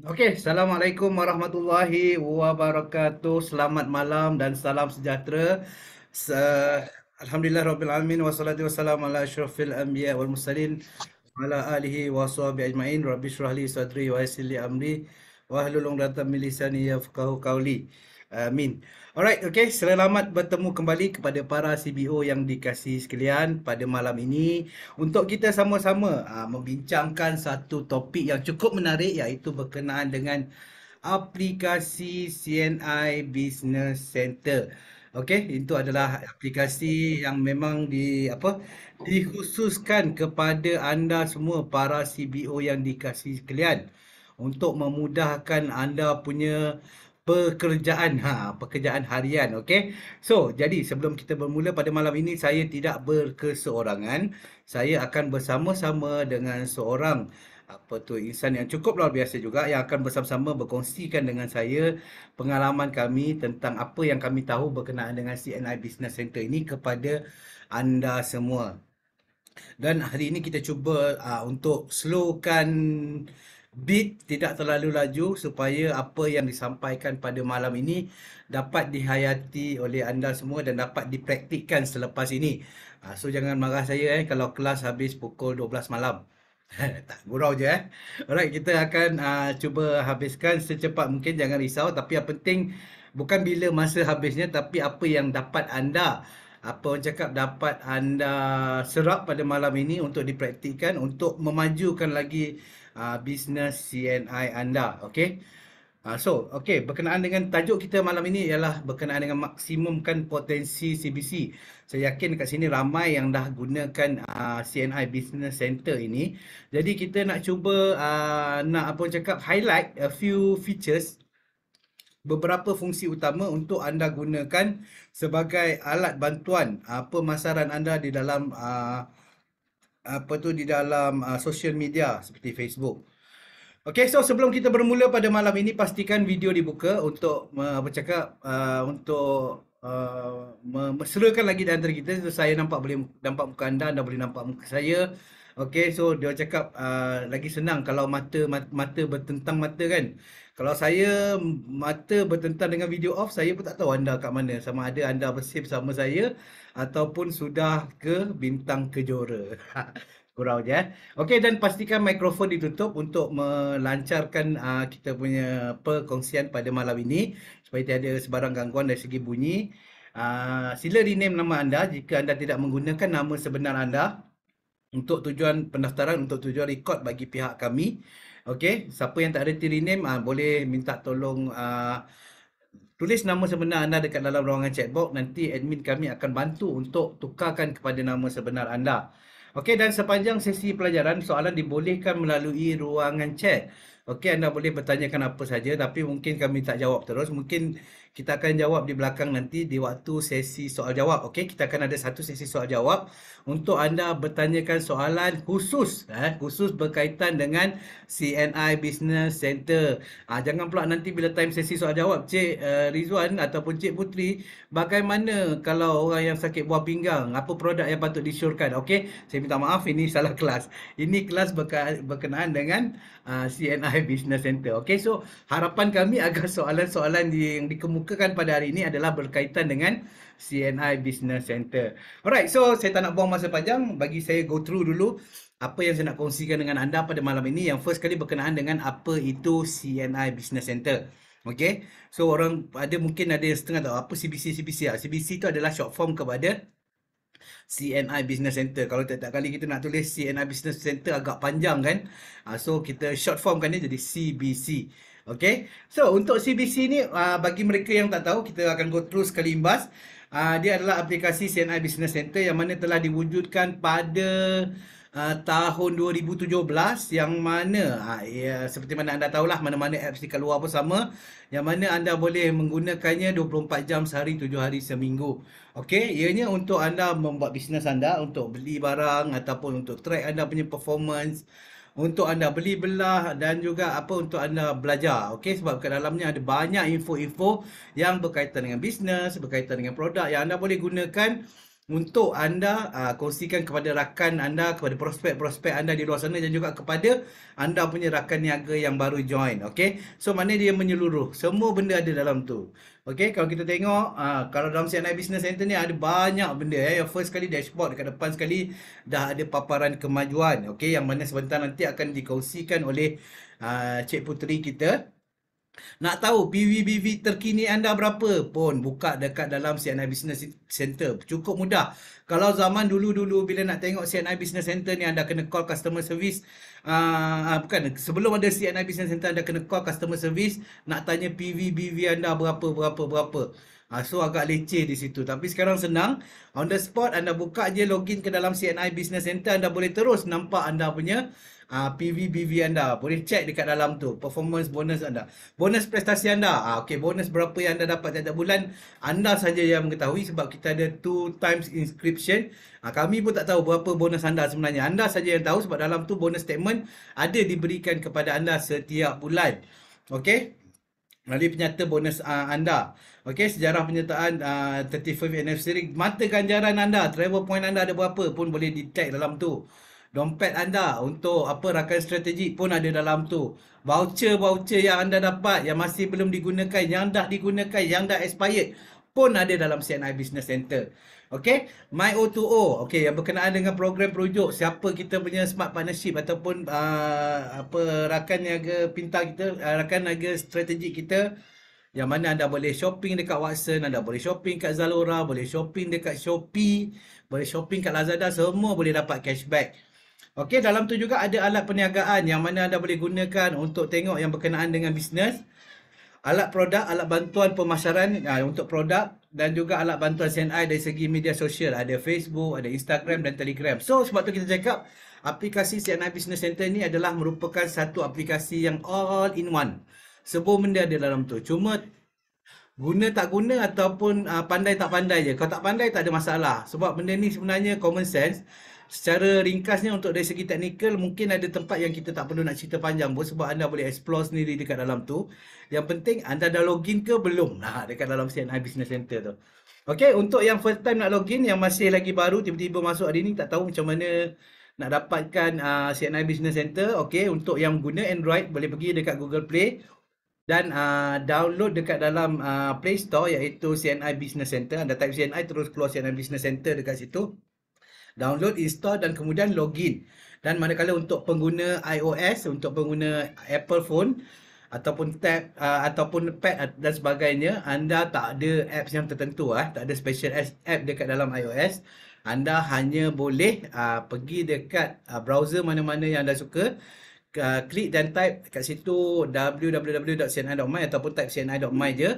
Okey, Assalamualaikum warahmatullahi wabarakatuh. Selamat malam dan salam sejahtera. Uh, Alhamdulillah rabbil alamin wassalatu wassalamu ala asyrafil anbiya wal mursalin ala alihi washabi ajmain. Rabbi shrahli sadri wa yassirli amri wa hlul 'uqdatam min lisani yafqahu qawli. Uh, Amin. Alright, okay. Selamat bertemu kembali kepada para CBO yang dikasih sekalian pada malam ini untuk kita sama-sama uh, membincangkan satu topik yang cukup menarik iaitu berkenaan dengan aplikasi CNI Business Center. Okey, itu adalah aplikasi yang memang di apa dikhususkan kepada anda semua para CBO yang dikasih sekalian untuk memudahkan anda punya pekerjaan ha pekerjaan harian okey so jadi sebelum kita bermula pada malam ini saya tidak berkeseorangan saya akan bersama-sama dengan seorang apa tu insan yang cukup luar biasa juga yang akan bersama-sama berkongsikan dengan saya pengalaman kami tentang apa yang kami tahu berkenaan dengan CNI Business Center ini kepada anda semua dan hari ini kita cuba uh, untuk slowkan beat tidak terlalu laju supaya apa yang disampaikan pada malam ini dapat dihayati oleh anda semua dan dapat dipraktikkan selepas ini. Uh, so jangan marah saya eh kalau kelas habis pukul 12 malam. tak gurau je eh. Alright kita akan uh, cuba habiskan secepat mungkin jangan risau tapi yang penting bukan bila masa habisnya tapi apa yang dapat anda apa orang cakap dapat anda serap pada malam ini untuk dipraktikkan untuk memajukan lagi uh, bisnes CNI anda. Okay. Uh, so, okay, berkenaan dengan tajuk kita malam ini ialah berkenaan dengan maksimumkan potensi CBC. Saya yakin kat sini ramai yang dah gunakan uh, CNI Business Center ini. Jadi kita nak cuba uh, nak apa cakap highlight a few features beberapa fungsi utama untuk anda gunakan sebagai alat bantuan uh, pemasaran anda di dalam uh, apa tu di dalam uh, social media seperti Facebook. Okay, so sebelum kita bermula pada malam ini pastikan video dibuka untuk uh, apa cakap uh, untuk uh, meserakan lagi dan antara kita so, saya nampak boleh nampak muka anda anda boleh nampak muka saya. Okay, so dia cakap uh, lagi senang kalau mata mata bertentang mata kan. Kalau saya mata bertentang dengan video off, saya pun tak tahu anda kat mana. Sama ada anda bersih sama saya ataupun sudah ke bintang kejora. kurau je. Eh? Okey dan pastikan mikrofon ditutup untuk melancarkan uh, kita punya perkongsian pada malam ini supaya tiada sebarang gangguan dari segi bunyi. Uh, sila rename nama anda jika anda tidak menggunakan nama sebenar anda untuk tujuan pendaftaran untuk tujuan rekod bagi pihak kami Okay, siapa yang tak reti rename uh, boleh minta tolong uh, tulis nama sebenar anda dekat dalam ruangan chatbox nanti admin kami akan bantu untuk tukarkan kepada nama sebenar anda. Okay, dan sepanjang sesi pelajaran soalan dibolehkan melalui ruangan chat. Okay, anda boleh bertanyakan apa saja tapi mungkin kami tak jawab terus mungkin kita akan jawab di belakang nanti di waktu sesi soal jawab. Okey, kita akan ada satu sesi soal jawab untuk anda bertanyakan soalan khusus eh khusus berkaitan dengan CNI Business Center. Ah ha, jangan pula nanti bila time sesi soal jawab Cik uh, Rizwan ataupun Cik Putri bagaimana kalau orang yang sakit buah pinggang apa produk yang patut disyorkan. Okey, saya minta maaf ini salah kelas. Ini kelas berka- berkenaan dengan uh, ah, CNI Business Center. Okey, so harapan kami agar soalan-soalan yang dikemukakan kemukakan pada hari ini adalah berkaitan dengan CNI Business Center. Alright, so saya tak nak buang masa panjang. Bagi saya go through dulu apa yang saya nak kongsikan dengan anda pada malam ini yang first kali berkenaan dengan apa itu CNI Business Center. Okay, so orang ada mungkin ada yang setengah tahu apa CBC, CBC lah. CBC itu adalah short form kepada CNI Business Center. Kalau tak, tak kali kita nak tulis CNI Business Center agak panjang kan. Ah, so kita short form kan dia jadi CBC. Okay. So untuk CBC ni uh, bagi mereka yang tak tahu kita akan go through sekali imbas. Uh, dia adalah aplikasi CNI Business Center yang mana telah diwujudkan pada uh, tahun 2017 yang mana uh, ya, seperti mana anda tahulah mana-mana apps di luar apa sama yang mana anda boleh menggunakannya 24 jam sehari 7 hari seminggu. Okey, ianya untuk anda membuat bisnes anda untuk beli barang ataupun untuk track anda punya performance untuk anda beli belah dan juga apa untuk anda belajar. Okey sebab kat dalamnya ada banyak info-info yang berkaitan dengan bisnes, berkaitan dengan produk yang anda boleh gunakan uh, untuk anda uh, kongsikan kepada rakan anda, kepada prospek-prospek anda di luar sana dan juga kepada anda punya rakan niaga yang baru join. Okay? So, mana dia menyeluruh. Semua benda ada dalam tu. Okay, kalau kita tengok, uh, kalau dalam CNI Business Center ni ada banyak benda. Eh. Yang first sekali dashboard dekat depan sekali dah ada paparan kemajuan. Okay, yang mana sebentar nanti akan dikongsikan oleh uh, Cik Puteri kita. Nak tahu PVBV terkini anda berapa pun buka dekat dalam CNI Business Center. Cukup mudah. Kalau zaman dulu-dulu bila nak tengok CNI Business Center ni anda kena call customer service. Uh, bukan sebelum ada CNI Business Center anda kena call customer service nak tanya PVBV anda berapa berapa berapa. Ha, so agak leceh di situ. Tapi sekarang senang. On the spot anda buka je login ke dalam CNI Business Center anda boleh terus nampak anda punya uh, ah, BV anda. Boleh check dekat dalam tu. Performance bonus anda. Bonus prestasi anda. Uh, okay, bonus berapa yang anda dapat setiap bulan. Anda saja yang mengetahui sebab kita ada two times inscription. Uh, kami pun tak tahu berapa bonus anda sebenarnya. Anda saja yang tahu sebab dalam tu bonus statement ada diberikan kepada anda setiap bulan. Okay. Melalui penyata bonus uh, anda. Okey, sejarah penyertaan uh, 35 NFC Mata ganjaran anda, travel point anda ada berapa pun boleh detect dalam tu dompet anda untuk apa rakan strategi pun ada dalam tu. Voucher-voucher yang anda dapat yang masih belum digunakan, yang dah digunakan, yang dah expired pun ada dalam CNI Business Center. Okay, My O2O, okay, yang berkenaan dengan program perujuk, siapa kita punya smart partnership ataupun uh, apa rakan niaga pintar kita, uh, rakan niaga strategi kita yang mana anda boleh shopping dekat Watson, anda boleh shopping kat Zalora, boleh shopping dekat Shopee, boleh shopping kat Lazada, semua boleh dapat cashback. Okey, dalam tu juga ada alat perniagaan yang mana anda boleh gunakan untuk tengok yang berkenaan dengan bisnes. Alat produk, alat bantuan pemasaran ha, untuk produk dan juga alat bantuan CNI dari segi media sosial. Ada Facebook, ada Instagram dan Telegram. So, sebab tu kita cakap aplikasi CNI Business Center ni adalah merupakan satu aplikasi yang all in one. Semua benda ada dalam tu. Cuma guna tak guna ataupun uh, pandai tak pandai je. Kalau tak pandai tak ada masalah. Sebab benda ni sebenarnya common sense. Secara ringkasnya untuk dari segi teknikal mungkin ada tempat yang kita tak perlu nak cerita panjang pun sebab anda boleh explore sendiri dekat dalam tu. Yang penting anda dah login ke belum lah dekat dalam CNI Business Center tu. Okay, untuk yang first time nak login, yang masih lagi baru tiba-tiba masuk hari ni tak tahu macam mana nak dapatkan uh, ah, CNI Business Center. Okay, untuk yang guna Android boleh pergi dekat Google Play dan uh, download dekat dalam uh, Play Store iaitu CNI Business Center anda type CNI terus keluar CNI Business Center dekat situ download install dan kemudian login dan manakala untuk pengguna iOS untuk pengguna Apple phone ataupun tab uh, ataupun pad dan sebagainya anda tak ada apps yang tertentu eh tak ada special app dekat dalam iOS anda hanya boleh uh, pergi dekat uh, browser mana-mana yang anda suka klik uh, dan type kat situ www.cni.my ataupun type cni.my je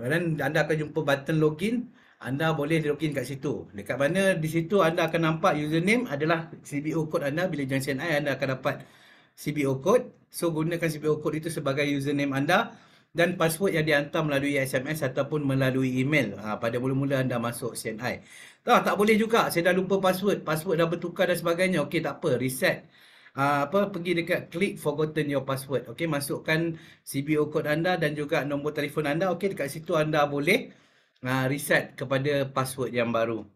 dan anda akan jumpa button login anda boleh login kat situ dekat mana di situ anda akan nampak username adalah CBO code anda bila join CNI anda akan dapat CBO code so gunakan CBO code itu sebagai username anda dan password yang dihantar melalui SMS ataupun melalui email ha, pada mula-mula anda masuk CNI tak, tak boleh juga saya dah lupa password password dah bertukar dan sebagainya okey tak apa reset Ah, apa pergi dekat click forgotten your password. Okey masukkan CBO code anda dan juga nombor telefon anda. Okey dekat situ anda boleh uh, reset kepada password yang baru.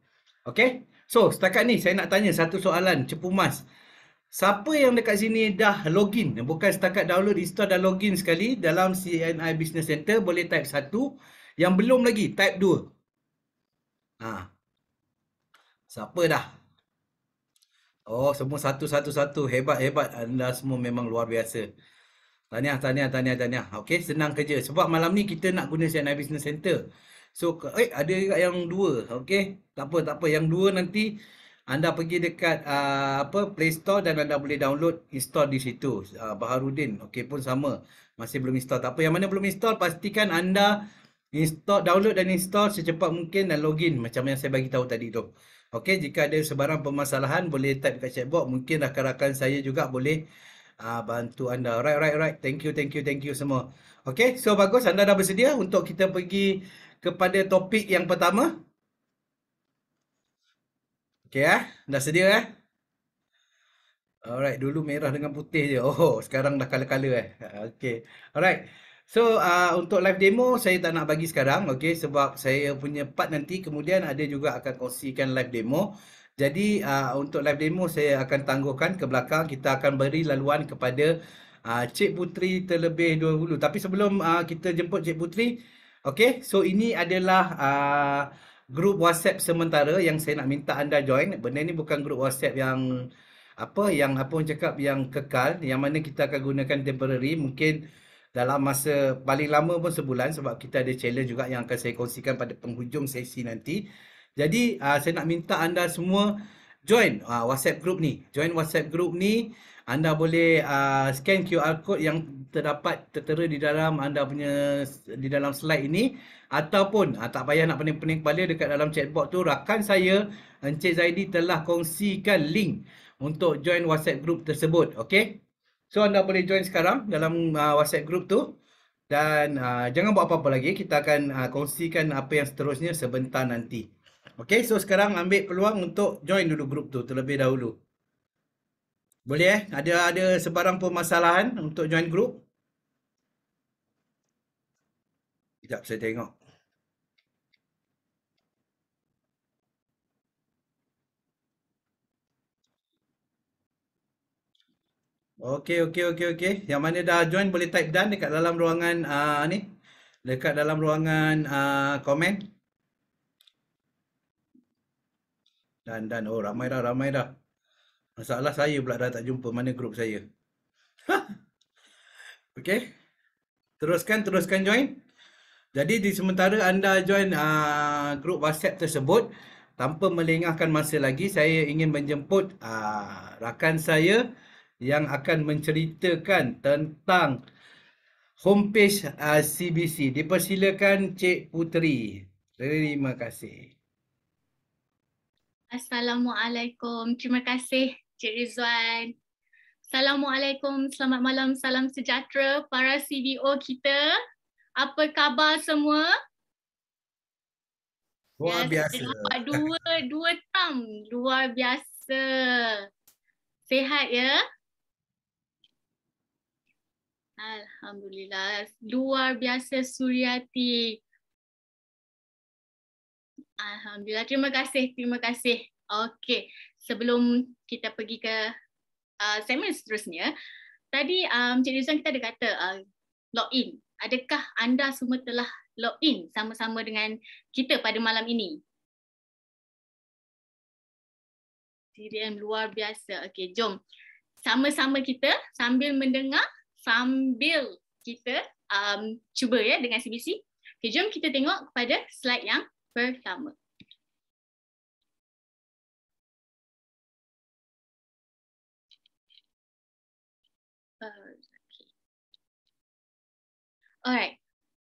Okey. So setakat ni saya nak tanya satu soalan cepu mas. Siapa yang dekat sini dah login? Bukan setakat download install dan login sekali dalam CNI Business Center boleh type satu. Yang belum lagi type dua. Ha. Siapa dah? Oh, semua satu-satu-satu. Hebat-hebat. Anda semua memang luar biasa. Tahniah, tahniah, tahniah, tahniah. Okey, senang kerja. Sebab malam ni kita nak guna CNI Business Center. So, eh, ada juga yang dua. Okey, tak apa, tak apa. Yang dua nanti anda pergi dekat uh, apa Play Store dan anda boleh download install di situ. Uh, Baharudin, okey pun sama. Masih belum install. Tak apa, yang mana belum install, pastikan anda install, download dan install secepat mungkin dan login. Macam yang saya bagi tahu tadi tu. Okey, jika ada sebarang permasalahan boleh type dekat chat box. Mungkin rakan-rakan saya juga boleh uh, bantu anda. Right, right, right. Thank you, thank you, thank you semua. Okey, so bagus anda dah bersedia untuk kita pergi kepada topik yang pertama. Okey eh, dah sedia eh. Alright, dulu merah dengan putih je. Oh, sekarang dah kala-kala eh. Okey, alright. So uh, untuk live demo saya tak nak bagi sekarang okay, sebab saya punya part nanti kemudian ada juga akan kongsikan live demo. Jadi uh, untuk live demo saya akan tangguhkan ke belakang kita akan beri laluan kepada uh, Cik Putri terlebih dahulu. Tapi sebelum uh, kita jemput Cik Putri, okay, so ini adalah uh, grup WhatsApp sementara yang saya nak minta anda join. Benda ni bukan grup WhatsApp yang apa yang apa yang cakap yang kekal yang mana kita akan gunakan temporary mungkin dalam masa paling lama pun sebulan sebab kita ada challenge juga yang akan saya kongsikan pada penghujung sesi nanti. Jadi uh, saya nak minta anda semua join uh, WhatsApp group ni. Join WhatsApp group ni. Anda boleh uh, scan QR code yang terdapat tertera di dalam anda punya di dalam slide ini ataupun uh, tak payah nak pening-pening kepala dekat dalam chatbot tu rakan saya Encik Zaidi telah kongsikan link untuk join WhatsApp group tersebut. Okey? So anda boleh join sekarang dalam uh, WhatsApp group tu dan uh, jangan buat apa-apa lagi. Kita akan uh, kongsikan apa yang seterusnya sebentar nanti. Okay, so sekarang ambil peluang untuk join dulu grup tu terlebih dahulu. Boleh eh? Ada ada sebarang permasalahan untuk join grup? Sekejap saya tengok. Okey okey okey okey. Yang mana dah join boleh type dan dekat dalam ruangan uh, ni. Dekat dalam ruangan ah, komen. Uh, dan dan oh ramai dah ramai dah. Masalah saya pula dah tak jumpa mana grup saya. okey. Teruskan teruskan join. Jadi di sementara anda join uh, grup WhatsApp tersebut tanpa melengahkan masa lagi saya ingin menjemput uh, rakan saya yang akan menceritakan tentang homepage uh, CBC. Dipersilakan Cik Putri. Terima kasih. Assalamualaikum. Terima kasih Cik Rizwan. Assalamualaikum. Selamat malam. Salam sejahtera para CBO kita. Apa khabar semua? Luar biasa. Ya, dapat dua, dua tam. Luar biasa. Sehat ya? Alhamdulillah. Luar biasa Suriati. Alhamdulillah. Terima kasih. Terima kasih. Okey. Sebelum kita pergi ke uh, segmen seterusnya, tadi um, uh, Cik Rizwan kita ada kata uh, log in. Adakah anda semua telah log in sama-sama dengan kita pada malam ini? yang luar biasa. Okey, jom. Sama-sama kita sambil mendengar sambil kita um, cuba ya dengan CBC. Okay, jom kita tengok kepada slide yang pertama. Alright,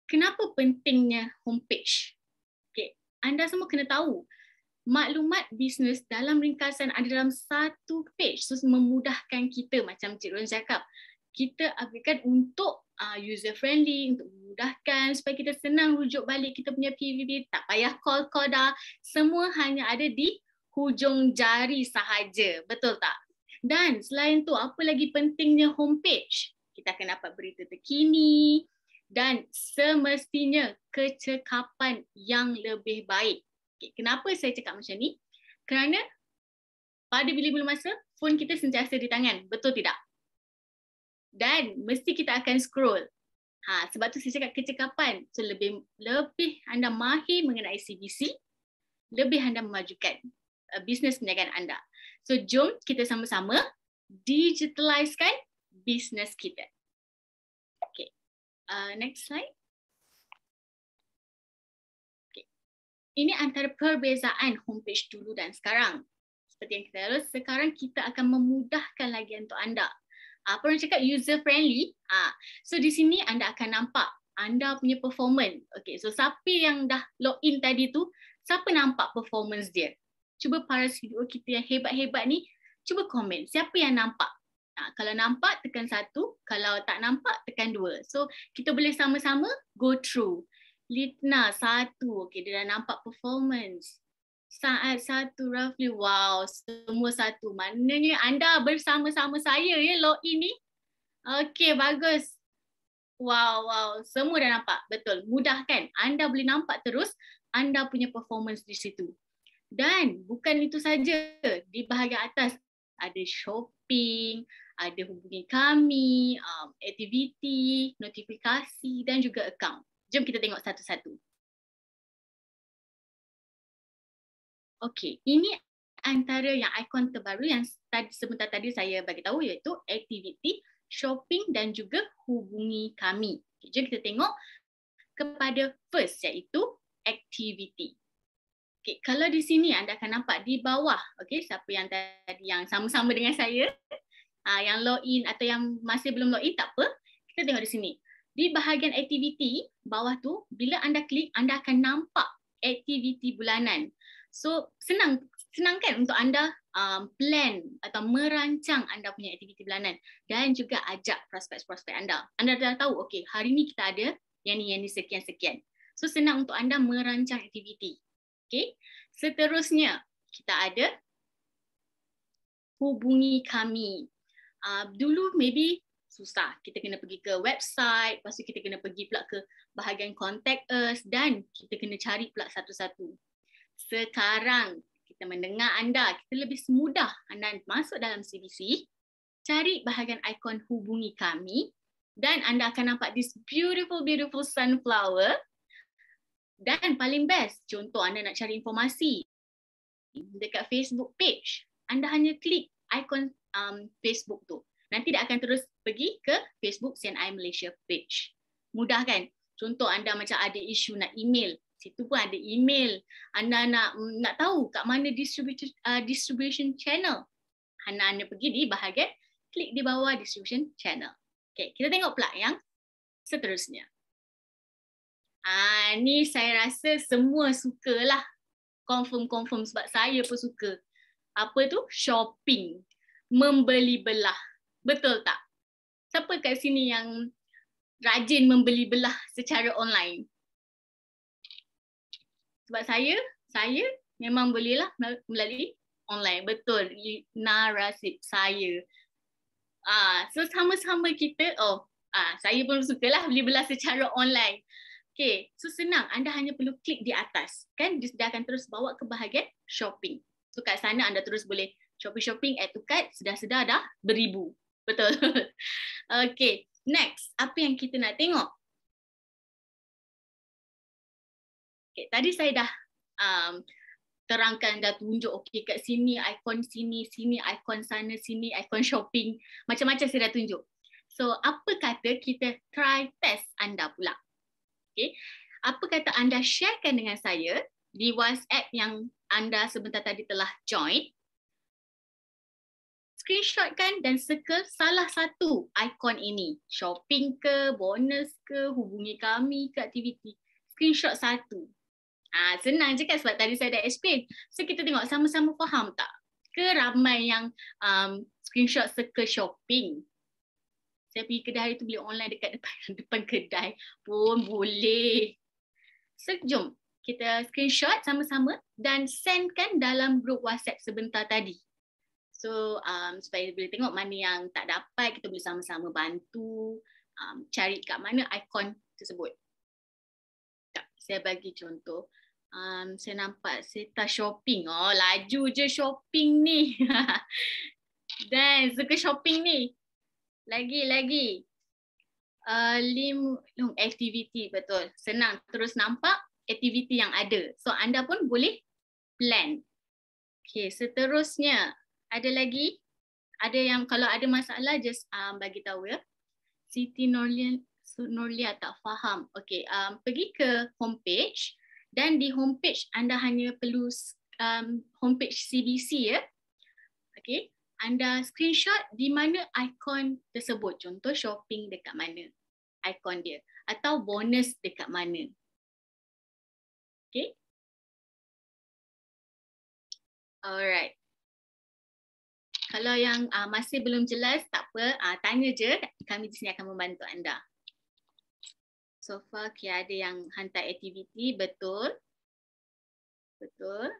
kenapa pentingnya homepage? Okay. Anda semua kena tahu, maklumat bisnes dalam ringkasan ada dalam satu page. So, memudahkan kita macam Cik Ron cakap kita agakan untuk uh, ah, user friendly untuk memudahkan supaya kita senang rujuk balik kita punya PVP tak payah call call dah semua hanya ada di hujung jari sahaja betul tak dan selain tu apa lagi pentingnya homepage kita akan dapat berita terkini dan semestinya kecekapan yang lebih baik. Okay, kenapa saya cakap macam ni? Kerana pada bila-bila masa, phone kita sentiasa di tangan. Betul tidak? dan mesti kita akan scroll. Ha, sebab tu saya cakap kecekapan. So lebih, lebih anda mahir mengenai CBC, lebih anda memajukan uh, bisnes perniagaan anda. So jom kita sama-sama digitalizekan bisnes kita. Okay. Uh, next slide. Okay. Ini antara perbezaan homepage dulu dan sekarang. Seperti yang kita lalu, sekarang kita akan memudahkan lagi untuk anda. Ah, apa orang cakap user friendly ah so di sini anda akan nampak anda punya performance okay, so siapa yang dah log in tadi tu siapa nampak performance dia cuba para CEO kita yang hebat-hebat ni cuba komen siapa yang nampak ha, kalau nampak tekan satu kalau tak nampak tekan dua so kita boleh sama-sama go through litna satu okay, dia dah nampak performance saat satu roughly wow semua satu maknanya anda bersama-sama saya ya log ini okey bagus wow wow semua dah nampak betul mudah kan anda boleh nampak terus anda punya performance di situ dan bukan itu saja di bahagian atas ada shopping ada hubungi kami um, aktiviti notifikasi dan juga account jom kita tengok satu-satu Okey, ini antara yang ikon terbaru yang tadi, sebentar tadi saya bagi tahu iaitu aktiviti shopping dan juga hubungi kami. Okay, jadi kita tengok kepada first iaitu aktiviti. Okey, kalau di sini anda akan nampak di bawah, okey, siapa yang tadi yang sama-sama dengan saya, ah uh, yang login atau yang masih belum login tak apa, kita tengok di sini. Di bahagian aktiviti bawah tu, bila anda klik, anda akan nampak aktiviti bulanan. So senang senang kan untuk anda um, plan atau merancang anda punya aktiviti bulanan dan juga ajak prospek-prospek anda. Anda dah tahu, okay, hari ni kita ada yang ni, yang ni, sekian-sekian. So senang untuk anda merancang aktiviti. Okay? Seterusnya, kita ada hubungi kami. Uh, dulu maybe susah. Kita kena pergi ke website, lepas tu kita kena pergi pula ke bahagian contact us dan kita kena cari pula satu-satu sekarang kita mendengar anda, kita lebih semudah anda masuk dalam CBC, cari bahagian ikon hubungi kami dan anda akan nampak this beautiful, beautiful sunflower. Dan paling best, contoh anda nak cari informasi dekat Facebook page, anda hanya klik ikon um, Facebook tu. Nanti dia akan terus pergi ke Facebook CNI Malaysia page. Mudah kan? Contoh anda macam ada isu nak email, situ pun ada email anda nak mm, nak tahu kat mana distribution uh, distribution channel anda anda pergi di bahagian klik di bawah distribution channel okey kita tengok pula yang seterusnya ah ni saya rasa semua sukalah confirm confirm sebab saya pun suka apa tu shopping membeli belah betul tak siapa kat sini yang rajin membeli belah secara online sebab saya, saya memang bolehlah melalui online. Betul. Narasib saya. Ah, uh, so sama-sama kita, oh, ah, saya pun suka lah beli belah secara online. Okay, so senang. Anda hanya perlu klik di atas. Kan, dia, dia akan terus bawa ke bahagian shopping. So kat sana anda terus boleh shopping-shopping, add to cart, sedar-sedar dah beribu. Betul. okay, next. Apa yang kita nak tengok? Okay, tadi saya dah um, terangkan dah tunjuk okay, kat sini ikon sini sini ikon sana sini ikon shopping macam-macam saya dah tunjuk. So apa kata kita try test anda pula. okay? Apa kata anda sharekan dengan saya di WhatsApp yang anda sebentar tadi telah join. Screenshot kan dan circle salah satu ikon ini. Shopping ke, bonus ke, hubungi kami ke aktiviti. Screenshot satu. Ah ha, senang je kan sebab tadi saya dah explain. So kita tengok sama-sama faham tak? Ke ramai yang um, screenshot circle shopping. Saya pergi kedai itu beli online dekat depan, depan kedai pun boleh. So jom kita screenshot sama-sama dan sendkan dalam grup WhatsApp sebentar tadi. So um, supaya boleh tengok mana yang tak dapat, kita boleh sama-sama bantu um, cari kat mana ikon tersebut. Tak, saya bagi contoh um, saya nampak Seta shopping. Oh, laju je shopping ni. Dan suka shopping ni. Lagi, lagi. Uh, lim, lim aktiviti betul. Senang terus nampak activity yang ada. So anda pun boleh plan. Okay, seterusnya ada lagi. Ada yang kalau ada masalah just um, bagi tahu ya. Siti Norlia, Norlia tak faham. Okay, um, pergi ke homepage. Dan di homepage anda hanya perlu um, homepage CDC ya. okay. anda screenshot di mana ikon tersebut. Contoh shopping dekat mana ikon dia atau bonus dekat mana. Okay. Alright. Kalau yang uh, masih belum jelas, tak apa, uh, tanya je. Kami di sini akan membantu anda so far okay, ada yang hantar aktiviti betul betul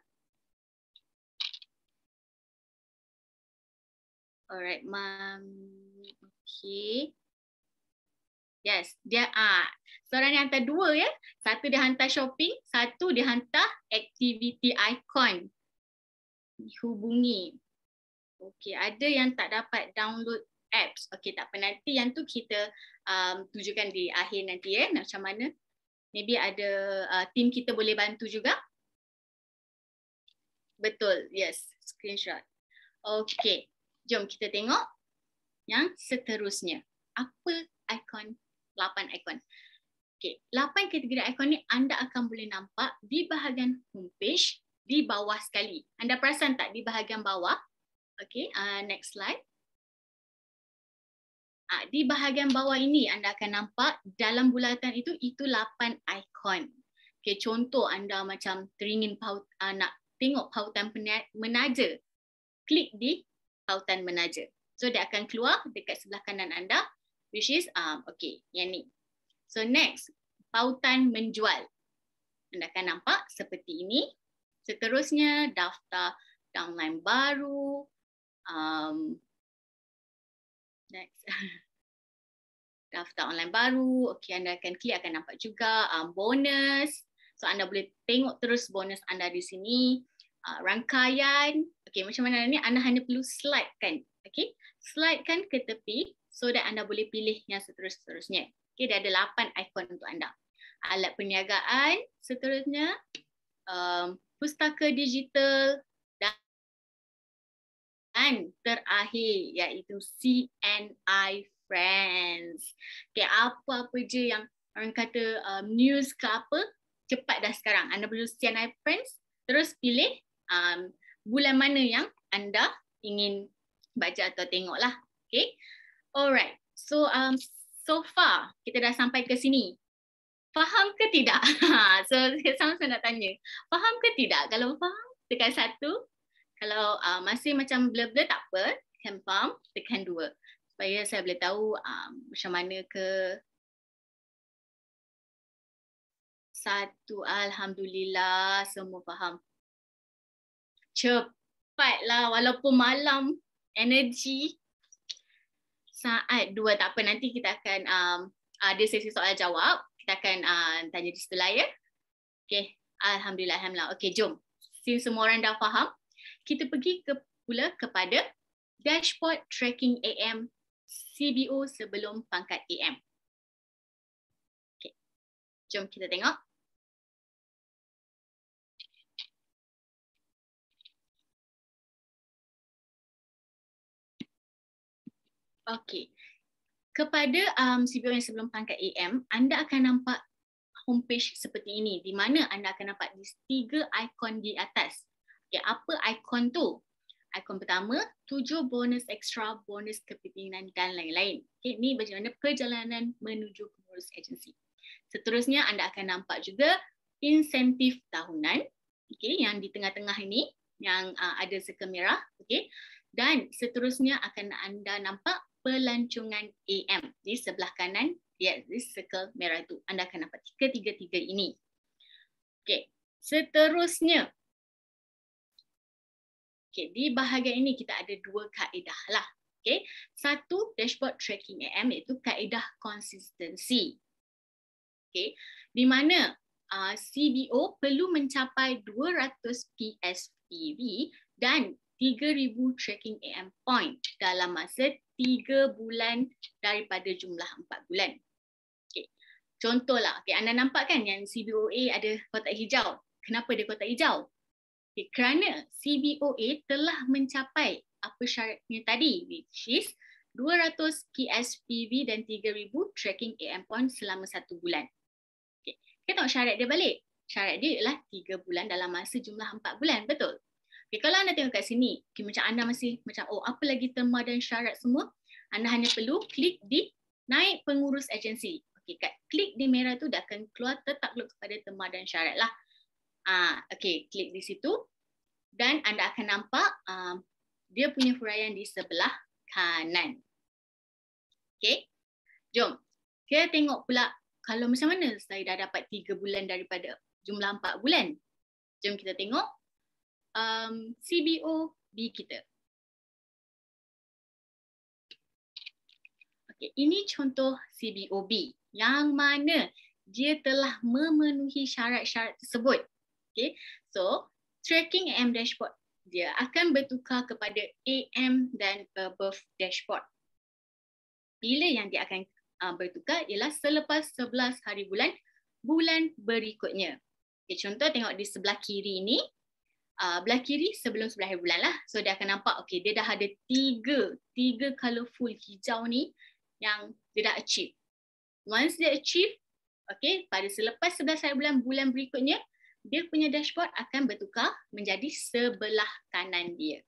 alright mam Okay, yes dia ah seorang yang hantar dua ya satu dia hantar shopping satu dia hantar aktiviti icon hubungi Okay, ada yang tak dapat download apps. okay tak apa. Nanti yang tu kita um, tunjukkan di akhir nanti. Eh. Macam mana? Maybe ada uh, team kita boleh bantu juga. Betul. Yes. Screenshot. Okay, Jom kita tengok yang seterusnya. Apa ikon? Lapan ikon. Okay, Lapan kategori ikon ni anda akan boleh nampak di bahagian homepage di bawah sekali. Anda perasan tak di bahagian bawah? Okay, Uh, next slide. Ah, di bahagian bawah ini anda akan nampak dalam bulatan itu itu 8 ikon. Okey contoh anda macam teringin paut, uh, ah, nak tengok pautan menaja. Klik di pautan menaja. So dia akan keluar dekat sebelah kanan anda which is um okey yang ni. So next pautan menjual. Anda akan nampak seperti ini. Seterusnya daftar downline baru um next daftar online baru Okay anda akan klik akan nampak juga um, bonus so anda boleh tengok terus bonus anda di sini uh, rangkaian Okay macam mana ni anda hanya perlu slide kan okay? slide kan ke tepi so that anda boleh pilih yang seterus-terusnya okey dia ada 8 ikon untuk anda alat perniagaan seterusnya um, pustaka digital kan terakhir iaitu CNI Friends. Okay, apa-apa je yang orang kata um, news ke apa, cepat dah sekarang. Anda perlu CNI Friends, terus pilih um, bulan mana yang anda ingin baca atau tengok lah. Okay. Alright. So, um, so far, kita dah sampai ke sini. Faham ke tidak? so, sama-sama nak tanya. Faham ke tidak? Kalau faham, tekan satu kalau uh, masih macam blur-blur tak apa, hand pump, tekan dua. Supaya saya boleh tahu um, macam mana ke. Satu, Alhamdulillah, semua faham. Cepatlah, walaupun malam, energi. Saat dua, tak apa. Nanti kita akan um, ada sesi soal jawab. Kita akan uh, tanya di setelah ya. Okay. Alhamdulillah, Alhamdulillah. Okay, jom. Sim semua orang dah faham kita pergi ke pula kepada dashboard tracking AM CBO sebelum pangkat AM. Okay. Jom kita tengok. Okay, Kepada um, CBO yang sebelum pangkat AM, anda akan nampak homepage seperti ini di mana anda akan nampak tiga ikon di atas Okay, apa ikon tu? Ikon pertama, tujuh bonus ekstra, bonus kepimpinan dan lain-lain. Okay, ni bagaimana perjalanan menuju pengurus agensi. Seterusnya, anda akan nampak juga insentif tahunan. Okay, yang di tengah-tengah ini, yang uh, ada seka merah. Okay. Dan seterusnya akan anda nampak pelancongan AM di sebelah kanan ya, di yeah, merah itu. Anda akan nampak ketiga-tiga ini. okay seterusnya Okay, di bahagian ini kita ada dua kaedah lah. Okay, satu dashboard tracking AM itu kaedah konsistensi. Okay, di mana uh, CBO perlu mencapai 200 PSPV dan 3,000 tracking AM point dalam masa 3 bulan daripada jumlah 4 bulan. Okay. Contohlah, okay, anda nampak kan yang CBOA ada kotak hijau. Kenapa dia kotak hijau? Okay, kerana CBOA telah mencapai apa syaratnya tadi which is 200 KSPV dan 3000 tracking AM point selama satu bulan. Okay. Kita tengok syarat dia balik. Syarat dia ialah 3 bulan dalam masa jumlah 4 bulan, betul? Okay, kalau anda tengok kat sini, okay, macam anda masih macam oh apa lagi terma dan syarat semua, anda hanya perlu klik di naik pengurus agensi. Okay, kat klik di merah tu dah akan keluar tetap kepada terma dan syarat lah. Ah, okay, klik di situ dan anda akan nampak um, dia punya huraian di sebelah kanan. Okay, jom kita tengok pula kalau macam mana saya dah dapat 3 bulan daripada jumlah 4 bulan. Jom kita tengok um, CBO B kita. Okay, ini contoh CBO B yang mana dia telah memenuhi syarat-syarat tersebut. Okay, so tracking AM dashboard dia akan bertukar kepada AM dan above dashboard. Bila yang dia akan uh, bertukar ialah selepas 11 hari bulan, bulan berikutnya. Okay, contoh tengok di sebelah kiri ni, uh, belah kiri sebelum sebelah hari bulan lah. So dia akan nampak okay, dia dah ada tiga, tiga colourful hijau ni yang dia dah achieve. Once dia achieve, okay, pada selepas 11 hari bulan, bulan berikutnya, dia punya dashboard akan bertukar menjadi sebelah kanan dia.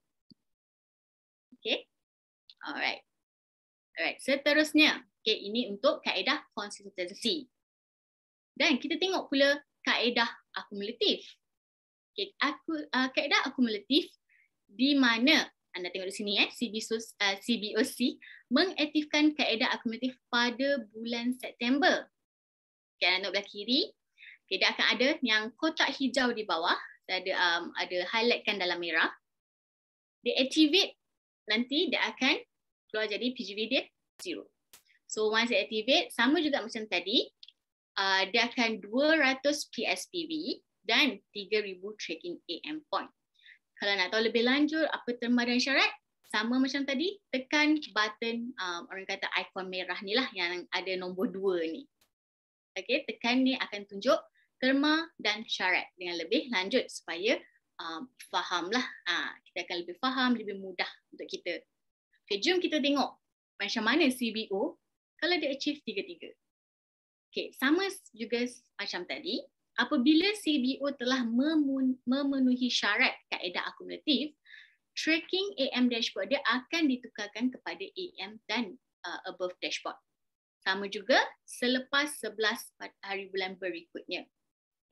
Okay, alright. Alright, seterusnya. Okay, ini untuk kaedah konsistensi. Dan kita tengok pula kaedah akumulatif. Okay, aku, uh, kaedah akumulatif di mana anda tengok di sini eh, CBOC, uh, CBOC mengaktifkan kaedah akumulatif pada bulan September. Okay, anda belah kiri, Okay, dia akan ada yang kotak hijau di bawah. Dia ada um, ada highlightkan dalam merah. Dia activate, nanti dia akan keluar jadi PGV dia zero. So once it activate, sama juga macam tadi, uh, dia akan 200 PSPV dan 3000 tracking AM point. Kalau nak tahu lebih lanjut apa terma dan syarat, sama macam tadi, tekan button um, orang kata ikon merah ni lah yang ada nombor 2 ni. Okay, tekan ni akan tunjuk terma dan syarat dengan lebih lanjut supaya uh, fahamlah. Uh, kita akan lebih faham, lebih mudah untuk kita. Okay, jom kita tengok macam mana CBO kalau dia achieve tiga-tiga. Okay, sama juga macam tadi, apabila CBO telah memenuhi syarat kaedah akumulatif, tracking AM dashboard dia akan ditukarkan kepada AM dan uh, above dashboard. Sama juga selepas 11 hari bulan berikutnya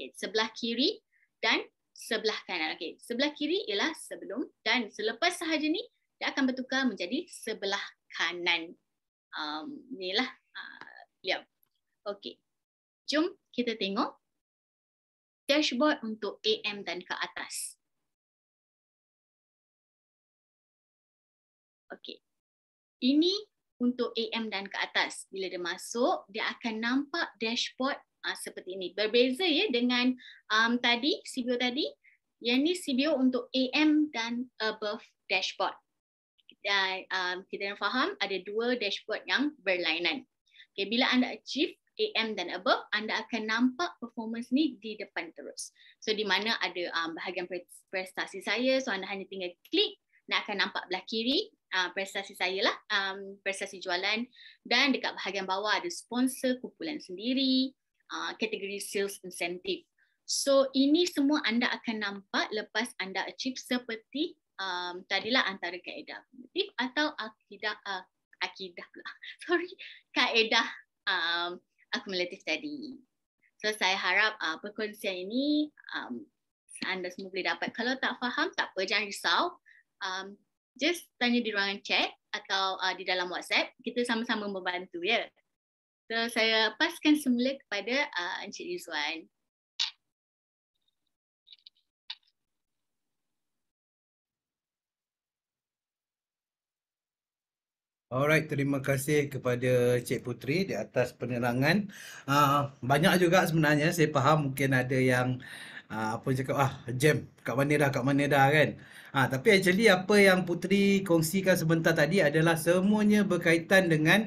okay, sebelah kiri dan sebelah kanan. Okey, sebelah kiri ialah sebelum dan selepas sahaja ni dia akan bertukar menjadi sebelah kanan. Um, inilah uh, yeah. Okey. Jom kita tengok dashboard untuk AM dan ke atas. Okey. Ini untuk AM dan ke atas. Bila dia masuk, dia akan nampak dashboard uh, seperti ini. Berbeza ya dengan um, tadi CBO tadi, yang ini CBO untuk AM dan above dashboard. Dan ya, um, kita dah faham ada dua dashboard yang berlainan. Okay, bila anda achieve AM dan above, anda akan nampak performance ni di depan terus. So di mana ada um, bahagian prestasi saya, so anda hanya tinggal klik dan akan nampak belah kiri uh, prestasi saya lah, um, prestasi jualan dan dekat bahagian bawah ada sponsor kumpulan sendiri, Uh, kategori sales incentive. So ini semua anda akan nampak lepas anda achieve seperti um, tadilah antara kaedah kognitif atau akidah uh, akidah pula. Sorry, kaedah um, akumulatif tadi. So saya harap uh, perkongsian ini um, anda semua boleh dapat. Kalau tak faham, tak apa. Jangan risau. Um, just tanya di ruangan chat atau uh, di dalam WhatsApp. Kita sama-sama membantu, ya. Yeah? So saya paskan semula kepada uh, Encik Rizwan. Alright, terima kasih kepada Cik Putri di atas penerangan. Uh, banyak juga sebenarnya saya faham mungkin ada yang uh, apa cakap ah jam kat mana dah kat mana dah kan. Ah uh, tapi actually apa yang Putri kongsikan sebentar tadi adalah semuanya berkaitan dengan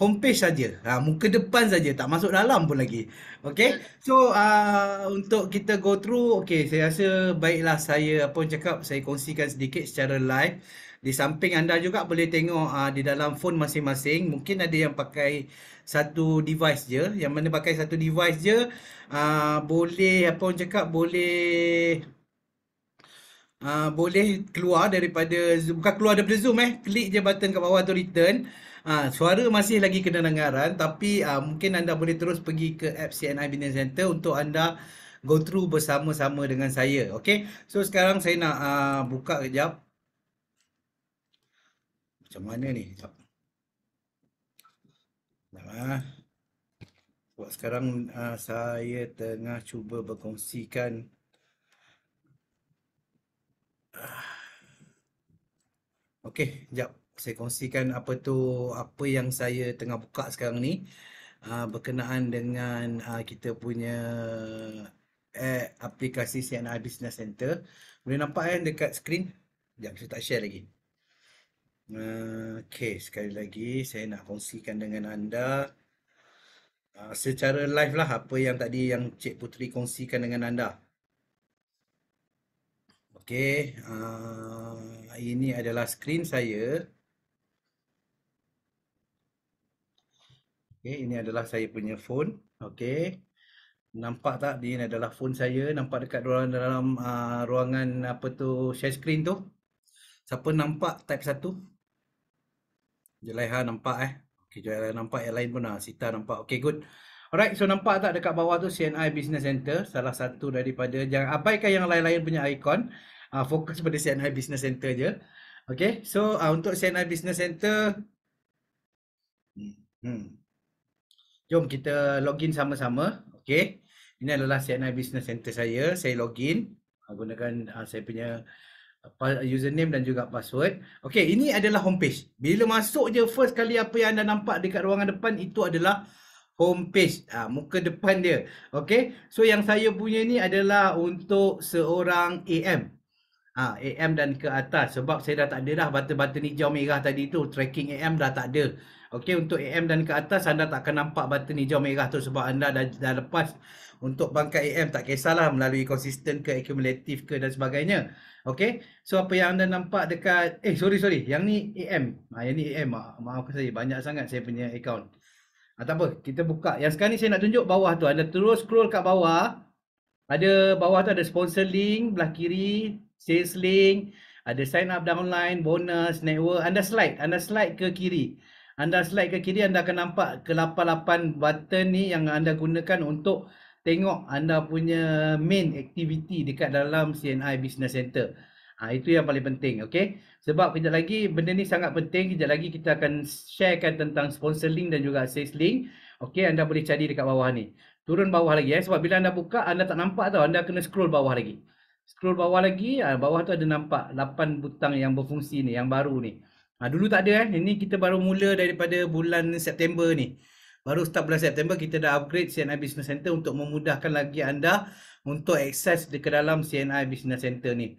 homepage saja. Ha, muka depan saja, tak masuk dalam pun lagi. Okay, hmm. so uh, untuk kita go through, okay, saya rasa baiklah saya apa cakap, saya kongsikan sedikit secara live. Di samping anda juga boleh tengok uh, di dalam phone masing-masing. Mungkin ada yang pakai satu device je. Yang mana pakai satu device je, uh, boleh apa orang cakap, boleh Uh, boleh keluar daripada Zoom. Bukan keluar daripada Zoom eh Klik je button kat bawah tu return Ha, suara masih lagi kena dengaran tapi uh, mungkin anda boleh terus pergi ke app CNI Business Center untuk anda go through bersama-sama dengan saya. Okay. So sekarang saya nak uh, buka kejap. Macam mana ni? Sekejap. Nah. Buat sekarang uh, saya tengah cuba berkongsikan ah. Okay, jap saya kongsikan apa tu apa yang saya tengah buka sekarang ni uh, berkenaan dengan uh, kita punya eh, aplikasi CNI Business Center. Boleh nampak kan dekat skrin? Sekejap, saya tak share lagi. Uh, okay, sekali lagi saya nak kongsikan dengan anda uh, secara live lah apa yang tadi yang Cik Putri kongsikan dengan anda. Okay, uh, ini adalah skrin saya. Okay, ini adalah saya punya phone. Okay. Nampak tak ini adalah phone saya. Nampak dekat dalam, dalam uh, ruangan apa tu share screen tu. Siapa nampak type 1? Jelaiha nampak eh. Okay, Jelaiha nampak yang lain pun lah. Sita nampak. Okay, good. Alright, so nampak tak dekat bawah tu CNI Business Center. Salah satu daripada, jangan abaikan yang lain-lain punya ikon. Uh, ah, fokus pada CNI Business Center je. Okay, so uh, untuk CNI Business Center, hmm, hmm. Jom kita login sama-sama. Okey. Ini adalah CNI Business Center saya. Saya login ha, gunakan uh, saya punya username dan juga password. Okey, ini adalah homepage. Bila masuk je first kali apa yang anda nampak dekat ruangan depan itu adalah homepage. Ha, muka depan dia. Okey. So yang saya punya ni adalah untuk seorang AM. Ha, AM dan ke atas sebab saya dah tak ada dah button-button hijau merah tadi tu tracking AM dah tak ada. Okey untuk AM dan ke atas anda tak akan nampak button hijau merah tu sebab anda dah, dah lepas untuk bangkai AM tak kisahlah melalui konsisten ke accumulative ke dan sebagainya. Okey. So apa yang anda nampak dekat eh sorry sorry yang ni AM. Ha, ah, yang ni AM. Ma- maafkan saya banyak sangat saya punya account. Ha, tak apa kita buka. Yang sekarang ni saya nak tunjuk bawah tu anda terus scroll kat bawah. Ada bawah tu ada sponsor link belah kiri, sales link, ada sign up downline, bonus, network. Anda slide, anda slide ke kiri. Anda slide ke kiri anda akan nampak ke-88 button ni yang anda gunakan untuk tengok anda punya main activity dekat dalam CNI Business Center. Ha, itu yang paling penting. Okay? Sebab kejap lagi benda ni sangat penting. Kejap lagi kita akan sharekan tentang sponsor link dan juga sales link. Okay, anda boleh cari dekat bawah ni. Turun bawah lagi. Eh? Sebab bila anda buka, anda tak nampak tau. Anda kena scroll bawah lagi. Scroll bawah lagi. Ha, bawah tu ada nampak 8 butang yang berfungsi ni. Yang baru ni. Ha, dulu tak ada eh. Ini kita baru mula daripada bulan September ni. Baru start bulan September kita dah upgrade CNI Business Center untuk memudahkan lagi anda untuk akses ke dalam CNI Business Center ni.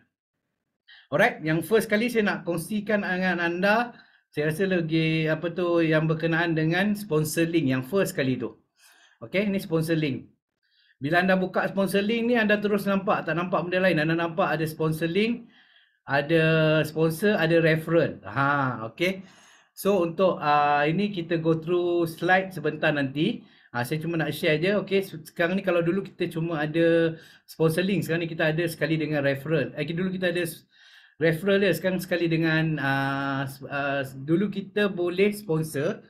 Alright, yang first kali saya nak kongsikan dengan anda, saya rasa lagi apa tu yang berkenaan dengan sponsor link yang first kali tu. Okay, ni sponsor link. Bila anda buka sponsor link ni, anda terus nampak, tak nampak benda lain. Anda nampak ada sponsor link, ada sponsor, ada referent. Ha, okay. So untuk uh, ini kita go through slide sebentar nanti. Ha, saya cuma nak share je. Okay, so, sekarang ni kalau dulu kita cuma ada sponsor link. Sekarang ni kita ada sekali dengan referent. Eh, dulu kita ada referral dia. Sekarang sekali dengan uh, uh, dulu kita boleh sponsor.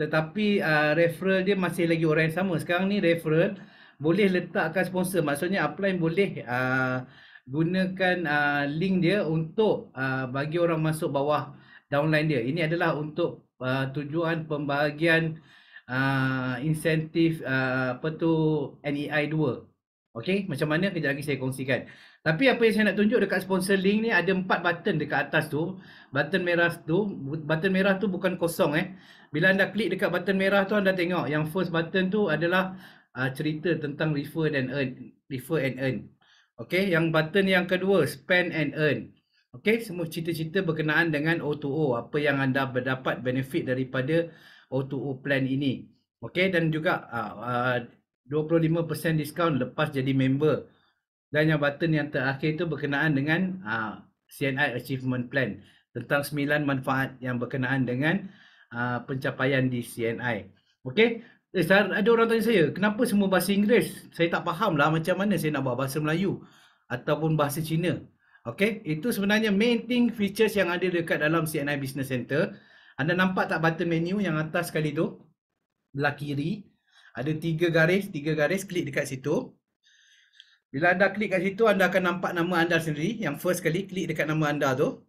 Tetapi uh, referral dia masih lagi orang yang sama. Sekarang ni referral boleh letakkan sponsor. Maksudnya upline boleh uh, gunakan uh, link dia untuk uh, bagi orang masuk bawah downline dia. Ini adalah untuk uh, tujuan pembahagian uh, insentif uh, apa tu NEI 2. Okey, macam mana kejap lagi saya kongsikan. Tapi apa yang saya nak tunjuk dekat sponsor link ni ada empat button dekat atas tu. Button merah tu, button merah tu bukan kosong eh. Bila anda klik dekat button merah tu anda tengok yang first button tu adalah uh, cerita tentang refer dan earn, refer and earn. Okey, yang button yang kedua spend and earn. Okey, semua cerita-cerita berkenaan dengan O2O, apa yang anda berdapat benefit daripada O2O plan ini. Okey, dan juga ah, ah, uh, 25% discount lepas jadi member. Dan yang button yang terakhir itu berkenaan dengan uh, ah, CNI Achievement Plan tentang 9 manfaat yang berkenaan dengan uh, pencapaian di CNI. Okey, Eh, saya, ada orang tanya saya, kenapa semua bahasa Inggeris? Saya tak faham lah macam mana saya nak buat bahasa Melayu ataupun bahasa Cina. Okay, itu sebenarnya main thing features yang ada dekat dalam CNI Business Center. Anda nampak tak button menu yang atas sekali tu? Belah kiri. Ada tiga garis, tiga garis. Klik dekat situ. Bila anda klik kat situ, anda akan nampak nama anda sendiri. Yang first kali, klik dekat nama anda tu.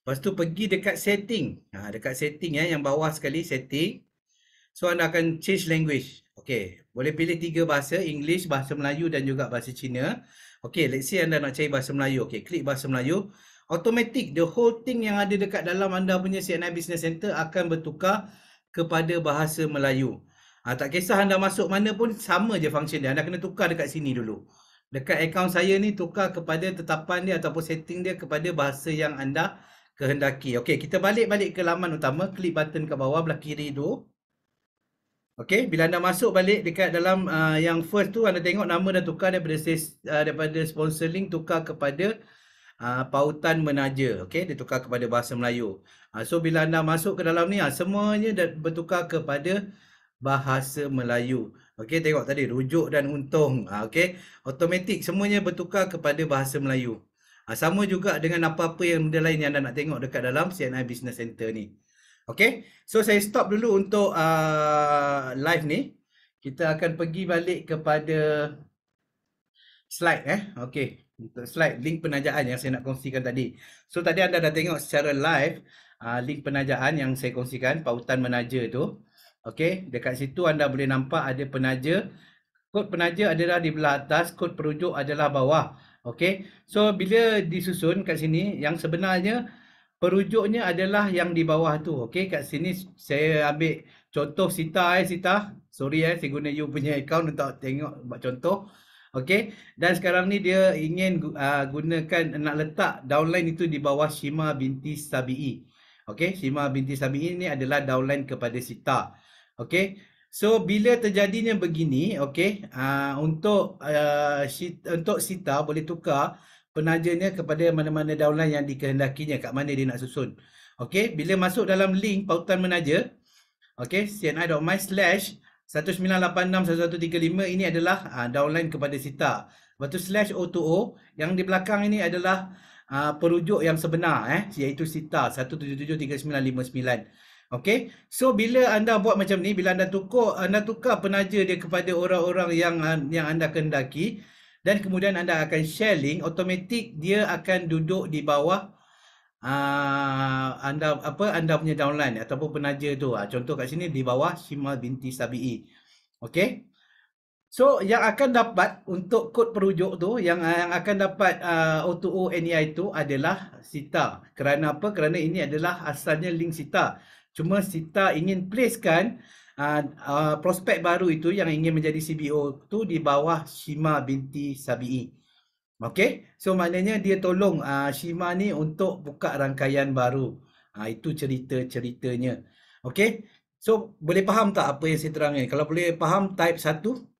Lepas tu pergi dekat setting. Ha, dekat setting ya, yang bawah sekali setting. So anda akan change language. Okay. Boleh pilih tiga bahasa. English, Bahasa Melayu dan juga Bahasa Cina. Okay. Let's say anda nak cari Bahasa Melayu. Okay. Klik Bahasa Melayu. Automatic. The whole thing yang ada dekat dalam anda punya CNI Business Center akan bertukar kepada Bahasa Melayu. Ha, tak kisah anda masuk mana pun sama je function dia. Anda kena tukar dekat sini dulu. Dekat account saya ni tukar kepada tetapan dia ataupun setting dia kepada bahasa yang anda kehendaki. Okay, kita balik-balik ke laman utama. Klik button kat bawah belah kiri tu. Okay, bila anda masuk balik dekat dalam uh, yang first tu anda tengok nama dah tukar daripada uh, daripada sponsor link tukar kepada uh, pautan menaja. Okay, dia tukar kepada bahasa Melayu. Uh, so bila anda masuk ke dalam ni uh, semuanya dah bertukar kepada bahasa Melayu. Okay, tengok tadi rujuk dan untung. Uh, Okey, automatik semuanya bertukar kepada bahasa Melayu. Uh, sama juga dengan apa-apa yang benda lain yang anda nak tengok dekat dalam CNI Business Center ni. Okay, so saya stop dulu untuk uh, live ni. Kita akan pergi balik kepada slide eh. Okay, untuk slide link penajaan yang saya nak kongsikan tadi. So tadi anda dah tengok secara live uh, link penajaan yang saya kongsikan, pautan menaja tu. Okay, dekat situ anda boleh nampak ada penaja. Kod penaja adalah di belah atas, kod perujuk adalah bawah. Okay, so bila disusun kat sini, yang sebenarnya perujuknya adalah yang di bawah tu. Okey, kat sini saya ambil contoh Sita eh Sita. Sorry eh saya guna you punya account untuk tengok buat contoh. Okey. Dan sekarang ni dia ingin uh, gunakan nak letak downline itu di bawah Shima binti Sabi'i. Okey, Shima binti Sabi'i ni adalah downline kepada Sita. Okey. So bila terjadinya begini, okey, uh, untuk uh, ah, Sita, untuk Sita boleh tukar penajanya kepada mana-mana downline yang dikehendakinya kat mana dia nak susun. Okey, bila masuk dalam link pautan menaja, okey, cni.my slash 1986 ini adalah uh, ah, downline kepada Sita. Lepas tu slash O2O yang di belakang ini adalah uh, perujuk yang sebenar eh iaitu Sita 1773959. Okey. So bila anda buat macam ni, bila anda tukar anda tukar penaja dia kepada orang-orang yang ah, yang anda kendaki dan kemudian anda akan share link automatik dia akan duduk di bawah uh, anda apa anda punya downline ataupun penaja tu uh. contoh kat sini di bawah Shima binti Sabi'i okay? so yang akan dapat untuk kod perujuk tu yang yang akan dapat uh, ah, O2O NEI tu adalah Sita kerana apa kerana ini adalah asalnya link Sita cuma Sita ingin placekan kan uh, prospek baru itu yang ingin menjadi CBO tu di bawah Shima binti Sabi'i. Okey. So maknanya dia tolong uh, Shima ni untuk buka rangkaian baru. Uh, itu cerita-ceritanya. Okey. So boleh faham tak apa yang saya terangkan? Kalau boleh faham type 1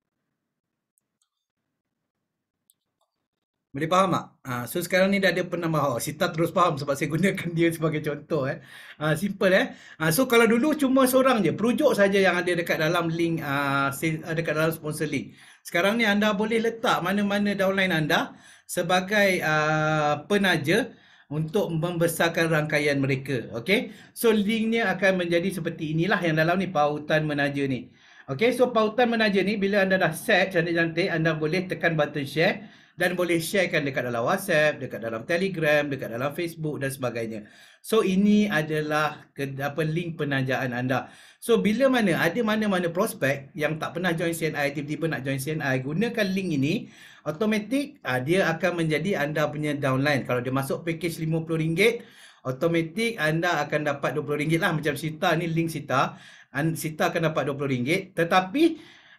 Boleh faham tak? Ha, so sekarang ni dah ada penambahan. Oh, Sita terus faham sebab saya gunakan dia sebagai contoh. Eh. Ha, simple eh. Ha, so kalau dulu cuma seorang je. Perujuk saja yang ada dekat dalam link, uh, dekat dalam sponsor link. Sekarang ni anda boleh letak mana-mana downline anda sebagai uh, penaja untuk membesarkan rangkaian mereka. Okay. So linknya akan menjadi seperti inilah yang dalam ni pautan menaja ni. Okay, so pautan menaja ni bila anda dah set cantik-cantik anda boleh tekan button share dan boleh sharekan dekat dalam WhatsApp, dekat dalam Telegram, dekat dalam Facebook dan sebagainya. So ini adalah ke, apa link penajaan anda. So bila mana ada mana-mana prospek yang tak pernah join CNI tiba-tiba nak join CNI gunakan link ini automatik uh, ah, dia akan menjadi anda punya downline. Kalau dia masuk package RM50 automatik anda akan dapat RM20 lah macam sita ni link Sita. Sita akan dapat RM20 tetapi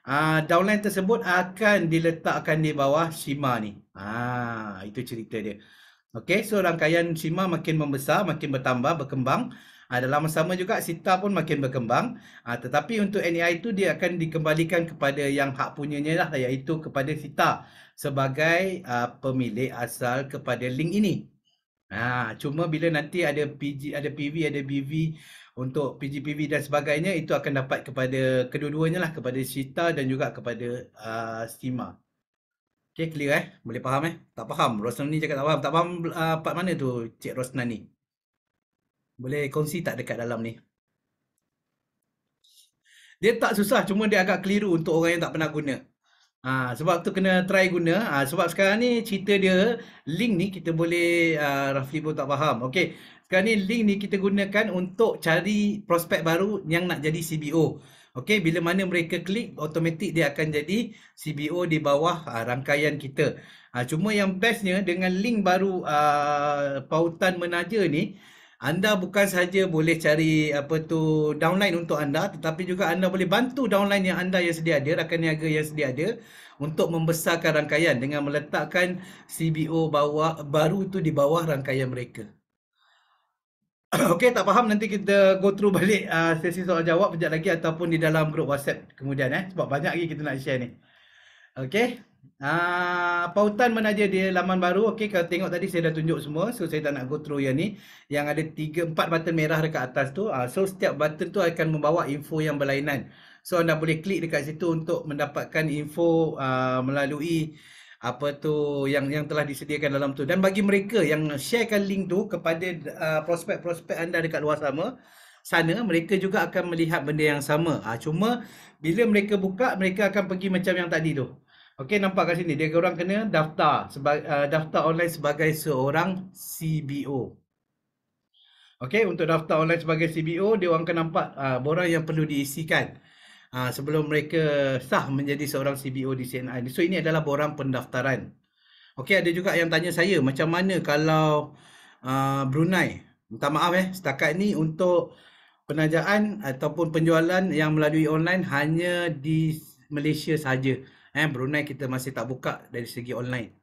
uh, ah, downline tersebut akan diletakkan di bawah sima ni. Ah, itu cerita dia. Okey, so rangkaian sima makin membesar, makin bertambah, berkembang. Uh, dalam sama juga sita pun makin berkembang. Uh, tetapi untuk NAI itu dia akan dikembalikan kepada yang hak punyanya lah iaitu kepada sita sebagai uh, pemilik asal kepada link ini. Ha, cuma bila nanti ada PG, ada PV, ada BV untuk PGPV dan sebagainya itu akan dapat kepada kedua-duanya lah kepada Cita dan juga kepada uh, Stima. Okay clear eh? Boleh faham eh? Tak faham. Rosnani cakap tak faham. Tak faham uh, part mana tu Cik Rosnani? Boleh kongsi tak dekat dalam ni? Dia tak susah cuma dia agak keliru untuk orang yang tak pernah guna. Ha, sebab tu kena try guna. Ha, sebab sekarang ni cerita dia link ni kita boleh uh, Rafli pun tak faham. Okay. Sekarang ni link ni kita gunakan untuk cari prospek baru yang nak jadi CBO. Okey, bila mana mereka klik, automatik dia akan jadi CBO di bawah uh, rangkaian kita. Uh, cuma yang bestnya dengan link baru uh, pautan menaja ni, anda bukan saja boleh cari apa tu downline untuk anda tetapi juga anda boleh bantu downline yang anda yang sedia ada rakan niaga yang sedia ada untuk membesarkan rangkaian dengan meletakkan CBO bawah, baru tu di bawah rangkaian mereka. Okey, tak faham nanti kita go through balik uh, sesi soal jawab sekejap lagi ataupun di dalam grup WhatsApp kemudian eh sebab banyak lagi kita nak share ni. Okey. Uh, pautan aja di laman baru. Okey, kalau tengok tadi saya dah tunjuk semua. So saya tak nak go through yang ni yang ada tiga empat button merah dekat atas tu. Uh, so setiap button tu akan membawa info yang berlainan. So anda boleh klik dekat situ untuk mendapatkan info uh, melalui apa tu yang yang telah disediakan dalam tu dan bagi mereka yang sharekan link tu kepada uh, prospek-prospek anda dekat luar sama sana mereka juga akan melihat benda yang sama ha, cuma bila mereka buka mereka akan pergi macam yang tadi tu okey nampak kat sini dia orang kena daftar sebagai uh, daftar online sebagai seorang CBO okey untuk daftar online sebagai CBO dia orang akan nampak uh, borang yang perlu diisikan uh, sebelum mereka sah menjadi seorang CBO di CNI. So ini adalah borang pendaftaran. Okey ada juga yang tanya saya macam mana kalau uh, Brunei minta maaf eh setakat ni untuk penajaan ataupun penjualan yang melalui online hanya di Malaysia saja. Eh Brunei kita masih tak buka dari segi online.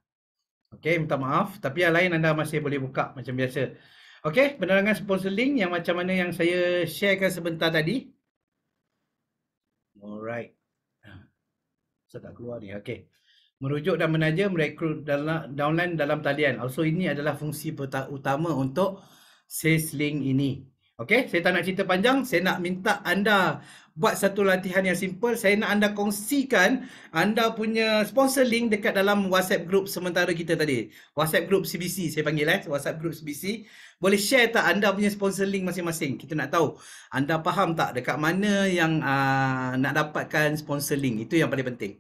Okey minta maaf tapi yang lain anda masih boleh buka macam biasa. Okey penerangan sponsor link yang macam mana yang saya sharekan sebentar tadi. Alright. Ah. Saya tak keluar ni. Okay. Merujuk dan menaja merekrut dalam downline dalam talian. Also ini adalah fungsi utama untuk sales link ini. Okay, saya tak nak cerita panjang, saya nak minta anda buat satu latihan yang simple. Saya nak anda kongsikan anda punya sponsor link dekat dalam WhatsApp group sementara kita tadi. WhatsApp group CBC saya panggil eh, WhatsApp group CBC. Boleh share tak anda punya sponsor link masing-masing? Kita nak tahu anda faham tak dekat mana yang uh, nak dapatkan sponsor link. Itu yang paling penting.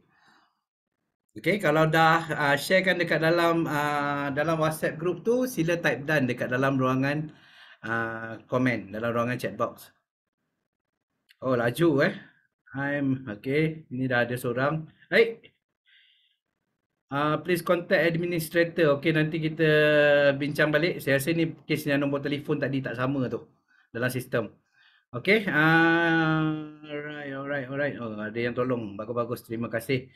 Okay, kalau dah uh, sharekan dekat dalam uh, dalam WhatsApp group tu, sila type dan dekat dalam ruangan uh, Ah, komen uh, dalam ruangan chat box. Oh laju eh. I'm okay. Ini dah ada seorang. Hey, Uh, ah, please contact administrator. Okay nanti kita bincang balik. Saya rasa ni kes yang nombor telefon tadi tak sama tu. Dalam sistem. Okay. Uh, alright, alright, alright. Oh, ada yang tolong. Bagus-bagus. Terima kasih.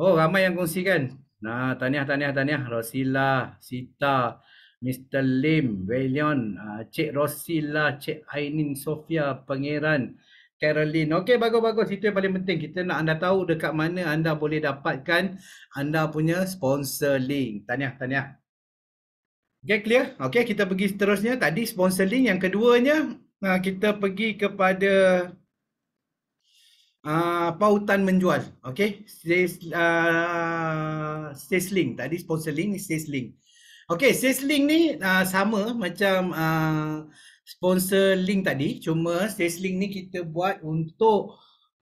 Oh ramai yang kongsikan. Nah, tahniah, tahniah, tahniah. Rosila, Sita. Mr. Lim, Valion, uh, ah, Cik Rosila, Cik Ainin Sofia, Pangeran, Caroline. Okey, bagus-bagus. Itu yang paling penting. Kita nak anda tahu dekat mana anda boleh dapatkan anda punya sponsor link. Tahniah, tahniah. Okay, clear? Okay, kita pergi seterusnya. Tadi sponsor link yang keduanya, ah, kita pergi kepada uh, pautan menjual. Okay, sales, uh, sales link. Tadi sponsor link, sales link. Okay, sales link ni uh, sama macam uh, sponsor link tadi. Cuma sales link ni kita buat untuk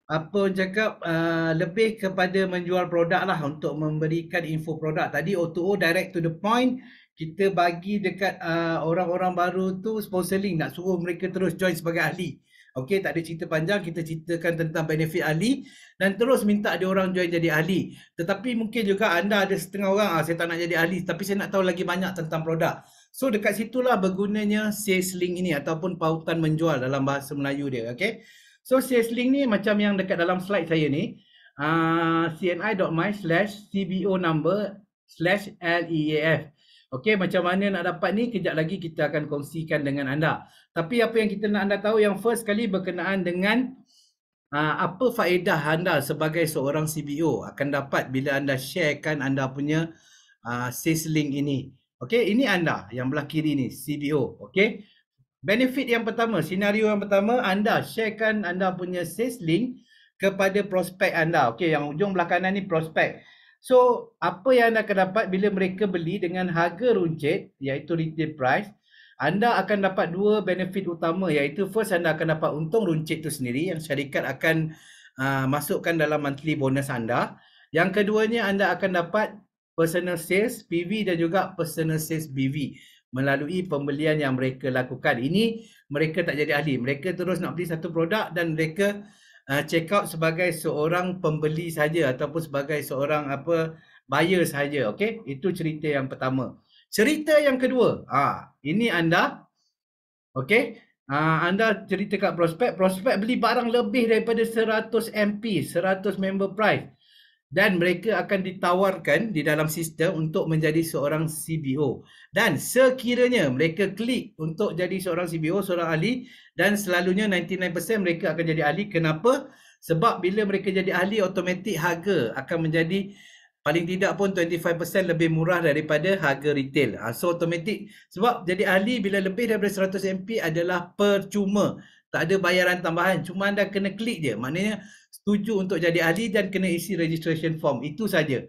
apa cakap uh, lebih kepada menjual produk lah untuk memberikan info produk. Tadi O2O direct to the point kita bagi dekat uh, orang-orang baru tu sponsor link nak suruh mereka terus join sebagai ahli. Okey, tak ada cerita panjang, kita ceritakan tentang benefit ahli dan terus minta dia orang join jadi ahli. Tetapi mungkin juga anda ada setengah orang, ah, saya tak nak jadi ahli tapi saya nak tahu lagi banyak tentang produk. So dekat situlah bergunanya sales link ini ataupun pautan menjual dalam bahasa Melayu dia. Okey. So sales link ni macam yang dekat dalam slide saya ni. Uh, ah, cni.my slash cbo number slash leaf okey macam mana nak dapat ni? Kejap lagi kita akan kongsikan dengan anda. Tapi apa yang kita nak anda tahu yang first kali berkenaan dengan ah, apa faedah anda sebagai seorang CBO akan dapat bila anda sharekan anda punya ah, sales link ini. Okey, ini anda yang belah kiri ni, CBO. Okey. Benefit yang pertama, senario yang pertama, anda sharekan anda punya sales link kepada prospek anda. Okey, yang ujung belah kanan ni prospek. So, apa yang anda akan dapat bila mereka beli dengan harga runcit iaitu retail price anda akan dapat dua benefit utama iaitu first anda akan dapat untung runcit itu sendiri yang syarikat akan uh, masukkan dalam monthly bonus anda. Yang keduanya anda akan dapat personal sales PV dan juga personal sales BV melalui pembelian yang mereka lakukan. Ini mereka tak jadi ahli. Mereka terus nak beli satu produk dan mereka uh, check out sebagai seorang pembeli saja ataupun sebagai seorang apa buyer saja. Okey, itu cerita yang pertama. Cerita yang kedua. Ha, ini anda. Okey. Ha, anda cerita kat prospek. Prospek beli barang lebih daripada 100 MP. 100 member price. Dan mereka akan ditawarkan di dalam sistem untuk menjadi seorang CBO. Dan sekiranya mereka klik untuk jadi seorang CBO, seorang ahli. Dan selalunya 99% mereka akan jadi ahli. Kenapa? Sebab bila mereka jadi ahli, otomatik harga akan menjadi paling tidak pun 25% lebih murah daripada harga retail. Ha, so automatic sebab jadi ahli bila lebih daripada 100 MP adalah percuma. Tak ada bayaran tambahan. Cuma anda kena klik je. Maknanya setuju untuk jadi ahli dan kena isi registration form. Itu saja.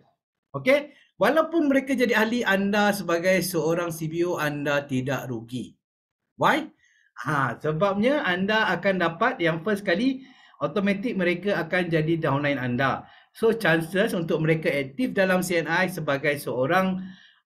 Okay. Walaupun mereka jadi ahli anda sebagai seorang CBO anda tidak rugi. Why? Ha, sebabnya anda akan dapat yang first kali automatik mereka akan jadi downline anda. So chances untuk mereka aktif dalam CNI sebagai seorang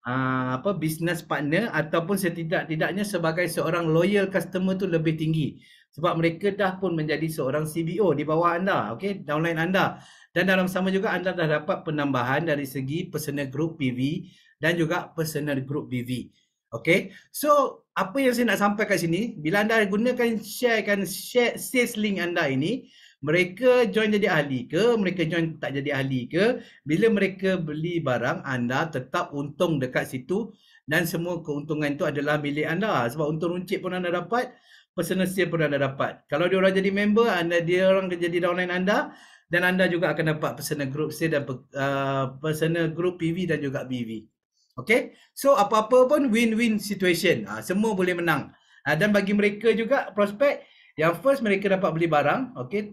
uh, apa business partner ataupun setidak-tidaknya sebagai seorang loyal customer tu lebih tinggi sebab mereka dah pun menjadi seorang CBO di bawah anda, okay, downline anda. Dan dalam sama juga anda dah dapat penambahan dari segi personal group BV dan juga personal group BV. okay. So, apa yang saya nak sampaikan sini, bila anda gunakan sharekan share sales link anda ini, mereka join jadi ahli ke mereka join tak jadi ahli ke bila mereka beli barang anda tetap untung dekat situ dan semua keuntungan itu adalah milik anda sebab untung runcit pun anda dapat personal sale pun anda dapat kalau dia orang jadi member anda dia orang jadi downline anda dan anda juga akan dapat personal group sale dan uh, personal group PV dan juga BV Okay, so apa-apa pun win-win situation. Ha, semua boleh menang. Ha, dan bagi mereka juga prospek yang first mereka dapat beli barang. Okay,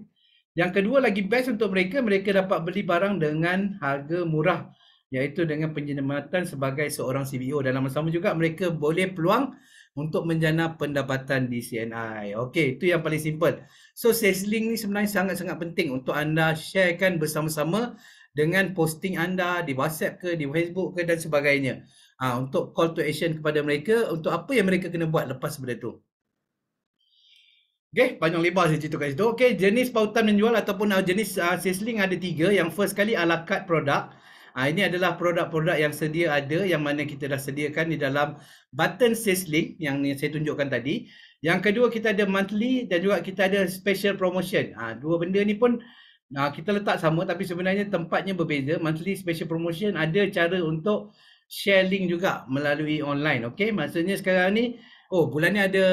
yang kedua lagi best untuk mereka, mereka dapat beli barang dengan harga murah iaitu dengan penjenamatan sebagai seorang CBO. Dalam masa sama juga mereka boleh peluang untuk menjana pendapatan di CNI. Okey, itu yang paling simple. So sizzling ni sebenarnya sangat-sangat penting untuk anda sharekan bersama-sama dengan posting anda di WhatsApp ke, di Facebook ke dan sebagainya. Ha, untuk call to action kepada mereka untuk apa yang mereka kena buat lepas benda tu. Okay, panjang lebar saya cerita kat situ. Okay, jenis pautan menjual ataupun uh, jenis uh, sizzling ada tiga. Yang first kali ala kad produk. Uh, ini adalah produk-produk yang sedia ada yang mana kita dah sediakan di dalam button sizzling yang saya tunjukkan tadi. Yang kedua kita ada monthly dan juga kita ada special promotion. uh, dua benda ni pun uh, kita letak sama tapi sebenarnya tempatnya berbeza. Monthly special promotion ada cara untuk share link juga melalui online. Okay, maksudnya sekarang ni oh bulan ni ada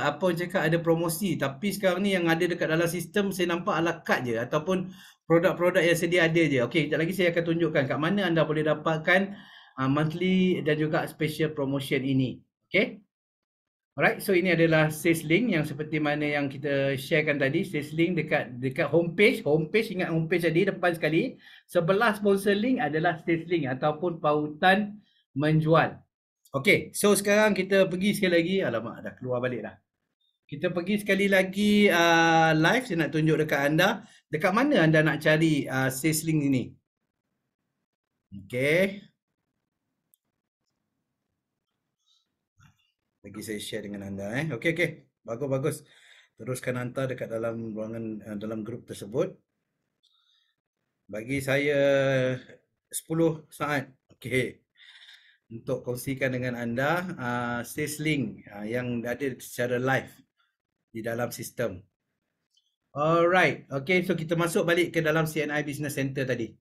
apa orang cakap ada promosi tapi sekarang ni yang ada dekat dalam sistem saya nampak ala kad je ataupun produk-produk yang sedia ada je. Okey, sekejap lagi saya akan tunjukkan kat mana anda boleh dapatkan uh, monthly dan juga special promotion ini. Okey. Alright, so ini adalah sales link yang seperti mana yang kita sharekan tadi, sales link dekat dekat homepage, homepage ingat homepage tadi depan sekali, sebelah sponsor link adalah sales link ataupun pautan menjual. Okay, so sekarang kita pergi sekali lagi. Alamak, dah keluar balik dah. Kita pergi sekali lagi uh, live. Saya nak tunjuk dekat anda. Dekat mana anda nak cari uh, sales link ini? Okay. Lagi saya share dengan anda. Eh. Okay, okay. Bagus, bagus. Teruskan hantar dekat dalam ruangan uh, dalam grup tersebut. Bagi saya 10 saat. Okay untuk kongsikan dengan anda uh, ah, sales link uh, ah, yang ada secara live di dalam sistem. Alright, okay so kita masuk balik ke dalam CNI Business Center tadi.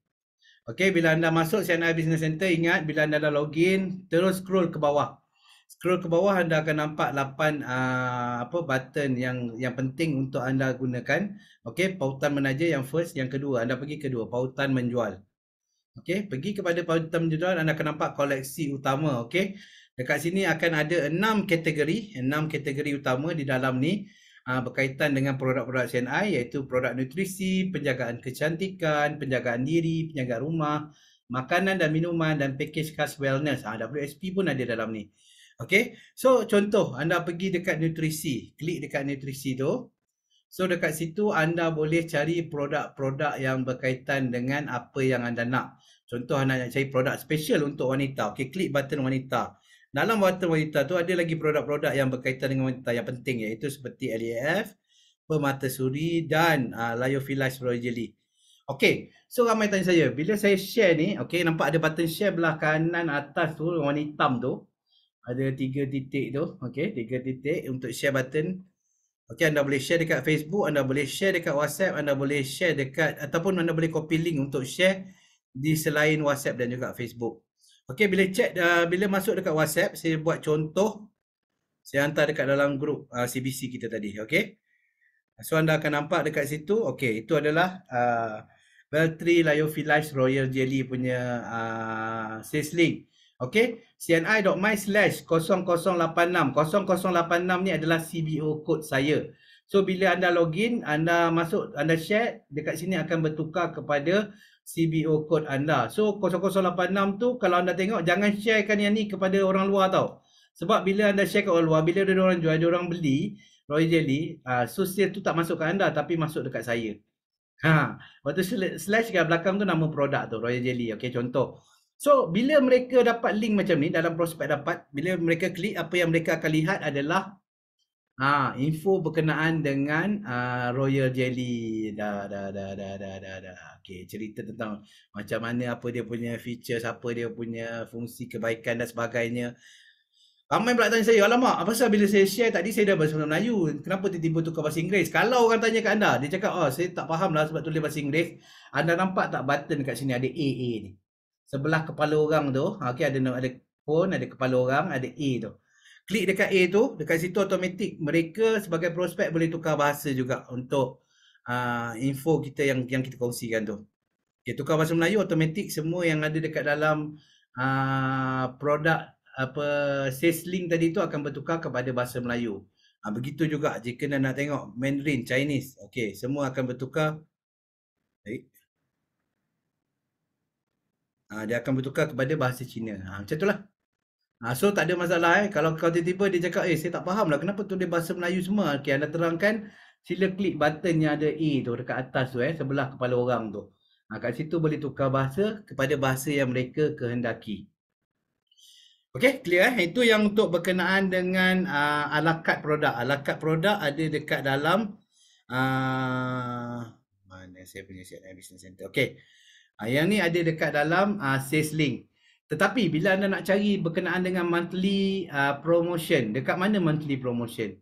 Okay, bila anda masuk CNI Business Center, ingat bila anda dah login, terus scroll ke bawah. Scroll ke bawah anda akan nampak 8 uh, ah, apa button yang yang penting untuk anda gunakan. Okay, pautan menaja yang first, yang kedua. Anda pergi kedua, pautan menjual. Okey, pergi kepada item jadual anda akan nampak koleksi utama, okey. Dekat sini akan ada enam kategori, enam kategori utama di dalam ni uh, berkaitan dengan produk-produk CNI iaitu produk nutrisi, penjagaan kecantikan, penjagaan diri, penjaga rumah, makanan dan minuman dan pakej khas wellness. Ah WSP pun ada dalam ni. Okey. So contoh anda pergi dekat nutrisi, klik dekat nutrisi tu. So dekat situ anda boleh cari produk-produk yang berkaitan dengan apa yang anda nak. Contoh anak saya produk special untuk wanita. Okey, klik button wanita. Dalam button wanita tu ada lagi produk-produk yang berkaitan dengan wanita yang penting iaitu seperti LAF, pemata suri dan uh, lyophilized floral jelly. Okey, so ramai tanya saya, bila saya share ni, okey nampak ada button share belah kanan atas tu warna hitam tu. Ada tiga titik tu, okey, tiga titik untuk share button. Okey, anda boleh share dekat Facebook, anda boleh share dekat WhatsApp, anda boleh share dekat ataupun anda boleh copy link untuk share di selain WhatsApp dan juga Facebook. Okey, bila chat uh, bila masuk dekat WhatsApp, saya buat contoh saya hantar dekat dalam grup uh, CBC kita tadi, okey. So anda akan nampak dekat situ, okey, itu adalah a uh, Beltree Lyophilized Royal Jelly punya a uh, sales link. Okey, cni.my/0086. 0086 ni adalah CBO code saya. So bila anda login, anda masuk, anda share, dekat sini akan bertukar kepada CBO code anda. So 0086 tu kalau anda tengok jangan sharekan yang ni kepada orang luar tau. Sebab bila anda share ke orang luar, bila ada orang jual, ada orang beli Roy Jelly, uh, so sale tu tak masuk ke anda tapi masuk dekat saya. Ha, waktu slash kat belakang tu nama produk tu Roy Jelly. Okey contoh. So bila mereka dapat link macam ni dalam prospek dapat, bila mereka klik apa yang mereka akan lihat adalah Ha, info berkenaan dengan uh, Royal Jelly. Dah, dah, dah, dah, dah, dah, dah. Okay, cerita tentang macam mana apa dia punya features, apa dia punya fungsi kebaikan dan sebagainya. Ramai pula tanya saya, alamak, apa sebab bila saya share tadi saya dah bahasa Melayu, kenapa tiba-tiba tukar bahasa Inggeris? Kalau orang tanya kat anda, dia cakap, oh saya tak faham lah sebab tulis bahasa Inggeris, anda nampak tak button kat sini ada AA ni? Sebelah kepala orang tu, ha, okay, ada ada phone, ada kepala orang, ada A tu klik dekat A tu, dekat situ automatik mereka sebagai prospek boleh tukar bahasa juga untuk uh, info kita yang yang kita kongsikan tu. Okay, tukar bahasa Melayu automatik semua yang ada dekat dalam uh, produk apa sales link tadi tu akan bertukar kepada bahasa Melayu. Ha, begitu juga jika anda nak tengok Mandarin, Chinese. okay semua akan bertukar. Baik. Ha, dia akan bertukar kepada bahasa Cina. Ha, macam itulah. Ha, so tak ada masalah eh. Kalau kau tiba-tiba dia cakap, eh saya tak faham lah kenapa dia bahasa Melayu semua. Okay, anda terangkan. Sila klik button yang ada E tu dekat atas tu eh. Sebelah kepala orang tu. Ha, kat situ boleh tukar bahasa kepada bahasa yang mereka kehendaki. Okay, clear eh. Itu yang untuk berkenaan dengan uh, alakat produk. Alakat produk ada dekat dalam uh, mana saya punya CRM eh, Business Center. Okay. Uh, ah, yang ni ada dekat dalam uh, sales link. Tetapi bila anda nak cari berkenaan dengan monthly uh, promotion, dekat mana monthly promotion?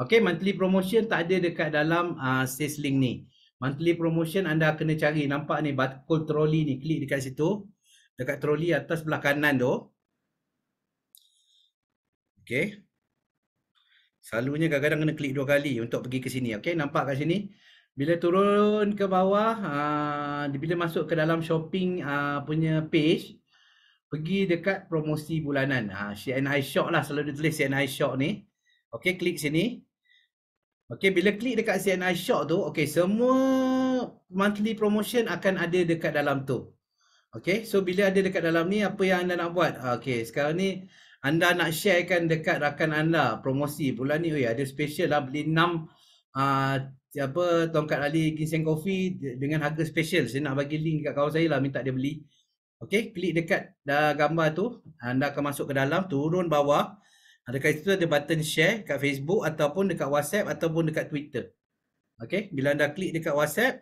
Okay, monthly promotion tak ada dekat dalam uh, sales link ni. Monthly promotion anda kena cari. Nampak ni, barcode trolley ni. Klik dekat situ. Dekat trolley atas belah kanan tu. Okay. Selalunya kadang-kadang kena klik dua kali untuk pergi ke sini. Okay, nampak kat sini. Bila turun ke bawah, uh, bila masuk ke dalam shopping uh, punya page, pergi dekat promosi bulanan. Ha, CNI Shock lah. Selalu dia tulis CNI Shock ni. Okay, klik sini. Okay, bila klik dekat CNI Shock tu, okay, semua monthly promotion akan ada dekat dalam tu. Okay, so bila ada dekat dalam ni, apa yang anda nak buat? Ha, okay, sekarang ni anda nak sharekan dekat rakan anda promosi bulan ni. oh ya ada special lah, beli 6 uh, ha, apa tongkat Ali Ginseng Coffee dengan harga special. Saya nak bagi link dekat kawan saya lah, minta dia beli. Okey, klik dekat uh, gambar tu. Anda akan masuk ke dalam, turun bawah. Dekat situ ada button share dekat Facebook ataupun dekat WhatsApp ataupun dekat Twitter. Okey, bila anda klik dekat WhatsApp,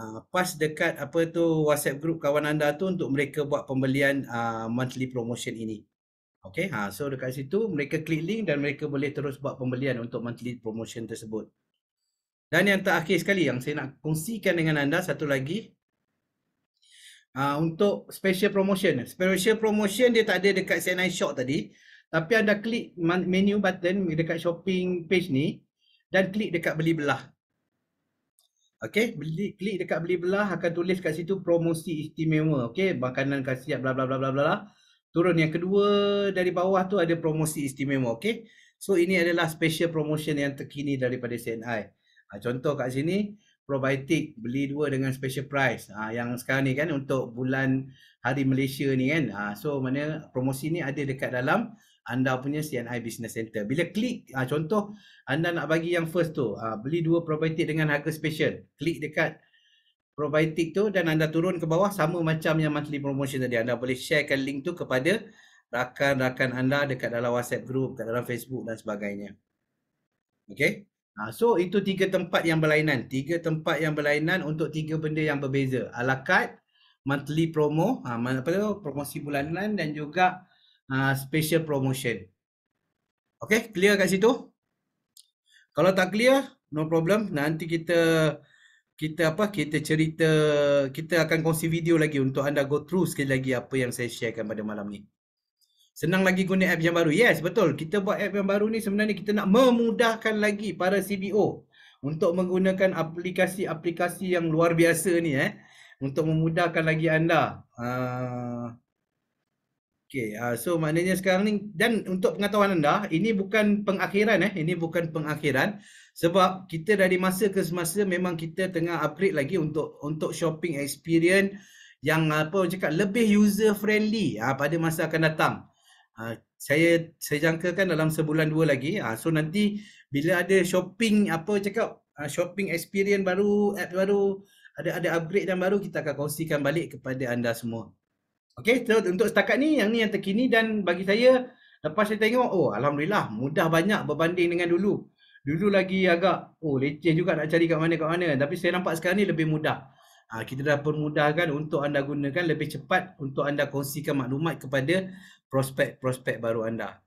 uh, pas dekat apa tu WhatsApp group kawan anda tu untuk mereka buat pembelian uh, monthly promotion ini. Okey, ha, so dekat situ mereka klik link dan mereka boleh terus buat pembelian untuk monthly promotion tersebut. Dan yang terakhir sekali yang saya nak kongsikan dengan anda satu lagi Ah, untuk special promotion. Special promotion dia tak ada dekat CNI Shop tadi. Tapi anda klik menu button dekat shopping page ni dan klik dekat beli belah. Okay, beli, klik dekat beli belah akan tulis kat situ promosi istimewa. Okay, makanan kasih bla bla bla bla bla. Turun yang kedua dari bawah tu ada promosi istimewa. Okay, so ini adalah special promotion yang terkini daripada CNI. Ha, ah, contoh kat sini, probiotic beli dua dengan special price ha, yang sekarang ni kan untuk bulan hari Malaysia ni kan ha, so mana promosi ni ada dekat dalam anda punya CNI Business Center bila klik ha, contoh anda nak bagi yang first tu ha, beli dua probiotic dengan harga special klik dekat probiotic tu dan anda turun ke bawah sama macam yang monthly promotion tadi anda boleh sharekan link tu kepada rakan-rakan anda dekat dalam WhatsApp group, dekat dalam Facebook dan sebagainya. Okay. Ha, so itu tiga tempat yang berlainan. Tiga tempat yang berlainan untuk tiga benda yang berbeza. Alakat, monthly promo, ha, apa tu, promosi bulanan dan juga ha, special promotion. Okay, clear kat situ? Kalau tak clear, no problem. Nanti kita kita apa kita cerita kita akan kongsi video lagi untuk anda go through sekali lagi apa yang saya sharekan pada malam ni. Senang lagi guna app yang baru. Yes, betul. Kita buat app yang baru ni sebenarnya kita nak memudahkan lagi para CBO untuk menggunakan aplikasi-aplikasi yang luar biasa ni eh. Untuk memudahkan lagi anda. Uh, ah. okay, uh, ah, so maknanya sekarang ni dan untuk pengetahuan anda, ini bukan pengakhiran eh. Ini bukan pengakhiran sebab kita dari masa ke semasa memang kita tengah upgrade lagi untuk untuk shopping experience yang apa cakap lebih user friendly uh, ah, pada masa akan datang. Uh, saya saya jangkakan dalam sebulan dua lagi. Uh, so nanti bila ada shopping apa cakap uh, shopping experience baru app baru ada ada upgrade dan baru kita akan kongsikan balik kepada anda semua. Okay, so untuk setakat ni yang ni yang terkini dan bagi saya lepas saya tengok oh alhamdulillah mudah banyak berbanding dengan dulu. Dulu lagi agak oh leceh juga nak cari kat mana kat mana tapi saya nampak sekarang ni lebih mudah. Ha, kita dah permudahkan untuk anda gunakan lebih cepat untuk anda kongsikan maklumat kepada prospek-prospek baru anda.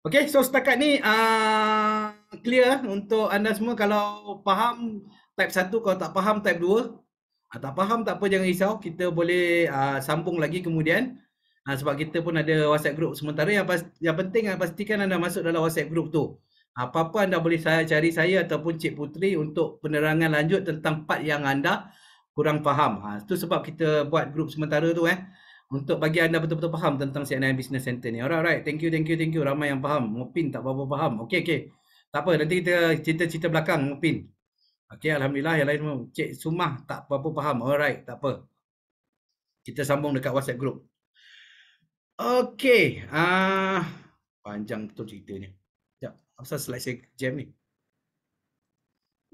Okay, so setakat ni uh, clear lah untuk anda semua kalau faham type 1, kalau tak faham type 2, uh, ah, tak faham tak apa jangan risau, kita boleh uh, sambung lagi kemudian. Uh, sebab kita pun ada WhatsApp group sementara yang, pas- yang penting yang pastikan anda masuk dalam WhatsApp group tu. Apa-apa anda boleh saya cari saya ataupun Cik Putri untuk penerangan lanjut tentang part yang anda kurang faham. Ha, itu sebab kita buat grup sementara tu eh untuk bagi anda betul-betul faham tentang CNI Business Center ni. Alright, alright. Thank you, thank you, thank you. Ramai yang faham. Mopin tak apa-apa faham. Okay, okay. Tak apa, nanti kita cerita-cerita belakang Mopin. Okay, Alhamdulillah. Yang lain semua. Cik Sumah tak apa-apa faham. Alright, tak apa. Kita sambung dekat WhatsApp group. Okay. uh, ah, panjang betul ceritanya. Sekejap. Apa slide saya jam ni?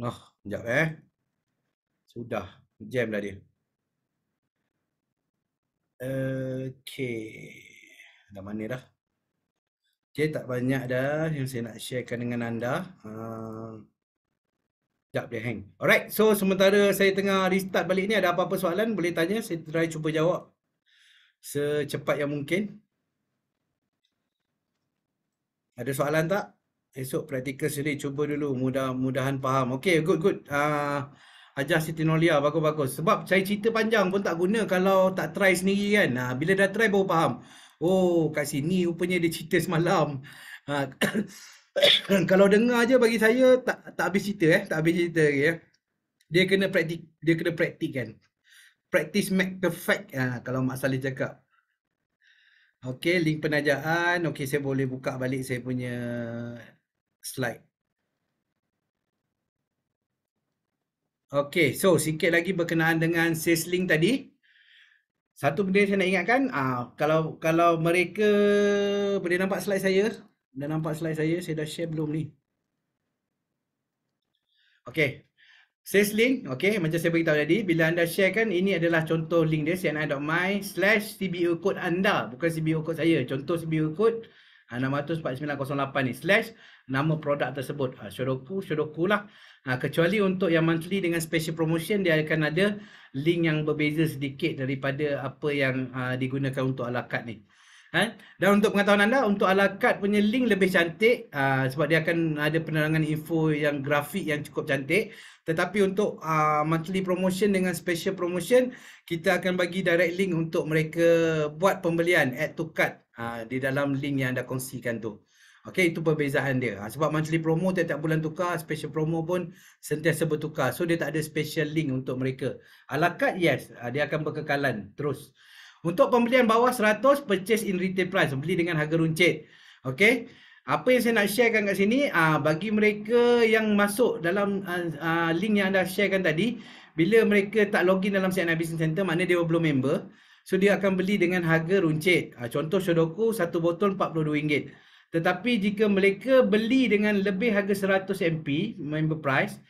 Oh, sekejap eh. Sudah. Jam lah dia. Okay. Dah mana dah? Okay, tak banyak dah yang saya nak sharekan dengan anda. Uh, sekejap dia hang. Alright, so sementara saya tengah restart balik ni, ada apa-apa soalan boleh tanya. Saya try cuba jawab secepat yang mungkin. Ada soalan tak? Esok praktikal sendiri, cuba dulu. Mudah-mudahan faham. Okay, good, good. Uh, Hajar Siti Nolia bagus-bagus. Sebab saya cerita panjang pun tak guna kalau tak try sendiri kan. Ha, bila dah try baru faham. Oh kat sini rupanya dia cerita semalam. Ha, kalau dengar je bagi saya tak tak habis cerita eh. Tak habis cerita lagi ya. Dia kena praktik, dia kena praktik kan. Practice make perfect ha, kalau Mak Saleh cakap. Okay link penajaan. Okay saya boleh buka balik saya punya slide. Okay, so sikit lagi berkenaan dengan sales link tadi. Satu benda saya nak ingatkan, ah kalau kalau mereka boleh nampak slide saya, dah nampak slide saya, saya dah share belum ni. Okay, sales link, okay, macam saya beritahu tadi, bila anda share kan, ini adalah contoh link dia, cni.my slash CBU code anda, bukan CBU code saya, contoh CBU code 64908 ah, ni, slash nama produk tersebut. Uh, ha, Shodoku, Shodoku lah. Uh, kecuali untuk yang monthly dengan special promotion, dia akan ada link yang berbeza sedikit daripada apa yang uh, digunakan untuk ala kad ni. Ha? Dan untuk pengetahuan anda, untuk ala kad punya link lebih cantik uh, sebab dia akan ada penerangan info yang grafik yang cukup cantik. Tetapi untuk uh, monthly promotion dengan special promotion, kita akan bagi direct link untuk mereka buat pembelian, add to cart uh, di dalam link yang anda kongsikan tu. Okay, itu perbezaan dia. Ah, sebab monthly promo tiap-tiap bulan tukar, special promo pun sentiasa bertukar. So, dia tak ada special link untuk mereka. Alakat, yes. Ah, dia akan berkekalan terus. Untuk pembelian bawah 100, purchase in retail price. Beli dengan harga runcit. Okay. Apa yang saya nak sharekan kat sini, ah, bagi mereka yang masuk dalam link yang anda sharekan tadi, bila mereka tak login dalam CNI Business Center, mana dia belum member. So, dia akan beli dengan harga runcit. Contoh Shodoku, satu botol RM42. Tetapi jika mereka beli dengan lebih harga 100 MP member price,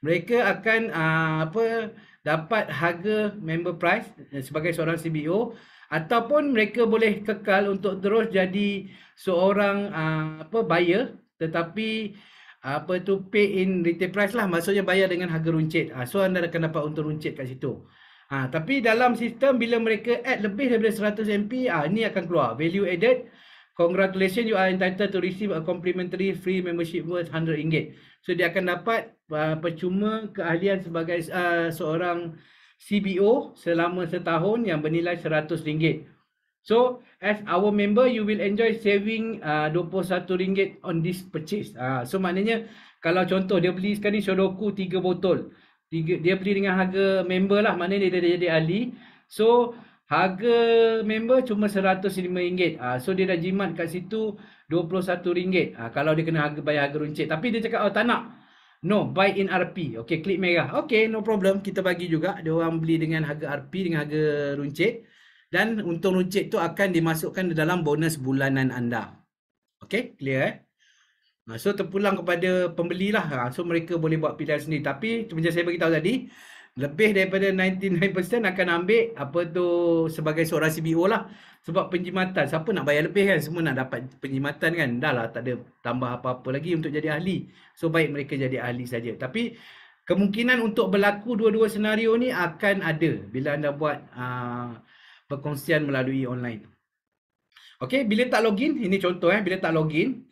mereka akan uh, apa dapat harga member price eh, sebagai seorang CBO ataupun mereka boleh kekal untuk terus jadi seorang uh, apa buyer tetapi ah, apa tu pay in retail price lah maksudnya bayar dengan harga runcit. Uh, so anda akan dapat untung runcit kat situ. Ha, tapi dalam sistem bila mereka add lebih daripada 100 MP, ha, ini akan keluar value added congratulations you are entitled to receive a complimentary free membership worth 100 ringgit so dia akan dapat uh, percuma keahlian sebagai uh, seorang CBO selama setahun yang bernilai 100 ringgit so as our member you will enjoy saving uh, 21 ringgit on this purchase uh, so maknanya kalau contoh dia beli sekarang, sekali sodoku 3 botol dia beli dengan harga member lah maknanya dia jadi ahli so harga member cuma RM105. Ah ha, so dia dah jimat kat situ RM21. Ah ha, kalau dia kena harga bayar harga runcit tapi dia cakap oh tak nak. No, buy in RP. Okay, klik merah. Okay, no problem. Kita bagi juga. Dia orang beli dengan harga RP, dengan harga runcit. Dan untung runcit tu akan dimasukkan dalam bonus bulanan anda. Okay, clear eh? Ah, so, terpulang kepada pembeli lah. Ah, so, mereka boleh buat pilihan sendiri. Tapi, macam saya beritahu tadi, lebih daripada 99% akan ambil apa tu sebagai seorang CBO lah sebab penjimatan siapa nak bayar lebih kan semua nak dapat penjimatan kan dah lah tak ada tambah apa-apa lagi untuk jadi ahli so baik mereka jadi ahli saja tapi kemungkinan untuk berlaku dua-dua senario ni akan ada bila anda buat uh, perkongsian melalui online Okey, bila tak login, ini contoh eh, bila tak login,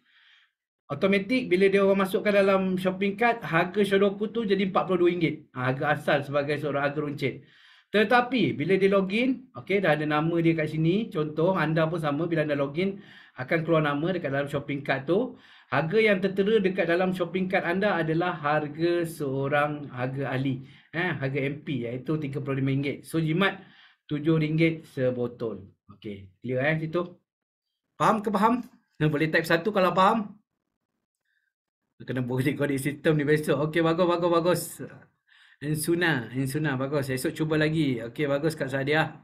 Automatik bila dia orang masukkan dalam shopping cart harga Shodoku tu jadi RM42. Ha, harga asal sebagai seorang agro runcit. Tetapi bila dia login, okay, dah ada nama dia kat sini. Contoh anda pun sama bila anda login akan keluar nama dekat dalam shopping cart tu. Harga yang tertera dekat dalam shopping cart anda adalah harga seorang harga ahli. Eh, harga MP iaitu RM35. So jimat RM7 sebotol. Okay, clear eh situ? Faham ke faham? Boleh type satu kalau faham kena boleh kodik sistem ni besok. Okey bagus bagus bagus. Insuna, insuna bagus. Esok cuba lagi. Okey bagus Kak Sadia.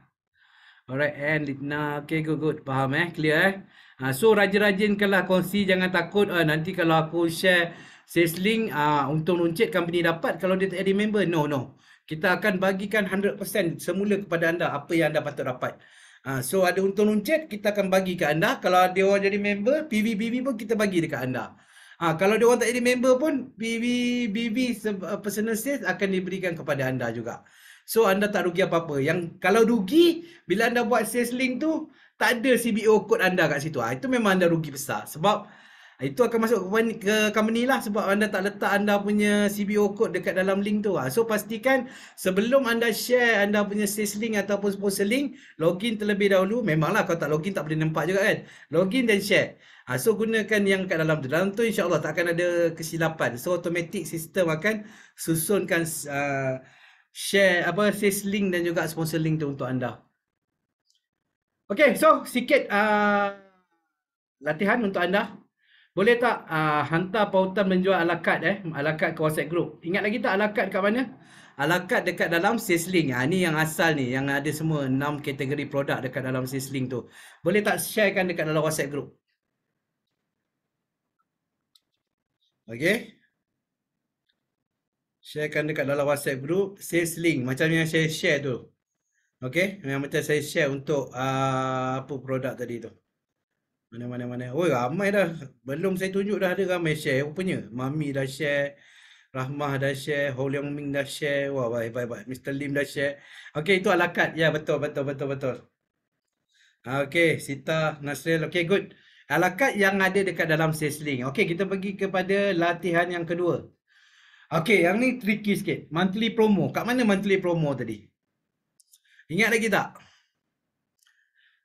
Alright and Litna. Okey good good. Faham eh? Clear eh? Ha, so rajin-rajinkanlah rajin kongsi jangan takut uh, nanti kalau aku share sales link uh, untung runcit company dapat kalau dia tak jadi member. No no. Kita akan bagikan 100% semula kepada anda apa yang anda patut dapat. Ha, so ada untung runcit kita akan bagi ke anda kalau dia orang jadi member PVPV pun kita bagi dekat anda. Ha, kalau dia orang tak jadi member pun BB BB uh, personal sales akan diberikan kepada anda juga. So anda tak rugi apa-apa. Yang kalau rugi bila anda buat sales link tu tak ada CBO code anda kat situ. Ha, itu memang anda rugi besar sebab ha, itu akan masuk ke company lah sebab anda tak letak anda punya CBO code dekat dalam link tu. Ha. So pastikan sebelum anda share anda punya sales link ataupun sponsor link login terlebih dahulu. Memanglah kalau tak login tak boleh nampak juga kan. Login dan share. Ha, so gunakan yang kat dalam tu. Dalam tu insya Allah tak akan ada kesilapan. So automatic sistem akan susunkan uh, share apa sales link dan juga sponsor link tu untuk anda. Okay so sikit uh, latihan untuk anda. Boleh tak uh, hantar pautan menjual alakat eh? Alakat ke WhatsApp group. Ingat lagi tak alakat dekat mana? Alakat dekat dalam sales link. Ha, ni yang asal ni. Yang ada semua 6 kategori produk dekat dalam sales link tu. Boleh tak sharekan dekat dalam WhatsApp group? Okay. Sharekan dekat dalam WhatsApp group. Sales link. Macam yang saya share tu. Okay. Yang macam saya share untuk uh, apa produk tadi tu. Mana mana mana. Oh, ramai dah. Belum saya tunjuk dah ada ramai share. Rupanya. Mami dah share. Rahmah dah share. Holyong Ming dah share. Wah wah hebat hebat. Mr. Lim dah share. Okay itu alakat. Ya betul betul betul betul. Okay. Sita Nasril. Okay good. Alakat yang ada dekat dalam sesling. Okey, kita pergi kepada latihan yang kedua. Okey, yang ni tricky sikit. Monthly promo. Kat mana monthly promo tadi? Ingat lagi tak?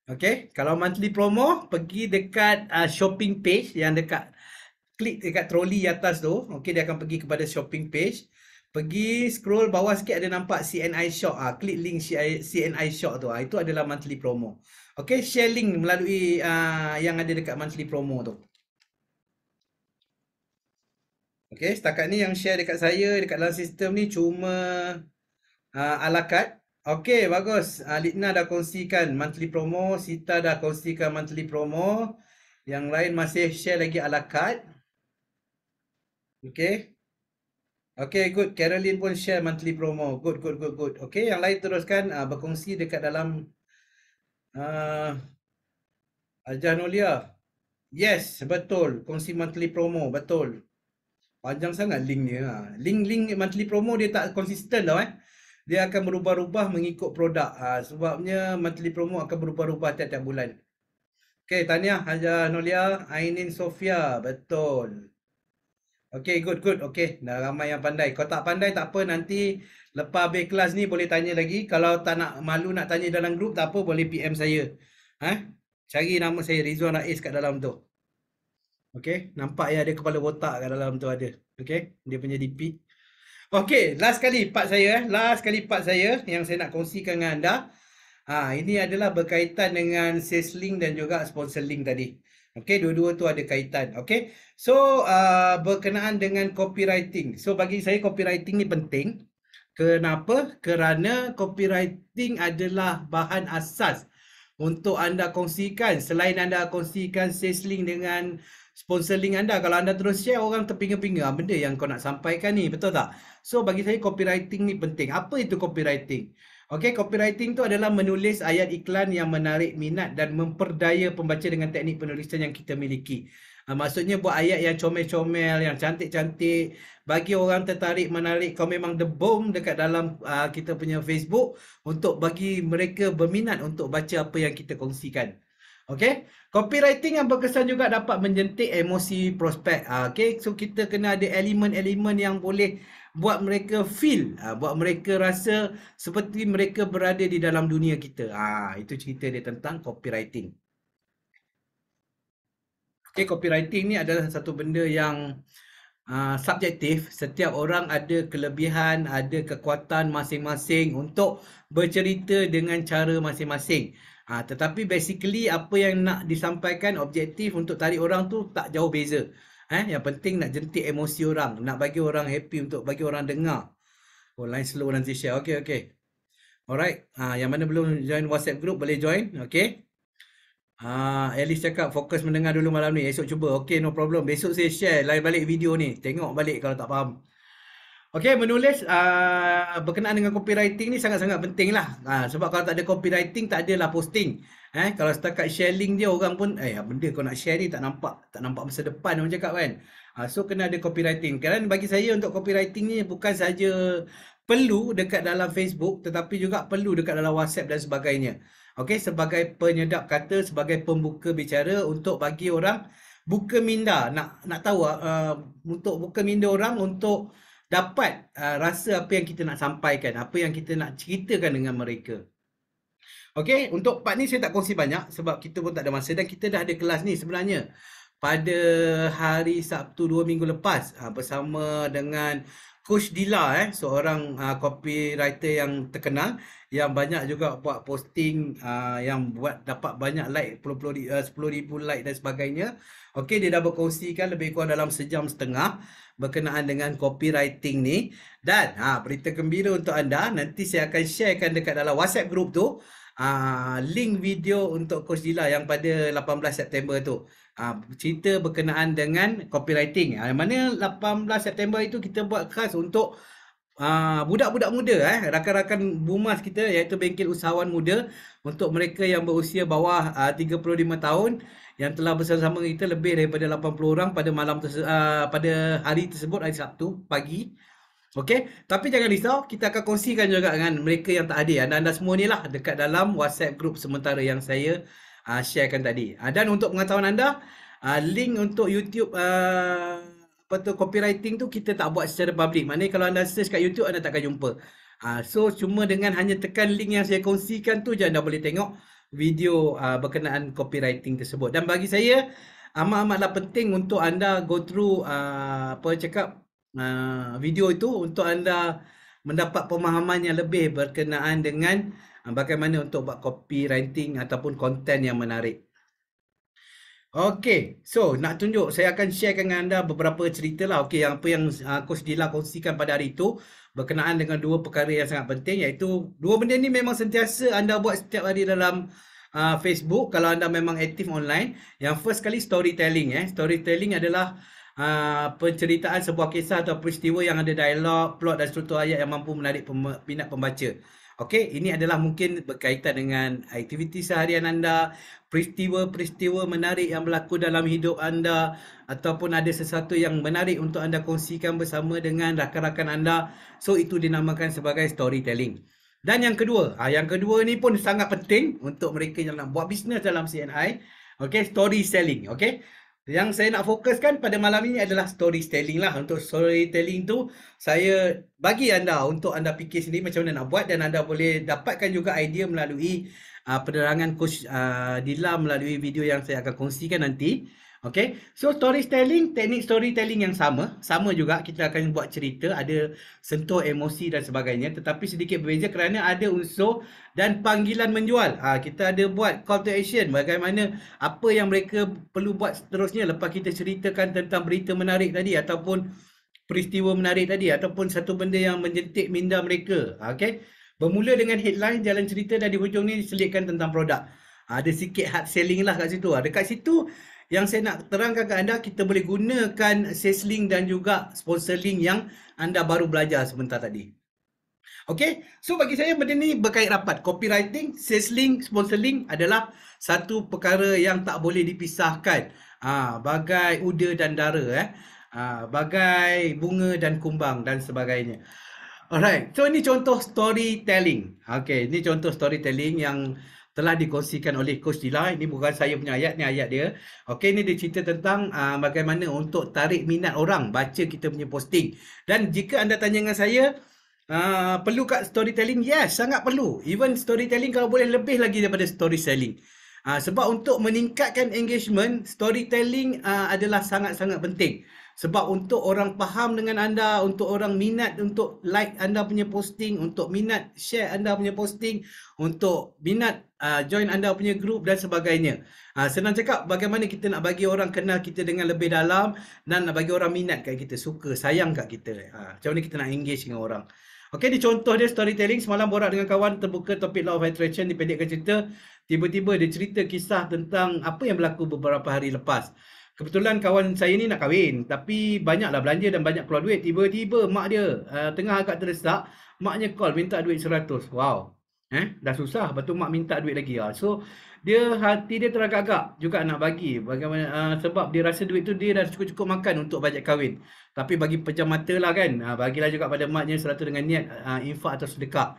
Okey, kalau monthly promo, pergi dekat uh, shopping page yang dekat klik dekat trolley atas tu. Okey, dia akan pergi kepada shopping page. Pergi scroll bawah sikit ada nampak CNI Shop. ha, klik link CNI Shop tu. Ha. itu adalah monthly promo. Okay, share link melalui uh, yang ada dekat monthly promo tu. Okay, setakat ni yang share dekat saya, dekat dalam sistem ni cuma uh, alakat. Okay, bagus. Uh, Litna dah kongsikan monthly promo. Sita dah kongsikan monthly promo. Yang lain masih share lagi alakat. Okay. Okay, good. Caroline pun share monthly promo. Good, good, good, good. Okay, yang lain teruskan uh, berkongsi dekat dalam Uh, ah, Ajan Ulia. Yes, betul. Kongsi monthly promo, betul. Panjang sangat link dia. Ah. Link-link monthly promo dia tak konsisten tau eh. Dia akan berubah-ubah mengikut produk. Ha, sebabnya monthly promo akan berubah-ubah tiap-tiap bulan. Okay, tanya Haja Nolia, Ainin Sofia, betul. Okay, good, good. Okay, dah ramai yang pandai. Kalau tak pandai, tak apa. Nanti Lepas habis kelas ni boleh tanya lagi. Kalau tak nak malu nak tanya dalam grup tak apa boleh PM saya. Ha? Cari nama saya Rizwan Raiz kat dalam tu. Okay. Nampak ya ada kepala botak kat dalam tu ada. Okay. Dia punya DP. Okay. Last kali part saya. Eh. Last kali part saya yang saya nak kongsikan dengan anda. Ha, ini adalah berkaitan dengan sales link dan juga sponsor link tadi. Okay, dua-dua tu ada kaitan. Okay, so uh, berkenaan dengan copywriting. So bagi saya copywriting ni penting. Kenapa? Kerana copywriting adalah bahan asas untuk anda kongsikan selain anda kongsikan sales link dengan sponsor link anda kalau anda terus share orang terpinga-pinga ah, benda yang kau nak sampaikan ni betul tak so bagi saya copywriting ni penting apa itu copywriting Okay, copywriting tu adalah menulis ayat iklan yang menarik minat dan memperdaya pembaca dengan teknik penulisan yang kita miliki. Ha, maksudnya buat ayat yang comel-comel yang cantik-cantik bagi orang tertarik menarik kau memang the bomb dekat dalam uh, kita punya Facebook untuk bagi mereka berminat untuk baca apa yang kita kongsikan Okay, copywriting yang berkesan juga dapat menjentik emosi prospek. Ha, okay, so kita kena ada elemen-elemen yang boleh buat mereka feel, buat mereka rasa seperti mereka berada di dalam dunia kita. Ah, itu cerita dia tentang copywriting okay, copywriting ni adalah satu benda yang uh, subjektif. Setiap orang ada kelebihan, ada kekuatan masing-masing untuk bercerita dengan cara masing-masing. Ha, tetapi basically apa yang nak disampaikan objektif untuk tarik orang tu tak jauh beza. Eh, yang penting nak jentik emosi orang, nak bagi orang happy untuk bagi orang dengar. Oh, line slow nanti share. Okay, okay. Alright, ha, yang mana belum join WhatsApp group boleh join. Okay. Ha, ah, Alice cakap fokus mendengar dulu malam ni. Esok cuba. Okey, no problem. Besok saya share live balik video ni. Tengok balik kalau tak faham. Okey, menulis uh, berkenaan dengan copywriting ni sangat-sangat penting lah. Uh, sebab kalau tak ada copywriting, tak adalah posting. Eh, kalau setakat share link dia, orang pun, eh, benda kau nak share ni tak nampak. Tak nampak masa depan orang cakap kan. Uh, so, kena ada copywriting. Kerana bagi saya untuk copywriting ni bukan saja perlu dekat dalam Facebook, tetapi juga perlu dekat dalam WhatsApp dan sebagainya. Okey sebagai penyedap kata sebagai pembuka bicara untuk bagi orang buka minda nak nak tahu uh, untuk buka minda orang untuk dapat uh, rasa apa yang kita nak sampaikan apa yang kita nak ceritakan dengan mereka. Okey untuk part ni saya tak kongsi banyak sebab kita pun tak ada masa dan kita dah ada kelas ni sebenarnya pada hari Sabtu dua minggu lepas uh, bersama dengan Coach Dila eh seorang uh, copywriter yang terkenal yang banyak juga buat posting uh, yang buat dapat banyak like 10,000 uh, 10, like dan sebagainya. Okey dia dah berkongsikan lebih kurang dalam sejam setengah berkenaan dengan copywriting ni dan ha berita gembira untuk anda nanti saya akan sharekan dekat dalam WhatsApp group tu uh, link video untuk Coach Dila yang pada 18 September tu. Uh, cerita berkenaan dengan copywriting. Yang mana 18 September itu kita buat khas untuk Ah, budak-budak muda eh rakan-rakan bumas kita iaitu bengkel usahawan muda untuk mereka yang berusia bawah ah, uh, 35 tahun yang telah bersama-sama kita lebih daripada 80 orang pada malam uh, pada hari tersebut hari Sabtu pagi Okey, tapi jangan risau, kita akan kongsikan juga dengan mereka yang tak ada. Anda-anda semua ni lah dekat dalam WhatsApp group sementara yang saya uh, sharekan tadi. Uh, dan untuk pengetahuan anda, uh, link untuk YouTube uh, apa tu copywriting tu kita tak buat secara public. Maknanya kalau anda search kat YouTube anda takkan jumpa. Ha, so cuma dengan hanya tekan link yang saya kongsikan tu je anda boleh tengok video uh, berkenaan copywriting tersebut. Dan bagi saya amat-amatlah penting untuk anda go through uh, apa cakap uh, video itu untuk anda mendapat pemahaman yang lebih berkenaan dengan uh, bagaimana untuk buat copywriting ataupun konten yang menarik. Okay, so nak tunjuk saya akan sharekan dengan anda beberapa cerita lah. Okay, yang apa yang uh, Coach Dila kongsikan pada hari itu berkenaan dengan dua perkara yang sangat penting iaitu dua benda ni memang sentiasa anda buat setiap hari dalam uh, Facebook kalau anda memang aktif online. Yang first kali storytelling eh. Storytelling adalah uh, penceritaan sebuah kisah atau peristiwa yang ada dialog, plot dan struktur ayat yang mampu menarik pem- pembaca. Okey, ini adalah mungkin berkaitan dengan aktiviti seharian anda, peristiwa-peristiwa menarik yang berlaku dalam hidup anda ataupun ada sesuatu yang menarik untuk anda kongsikan bersama dengan rakan-rakan anda. So itu dinamakan sebagai storytelling. Dan yang kedua, ah yang kedua ni pun sangat penting untuk mereka yang nak buat bisnes dalam CNI. Okay, story selling. Okay, yang saya nak fokuskan pada malam ini adalah story selling lah. Untuk story selling tu, saya bagi anda untuk anda fikir sendiri macam mana nak buat dan anda boleh dapatkan juga idea melalui uh, penerangan coach uh, Dila melalui video yang saya akan kongsikan nanti. Okay, so storytelling, teknik storytelling yang sama, sama juga kita akan buat cerita, ada sentuh emosi dan sebagainya tetapi sedikit berbeza kerana ada unsur dan panggilan menjual. Ha, kita ada buat call to action, bagaimana apa yang mereka perlu buat seterusnya lepas kita ceritakan tentang berita menarik tadi ataupun peristiwa menarik tadi ataupun satu benda yang menjentik minda mereka. Okay, Bermula dengan headline, jalan cerita dan di hujung ni selitkan tentang produk. Ada sikit hard selling lah kat situ. Dekat situ yang saya nak terangkan ke anda, kita boleh gunakan sales link dan juga sponsor link yang anda baru belajar sebentar tadi. Okay, so bagi saya benda ni berkait rapat. Copywriting, sales link, sponsor link adalah satu perkara yang tak boleh dipisahkan. Ha, bagai uda dan darah, eh. ha, bagai bunga dan kumbang dan sebagainya. Alright, so ini contoh storytelling. Okay, ini contoh storytelling yang telah dikongsikan oleh Coach Dila. Ini bukan saya punya ayat, ni ayat dia. Okay, ini dia cerita tentang uh, bagaimana untuk tarik minat orang baca kita punya posting. Dan jika anda tanya dengan saya, uh, perlu kat storytelling? Yes, sangat perlu. Even storytelling kalau boleh lebih lagi daripada storytelling. Uh, ah, sebab untuk meningkatkan engagement, storytelling uh, adalah sangat-sangat penting. Sebab untuk orang faham dengan anda, untuk orang minat untuk like anda punya posting, untuk minat share anda punya posting, untuk minat uh, join anda punya group dan sebagainya. Ha, senang cakap bagaimana kita nak bagi orang kenal kita dengan lebih dalam dan nak bagi orang minat kat kita, suka, sayang kat kita. Ha, macam mana kita nak engage dengan orang. Okey, ni contoh dia storytelling. Semalam borak dengan kawan terbuka topik law of attraction, dipendekkan cerita. Tiba-tiba dia cerita kisah tentang apa yang berlaku beberapa hari lepas kebetulan kawan saya ni nak kahwin tapi banyaklah belanja dan banyak keluar duit tiba-tiba mak dia uh, tengah agak terdesak maknya call minta duit seratus. wow eh dah susah lepas tu mak minta duit lagi ah so dia hati dia teragak-agak juga nak bagi bagaimana uh, sebab dia rasa duit tu dia dah cukup-cukup makan untuk bajet kahwin tapi bagi pejam mata lah kan uh, bagilah juga pada maknya seratus dengan niat uh, infak atau sedekah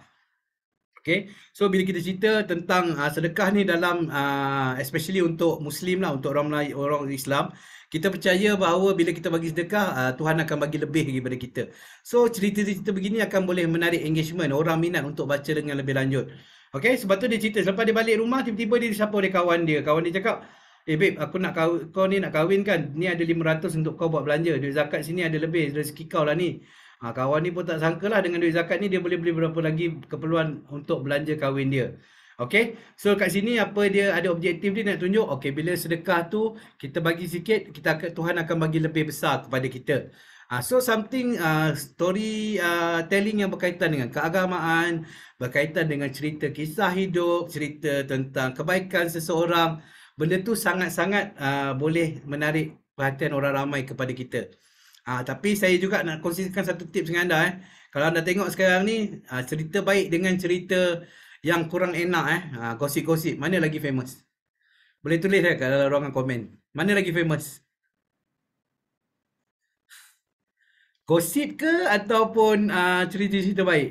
Okay. So bila kita cerita tentang uh, sedekah ni dalam uh, especially untuk Muslim lah, untuk orang Melayu, orang Islam, kita percaya bahawa bila kita bagi sedekah, uh, Tuhan akan bagi lebih daripada kita. So cerita-cerita begini akan boleh menarik engagement, orang minat untuk baca dengan lebih lanjut. Okay, sebab tu dia cerita, selepas dia balik rumah, tiba-tiba dia disapa oleh kawan dia. Kawan dia cakap, eh babe, aku nak kau, kau ni nak kahwin kan? Ni ada RM500 untuk kau buat belanja, duit zakat sini ada lebih, rezeki kau lah ni. Ha, kawan ni pun tak sangka lah dengan duit zakat ni dia boleh beli berapa lagi keperluan untuk belanja kahwin dia. Okay. So kat sini apa dia ada objektif dia nak tunjuk. Okay bila sedekah tu kita bagi sikit kita Tuhan akan bagi lebih besar kepada kita. Ha, so something uh, story uh, telling yang berkaitan dengan keagamaan, berkaitan dengan cerita kisah hidup, cerita tentang kebaikan seseorang. Benda tu sangat-sangat uh, boleh menarik perhatian orang ramai kepada kita. Ha, tapi saya juga nak kongsikan satu tips dengan anda eh. Kalau anda tengok sekarang ni ha, cerita baik dengan cerita yang kurang enak eh. Ha, gosip-gosip mana lagi famous? Boleh tulis eh, kat dalam ruangan komen. Mana lagi famous? Gosip ke ataupun ha, cerita-cerita baik?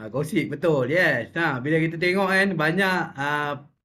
Ha, gosip betul. Yes. Nah bila kita tengok kan banyak ha,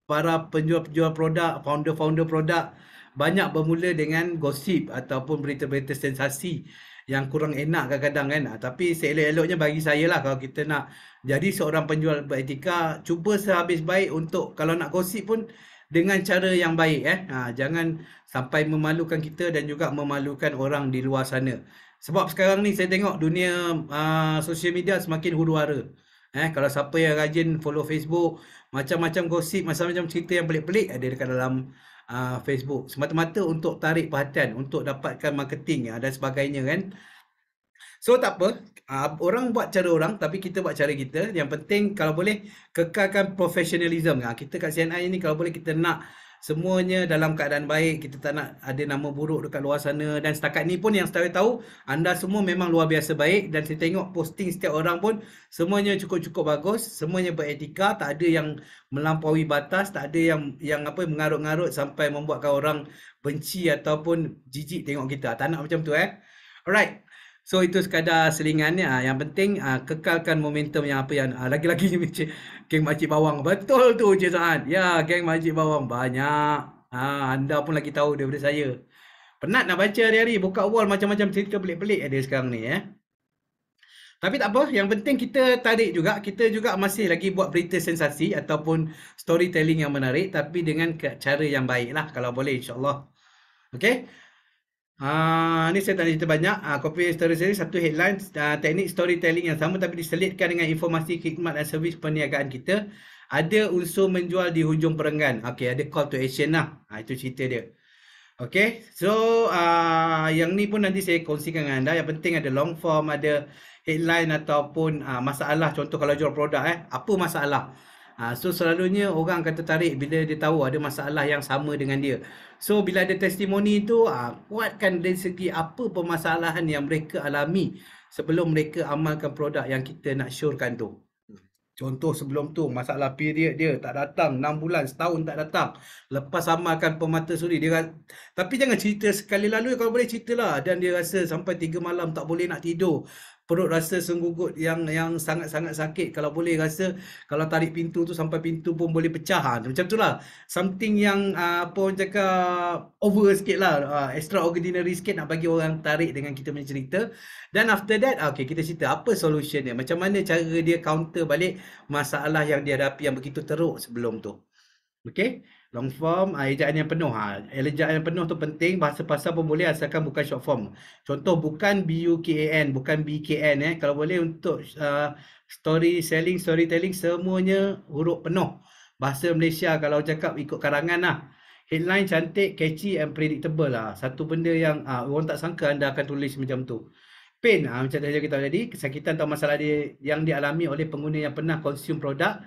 para penjual-penjual produk, founder-founder produk banyak bermula dengan gosip ataupun berita-berita sensasi yang kurang enak kadang-kadang kan. Ah, tapi seelok-eloknya bagi saya lah kalau kita nak jadi seorang penjual beretika, cuba sehabis baik untuk kalau nak gosip pun dengan cara yang baik eh. Ha, jangan sampai memalukan kita dan juga memalukan orang di luar sana. Sebab sekarang ni saya tengok dunia uh, social media semakin huru-hara. Eh, kalau siapa yang rajin follow Facebook, macam-macam gosip, macam-macam cerita yang pelik-pelik ada dekat dalam uh, Facebook semata-mata untuk tarik perhatian untuk dapatkan marketing uh, dan sebagainya kan so tak apa uh, orang buat cara orang tapi kita buat cara kita yang penting kalau boleh kekalkan professionalism uh. kita kat CNI ni kalau boleh kita nak semuanya dalam keadaan baik kita tak nak ada nama buruk dekat luar sana dan setakat ni pun yang saya tahu anda semua memang luar biasa baik dan saya tengok posting setiap orang pun semuanya cukup-cukup bagus semuanya beretika tak ada yang melampaui batas tak ada yang yang apa mengarut-ngarut sampai membuatkan orang benci ataupun jijik tengok kita tak nak macam tu eh alright So itu sekadar selingannya. Ah, yang penting ah, kekalkan momentum yang apa yang ah, lagi-lagi geng makcik bawang. Betul tu Encik Saad. Ya, geng makcik bawang banyak. Ha, anda pun lagi tahu daripada saya. Penat nak baca hari-hari. Buka wall macam-macam cerita pelik-pelik ada sekarang ni. Eh. Tapi tak apa. Yang penting kita tarik juga. Kita juga masih lagi buat berita sensasi ataupun storytelling yang menarik. Tapi dengan cara yang baik lah. Kalau boleh insyaAllah. Okay. Uh, ni saya tak nak cerita banyak. Uh, ah, copy story series, satu headline, uh, teknik storytelling yang sama tapi diselitkan dengan informasi khidmat dan servis perniagaan kita. Ada unsur menjual di hujung perenggan. Okay, ada call to action lah. Uh, itu cerita dia. Okay, so uh, yang ni pun nanti saya kongsikan dengan anda. Yang penting ada long form, ada headline ataupun uh, masalah. Contoh kalau jual produk eh, apa masalah? Ha, so selalunya orang akan tertarik bila dia tahu ada masalah yang sama dengan dia. So bila ada testimoni itu, ha, kuatkan dari segi apa permasalahan yang mereka alami sebelum mereka amalkan produk yang kita nak syorkan tu. Hmm. Contoh sebelum tu masalah period dia tak datang 6 bulan setahun tak datang lepas amalkan pemata suri dia tapi jangan cerita sekali lalu kalau boleh ceritalah dan dia rasa sampai 3 malam tak boleh nak tidur perut rasa senggugut yang yang sangat-sangat sakit kalau boleh rasa kalau tarik pintu tu sampai pintu pun boleh pecah ha. macam tu lah something yang uh, apa orang cakap over sikit lah uh, extraordinary sikit nak bagi orang tarik dengan kita punya cerita dan after that ah, okay kita cerita apa solution dia macam mana cara dia counter balik masalah yang dia hadapi yang begitu teruk sebelum tu okay long form ah, ejaan yang penuh ha ejaan yang penuh tu penting bahasa pasal pun boleh asalkan bukan short form contoh bukan B U K A N bukan B K N eh kalau boleh untuk uh, story selling storytelling semuanya huruf penuh bahasa Malaysia kalau cakap ikut karangan lah headline cantik catchy and predictable lah satu benda yang uh, orang tak sangka anda akan tulis macam tu pain ha, macam tadi kita tadi kesakitan atau masalah dia yang dialami oleh pengguna yang pernah consume produk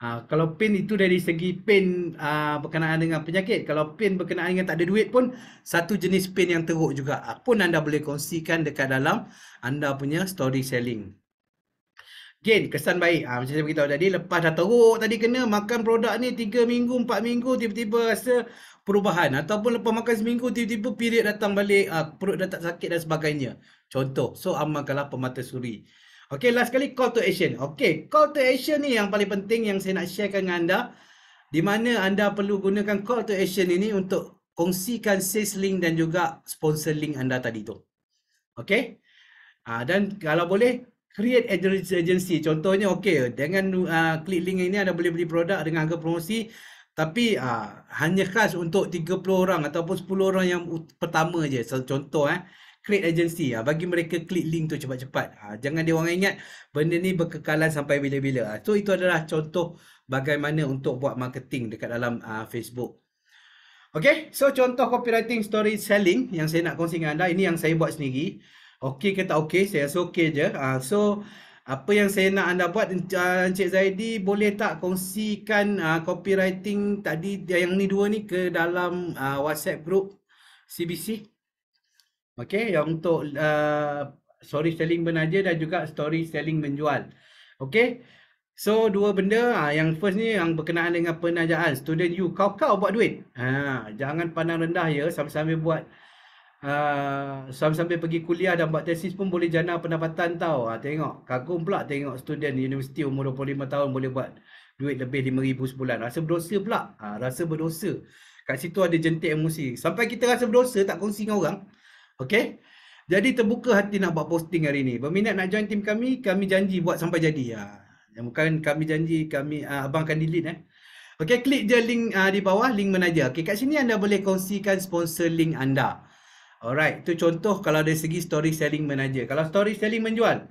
Ha, kalau pain itu dari segi pain uh, ha, berkenaan dengan penyakit kalau pain berkenaan dengan tak ada duit pun satu jenis pain yang teruk juga uh, pun anda boleh kongsikan dekat dalam anda punya story selling Gain, kesan baik. Ha, macam saya beritahu tadi, lepas dah teruk tadi kena makan produk ni 3 minggu, 4 minggu tiba-tiba rasa perubahan. Ataupun lepas makan seminggu tiba-tiba period datang balik, ha, perut dah tak sakit dan sebagainya. Contoh, so amalkanlah pemata suri. Okay, last sekali call to action. Okay, call to action ni yang paling penting yang saya nak sharekan dengan anda. Di mana anda perlu gunakan call to action ini untuk kongsikan sales link dan juga sponsor link anda tadi tu. Okay. Uh, ah, dan kalau boleh, create agency. Contohnya, okay, dengan uh, klik link ini anda boleh beli produk dengan harga promosi. Tapi uh, hanya khas untuk 30 orang ataupun 10 orang yang pertama je. Contoh eh create agency ah bagi mereka klik link tu cepat-cepat ah jangan dia orang ingat benda ni berkekalan sampai bila-bila ah so itu adalah contoh bagaimana untuk buat marketing dekat dalam ah, Facebook Okay, so contoh copywriting story selling yang saya nak kongsi dengan anda ini yang saya buat sendiri Okay ke tak okey saya rasa okey je ah so apa yang saya nak anda buat ah, Encik Zaidi boleh tak kongsikan uh, copywriting tadi yang ni dua ni ke dalam uh, WhatsApp group CBC Okey, yang untuk uh, story selling menaja dan juga story selling menjual. Okey. So dua benda uh, yang first ni yang berkenaan dengan penajaan. Student you kau-kau buat duit. Ha, jangan pandang rendah ya sambil-sambil buat uh, sambil-sambil pergi kuliah dan buat tesis pun boleh jana pendapatan tau. Ha, tengok, kagum pula tengok student universiti umur 25 tahun boleh buat duit lebih 5000 sebulan. Rasa berdosa pula. Ha, rasa berdosa. Kat situ ada jentik emosi. Sampai kita rasa berdosa tak kongsi dengan orang. Okay. Jadi terbuka hati nak buat posting hari ni. Berminat nak join tim kami, kami janji buat sampai jadi. ya. Yang bukan kami janji, kami uh, ah, abang akan delete eh. Okay, klik je link uh, di bawah, link manager. Okay, kat sini anda boleh kongsikan sponsor link anda. Alright, itu contoh kalau dari segi story selling manager. Kalau story selling menjual,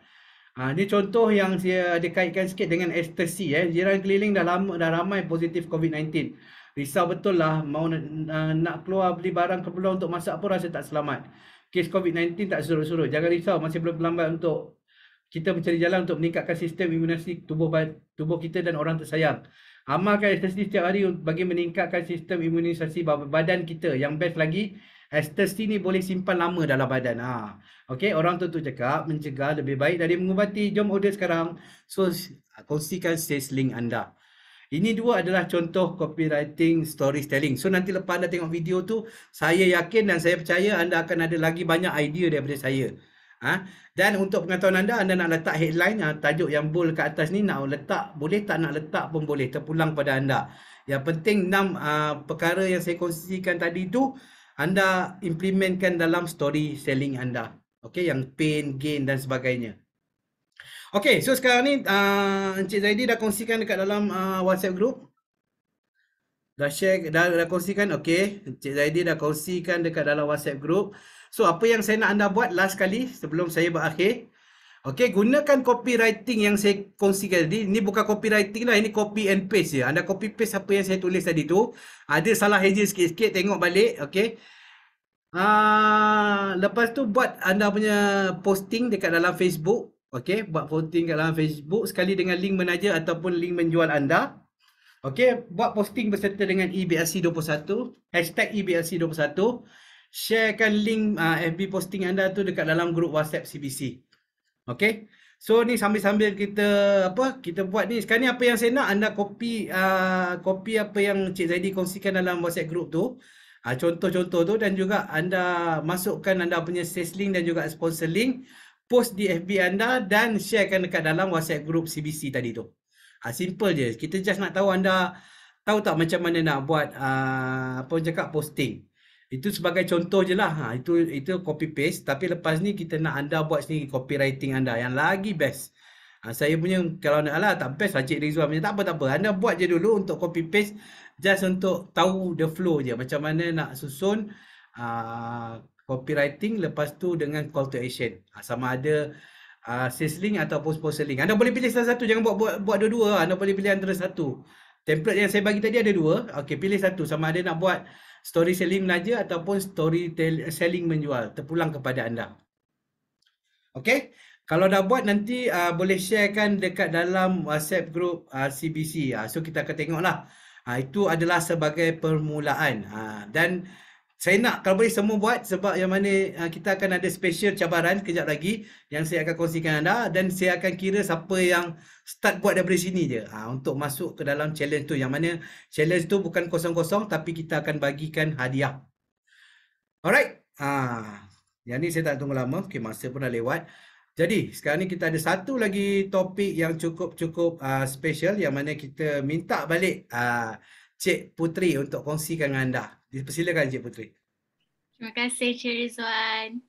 uh, ah, ini contoh yang saya ada kaitkan sikit dengan ecstasy. Eh. Jiran keliling dah, lama, dah ramai positif COVID-19. Risau betul lah, mau uh, nak keluar beli barang ke belum untuk masak pun rasa tak selamat kes COVID-19 tak suruh suruh, Jangan risau, masih belum terlambat untuk kita mencari jalan untuk meningkatkan sistem imunasi tubuh tubuh kita dan orang tersayang. Amalkan ekstasi setiap hari bagi meningkatkan sistem imunisasi badan kita. Yang best lagi, ekstasi ni boleh simpan lama dalam badan. Ha. Okay, orang tu tu cakap, mencegah lebih baik dari mengubati. Jom order sekarang. So, kongsikan sales link anda. Ini dua adalah contoh copywriting storytelling. So nanti lepas anda tengok video tu, saya yakin dan saya percaya anda akan ada lagi banyak idea daripada saya. Ah Dan untuk pengetahuan anda, anda nak letak headline, ha, tajuk yang bold kat atas ni, nak letak, boleh tak nak letak pun boleh, terpulang pada anda. Yang penting enam uh, perkara yang saya kongsikan tadi tu, anda implementkan dalam storytelling anda. Okay, yang pain, gain dan sebagainya. Okay, so sekarang ni uh, Encik Zaidi dah kongsikan dekat dalam uh, WhatsApp group. Dah share, dah, dah kongsikan. Okay, Encik Zaidi dah kongsikan dekat dalam WhatsApp group. So, apa yang saya nak anda buat last kali sebelum saya berakhir. Okay, gunakan copywriting yang saya kongsikan tadi. Ini bukan copywriting lah, ini copy and paste je. Anda copy paste apa yang saya tulis tadi tu. Ada salah aja sikit-sikit, tengok balik. Okay. Uh, ah, lepas tu buat anda punya posting dekat dalam Facebook. Okay, buat posting kat dalam Facebook sekali dengan link menaja ataupun link menjual anda. Okay, buat posting berserta dengan EBLC21, hashtag EBLC21. Sharekan link uh, ah, FB posting anda tu dekat dalam grup WhatsApp CBC. Okay, so ni sambil-sambil kita apa kita buat ni. Sekarang ni apa yang saya nak anda copy uh, copy apa yang Cik Zaidi kongsikan dalam WhatsApp grup tu. Ah, contoh-contoh tu dan juga anda masukkan anda punya sales link dan juga sponsor link post di FB anda dan sharekan dekat dalam WhatsApp group CBC tadi tu. Ha, simple je. Kita just nak tahu anda tahu tak macam mana nak buat uh, apa cakap posting. Itu sebagai contoh je lah. Ha, itu, itu copy paste. Tapi lepas ni kita nak anda buat sendiri copywriting anda yang lagi best. Ha, saya punya kalau nak lah tak best Encik lah Rizwan punya. Tak apa tak apa. Anda buat je dulu untuk copy paste. Just untuk tahu the flow je. Macam mana nak susun uh, copywriting lepas tu dengan call to action ha, sama ada uh, sales link post sponsor link anda boleh pilih salah satu jangan buat buat, buat dua-dua lah. anda boleh pilih antara satu template yang saya bagi tadi ada dua okey pilih satu sama ada nak buat story selling menaja ataupun story selling menjual terpulang kepada anda okey kalau dah buat nanti uh, boleh sharekan dekat dalam WhatsApp group uh, CBC. Uh, so kita akan tengoklah. Uh, itu adalah sebagai permulaan. Uh, dan saya nak kalau boleh semua buat sebab yang mana uh, kita akan ada special cabaran kejap lagi yang saya akan kongsikan anda dan saya akan kira siapa yang start buat daripada sini je uh, untuk masuk ke dalam challenge tu yang mana challenge tu bukan kosong-kosong tapi kita akan bagikan hadiah. Alright. Uh, yang ni saya tak tunggu lama. Okay, masa pun dah lewat. Jadi sekarang ni kita ada satu lagi topik yang cukup-cukup uh, special yang mana kita minta balik uh, Cik Putri untuk kongsikan dengan anda. Dipersilakan Cik Putri. Terima kasih Cik Rizwan.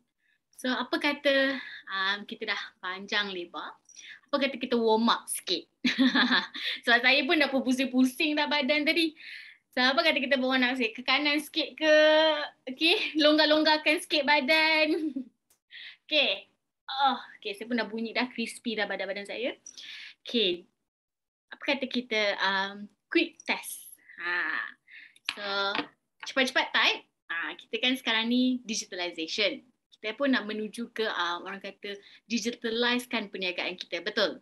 So apa kata um, kita dah panjang lebar. Apa kata kita warm up sikit. Sebab so, saya pun dah pusing-pusing dah badan tadi. So apa kata kita warm up sikit. Ke kanan sikit ke. Okay. Longgar-longgarkan sikit badan. okay. Oh, okay. Saya pun dah bunyi dah crispy dah badan-badan saya. Okay. Apa kata kita um, quick test. Ha. So cepat-cepat type, uh, kita kan sekarang ni digitalisation, Kita pun nak menuju ke uh, orang kata digitalizekan perniagaan kita. Betul?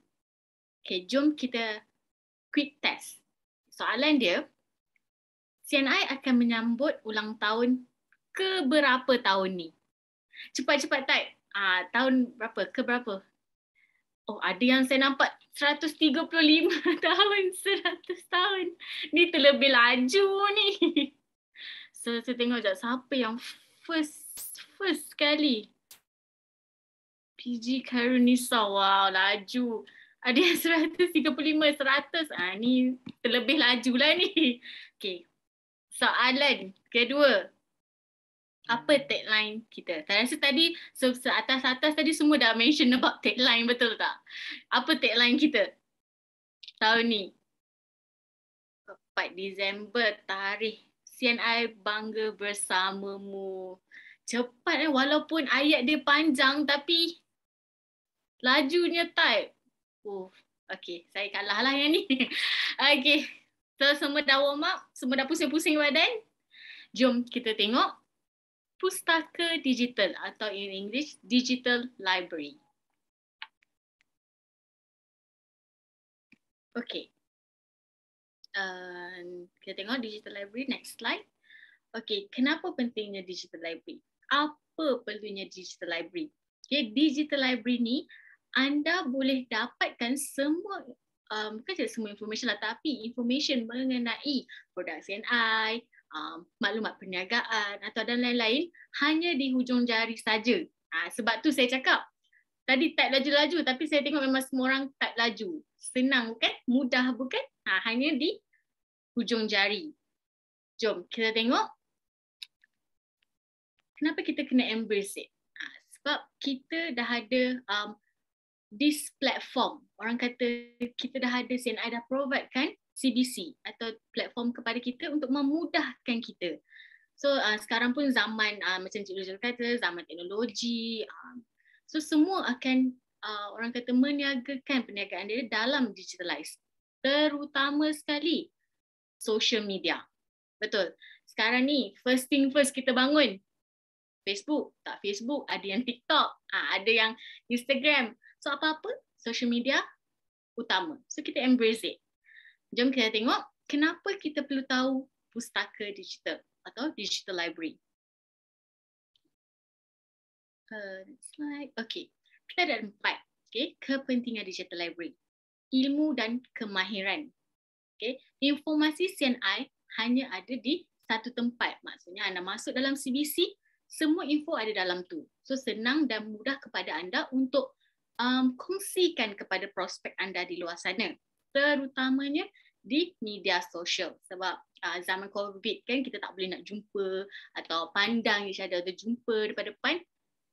Okay, jom kita quick test. Soalan dia, CNI akan menyambut ulang tahun ke berapa tahun ni? Cepat-cepat type. Ah, tahun berapa? Ke berapa? Oh, ada yang saya nampak 135 tahun, 100 tahun. Ni terlebih laju ni. So saya tengok je siapa yang first first sekali. PG Karunisa, wow laju. Ada yang 135, 100. Ha, ni terlebih laju lah ni. Okay. Soalan kedua. Apa tagline kita? Saya rasa tadi, so, seatas-atas tadi semua dah mention about tagline, betul tak? Apa tagline kita? Tahun ni. 4 Disember, tarikh CNI bangga bersamamu. Cepat eh. Walaupun ayat dia panjang tapi lajunya type. Oh, okay. Saya kalah lah yang ni. okay. So, semua dah warm up. Semua dah pusing-pusing badan. Jom kita tengok. Pustaka Digital atau in English, Digital Library. Okay kita tengok digital library next slide. Okey, kenapa pentingnya digital library? Apa perlunya digital library? Okey, digital library ni anda boleh dapatkan semua um, bukan saja semua information lah tapi information mengenai produk CNI, um, maklumat perniagaan atau dan lain-lain hanya di hujung jari saja. Ha, sebab tu saya cakap tadi tak laju-laju tapi saya tengok memang semua orang tak laju. Senang bukan? Mudah bukan? Ha, hanya di hujung jari. Jom kita tengok. Kenapa kita kena embrace it? Ha, sebab kita dah ada um, this platform. Orang kata kita dah ada CNI dah provide kan CBC atau platform kepada kita untuk memudahkan kita. So uh, sekarang pun zaman uh, macam Cik Rujul kata, zaman teknologi. Um, so semua akan uh, orang kata meniagakan perniagaan dia dalam digitalize. Terutama sekali social media. Betul. Sekarang ni, first thing first kita bangun. Facebook, tak Facebook, ada yang TikTok, ah, ada yang Instagram. So apa-apa, social media utama. So kita embrace it. Jom kita tengok kenapa kita perlu tahu pustaka digital atau digital library. Uh, slide. Okay. Kita ada empat okay. kepentingan digital library. Ilmu dan kemahiran. Okay. Informasi CNI hanya ada di satu tempat. Maksudnya anda masuk dalam CBC, semua info ada dalam tu. So senang dan mudah kepada anda untuk um, kongsikan kepada prospek anda di luar sana. Terutamanya di media sosial sebab uh, zaman COVID kan kita tak boleh nak jumpa atau pandang each other atau jumpa daripada depan.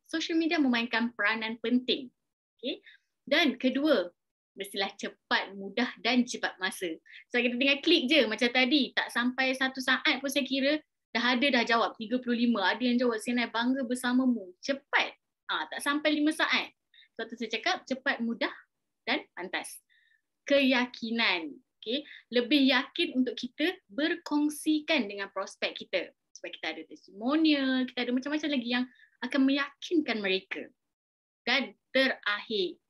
Social media memainkan peranan penting. Okay. Dan kedua, mestilah cepat, mudah dan cepat masa. So kita tinggal klik je macam tadi, tak sampai satu saat pun saya kira dah ada dah jawab 35, ada yang jawab saya bangga bersamamu. Cepat. ha, tak sampai lima saat. So tu saya cakap cepat, mudah dan pantas. Keyakinan. Okay. Lebih yakin untuk kita berkongsikan dengan prospek kita. Sebab kita ada testimonial, kita ada macam-macam lagi yang akan meyakinkan mereka. Dan terakhir,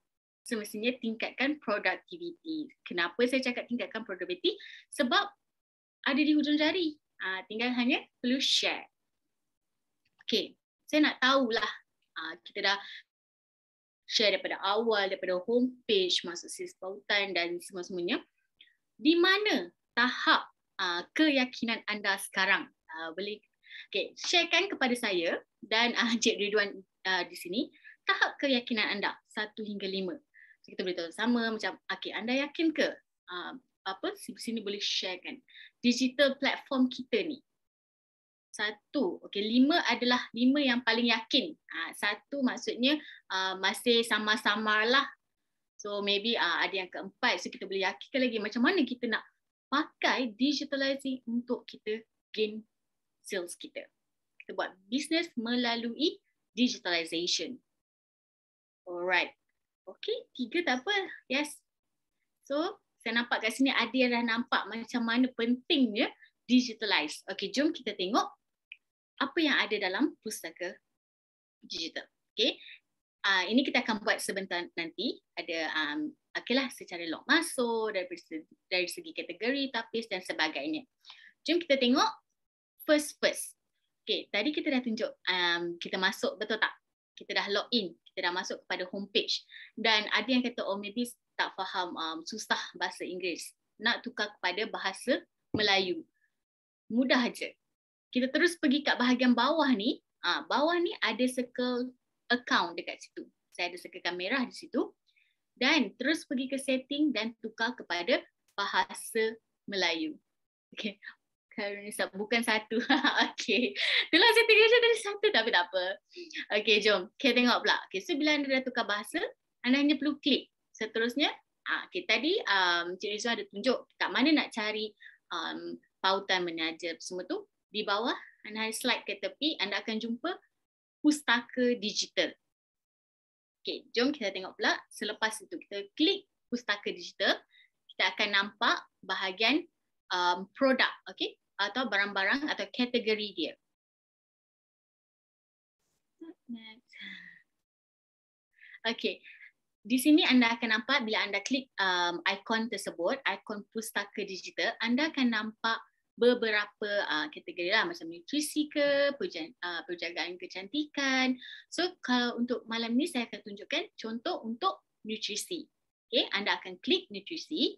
semestinya tingkatkan produktiviti. Kenapa saya cakap tingkatkan produktiviti? Sebab ada di hujung jari. Uh, tinggal hanya perlu share. Okay, saya nak tahulah uh, kita dah share daripada awal, daripada homepage, masuk sis pautan dan semua-semuanya. Di mana tahap uh, keyakinan anda sekarang? Uh, boleh okay, sharekan kepada saya dan uh, Encik Ridwan uh, di sini tahap keyakinan anda satu hingga lima kita boleh tahu sama macam okay, anda yakin ke uh, apa sini boleh share kan digital platform kita ni satu Okay lima adalah lima yang paling yakin uh, satu maksudnya uh, masih sama lah. so maybe uh, ada yang keempat so kita boleh yakin lagi macam mana kita nak pakai digitalizing untuk kita gain sales kita kita buat business melalui digitalization alright Okay, tiga tak apa. Yes. So, saya nampak kat sini ada yang dah nampak macam mana pentingnya digitalize. Okay, jom kita tengok apa yang ada dalam pustaka digital. Okay, uh, ah, ini kita akan buat sebentar nanti. Ada, um, okeylah, secara log masuk dari, dari segi kategori, tapis dan sebagainya. Jom kita tengok first first. Okay, tadi kita dah tunjuk um, kita masuk betul tak? Kita dah log in kita dah masuk kepada homepage dan ada yang kata oh maybe tak faham um, susah bahasa Inggeris nak tukar kepada bahasa Melayu mudah aja kita terus pergi kat bahagian bawah ni uh, bawah ni ada circle account dekat situ saya ada circle kamera di situ dan terus pergi ke setting dan tukar kepada bahasa Melayu okay. Karunisa. Bukan satu. okay. Tengok saya tengok macam tadi satu tapi tak apa. Okay, jom. Okay, tengok pula. Okay, so bila anda dah tukar bahasa, anda hanya perlu klik. Seterusnya, ah, okay, tadi um, Cik Rizu ada tunjuk kat mana nak cari um, pautan meniaja semua tu. Di bawah, anda ada slide ke tepi, anda akan jumpa pustaka digital. Okay, jom kita tengok pula. Selepas itu, kita klik pustaka digital. Kita akan nampak bahagian um, produk. Okay, atau barang-barang atau kategori dia. Okay. Di sini anda akan nampak bila anda klik um, ikon tersebut, ikon pustaka digital, anda akan nampak beberapa uh, kategori lah macam nutrisi ke, perjaga uh, perjagaan kecantikan. So kalau untuk malam ni saya akan tunjukkan contoh untuk nutrisi. Okay, anda akan klik nutrisi,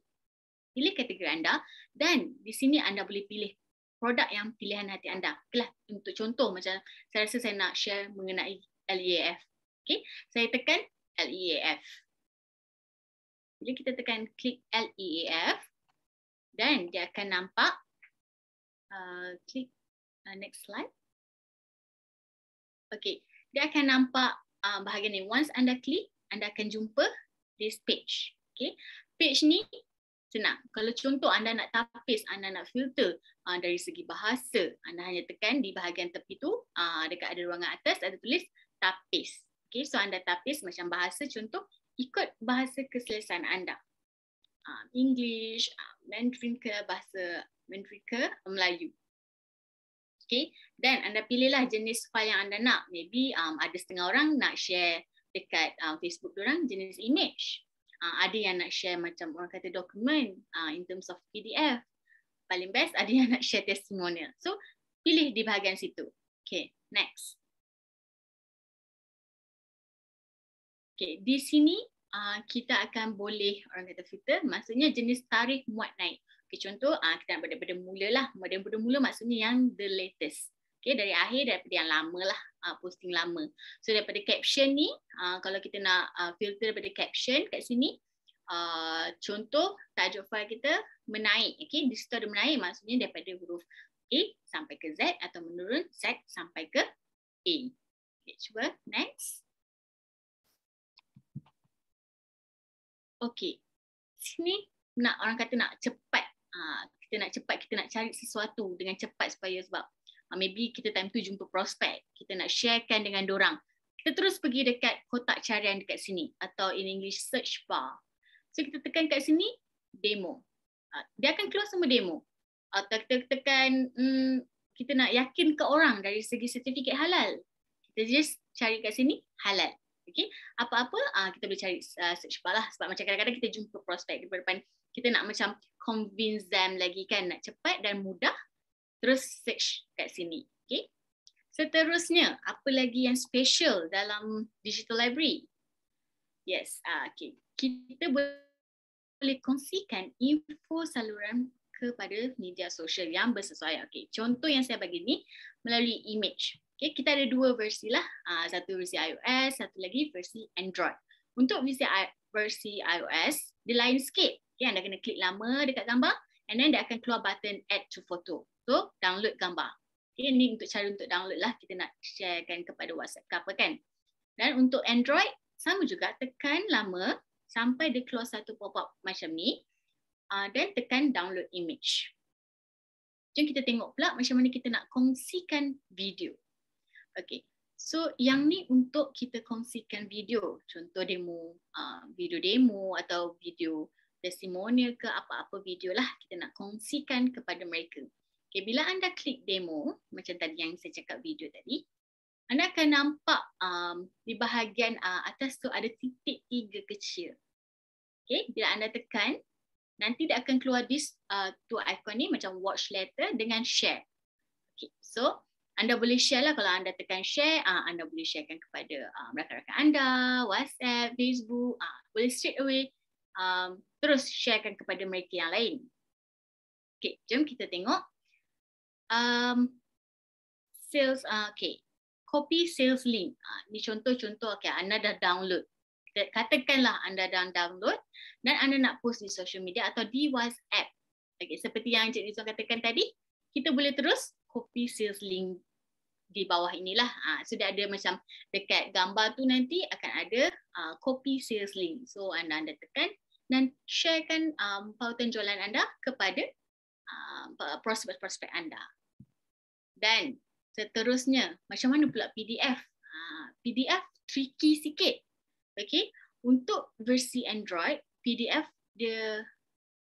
pilih kategori anda dan di sini anda boleh pilih produk yang pilihan hati anda. Okay, untuk contoh macam saya rasa saya nak share mengenai LEAF. Okay, saya tekan LEAF. Jadi kita tekan klik LEAF dan dia akan nampak uh, klik uh, next slide. Okay, dia akan nampak uh, bahagian ni. Once anda klik, anda akan jumpa this page. Okay, page ni senang. Kalau contoh anda nak tapis, anda nak filter uh, dari segi bahasa, anda hanya tekan di bahagian tepi tu, uh, dekat ada ruangan atas, ada tulis tapis. Okay, so anda tapis macam bahasa contoh, ikut bahasa keselesaan anda. Uh, English, uh, Mandarin ke, bahasa Mandarin ke, Melayu. Okay, then anda pilihlah jenis file yang anda nak. Maybe um, ada setengah orang nak share dekat um, Facebook orang jenis image uh, ada yang nak share macam orang kata dokumen uh, ah, in terms of PDF. Paling best ada yang nak share testimonial. So pilih di bahagian situ. Okay, next. Okay, di sini uh, kita akan boleh orang kata filter, maksudnya jenis tarikh muat naik. Okay, contoh uh, kita nak benda-benda mula lah. Benda-benda mula maksudnya yang the latest okay, dari akhir daripada yang lama lah uh, posting lama. So daripada caption ni, uh, kalau kita nak uh, filter daripada caption kat sini, uh, contoh tajuk file kita menaik, okay, di situ ada menaik maksudnya daripada huruf A sampai ke Z atau menurun Z sampai ke A. Okay, cuba next. Okay, sini nak orang kata nak cepat, uh, kita nak cepat kita nak cari sesuatu dengan cepat supaya sebab uh, maybe kita time tu jumpa prospek kita nak sharekan dengan orang kita terus pergi dekat kotak carian dekat sini atau in english search bar so kita tekan kat sini demo uh, dia akan keluar semua demo atau kita tekan mm, kita nak yakin ke orang dari segi sertifikat halal kita just cari kat sini halal Okay? apa-apa uh, kita boleh cari uh, search bar lah sebab macam kadang-kadang kita jumpa prospek di depan kita nak macam convince them lagi kan nak cepat dan mudah terus search kat sini. Okay. Seterusnya, apa lagi yang special dalam digital library? Yes, ah, okay. kita boleh kongsikan info saluran kepada media sosial yang bersesuaian. Okay. Contoh yang saya bagi ni melalui image. Okay. Kita ada dua versi lah. Ah, satu versi iOS, satu lagi versi Android. Untuk versi, versi iOS, dia lain sikit. Okay. Anda kena klik lama dekat gambar and then dia akan keluar button add to photo untuk download gambar. Okay, ini untuk cara untuk download lah kita nak sharekan kepada WhatsApp ke apa kan. Dan untuk Android, sama juga tekan lama sampai dia keluar satu pop-up macam ni. Ah, dan uh, tekan download image. Jom kita tengok pula macam mana kita nak kongsikan video. Okay. So yang ni untuk kita kongsikan video. Contoh demo, uh, video demo atau video testimonial ke apa-apa video lah kita nak kongsikan kepada mereka. Okay, bila anda klik demo, macam tadi yang saya cakap video tadi, anda akan nampak um, di bahagian uh, atas tu ada titik tiga kecil. Okay, bila anda tekan, nanti dia akan keluar this uh, two icon ni macam watch letter dengan share. Okay, so anda boleh share lah kalau anda tekan share, uh, anda boleh sharekan kepada uh, rakan-rakan anda, WhatsApp, Facebook, uh, boleh straight away um, terus sharekan kepada mereka yang lain. Okay, jom kita tengok um, sales uh, okay copy sales link uh, ni contoh-contoh okay anda dah download katakanlah anda dah download dan anda nak post di social media atau di WhatsApp okay seperti yang Cik Rizal katakan tadi kita boleh terus copy sales link di bawah inilah uh, sudah so ada macam dekat gambar tu nanti akan ada uh, copy sales link so anda anda tekan dan sharekan um, pautan jualan anda kepada um, prospek-prospek anda. Dan seterusnya, macam mana pula PDF? Ha, PDF tricky sikit. Okay? Untuk versi Android, PDF dia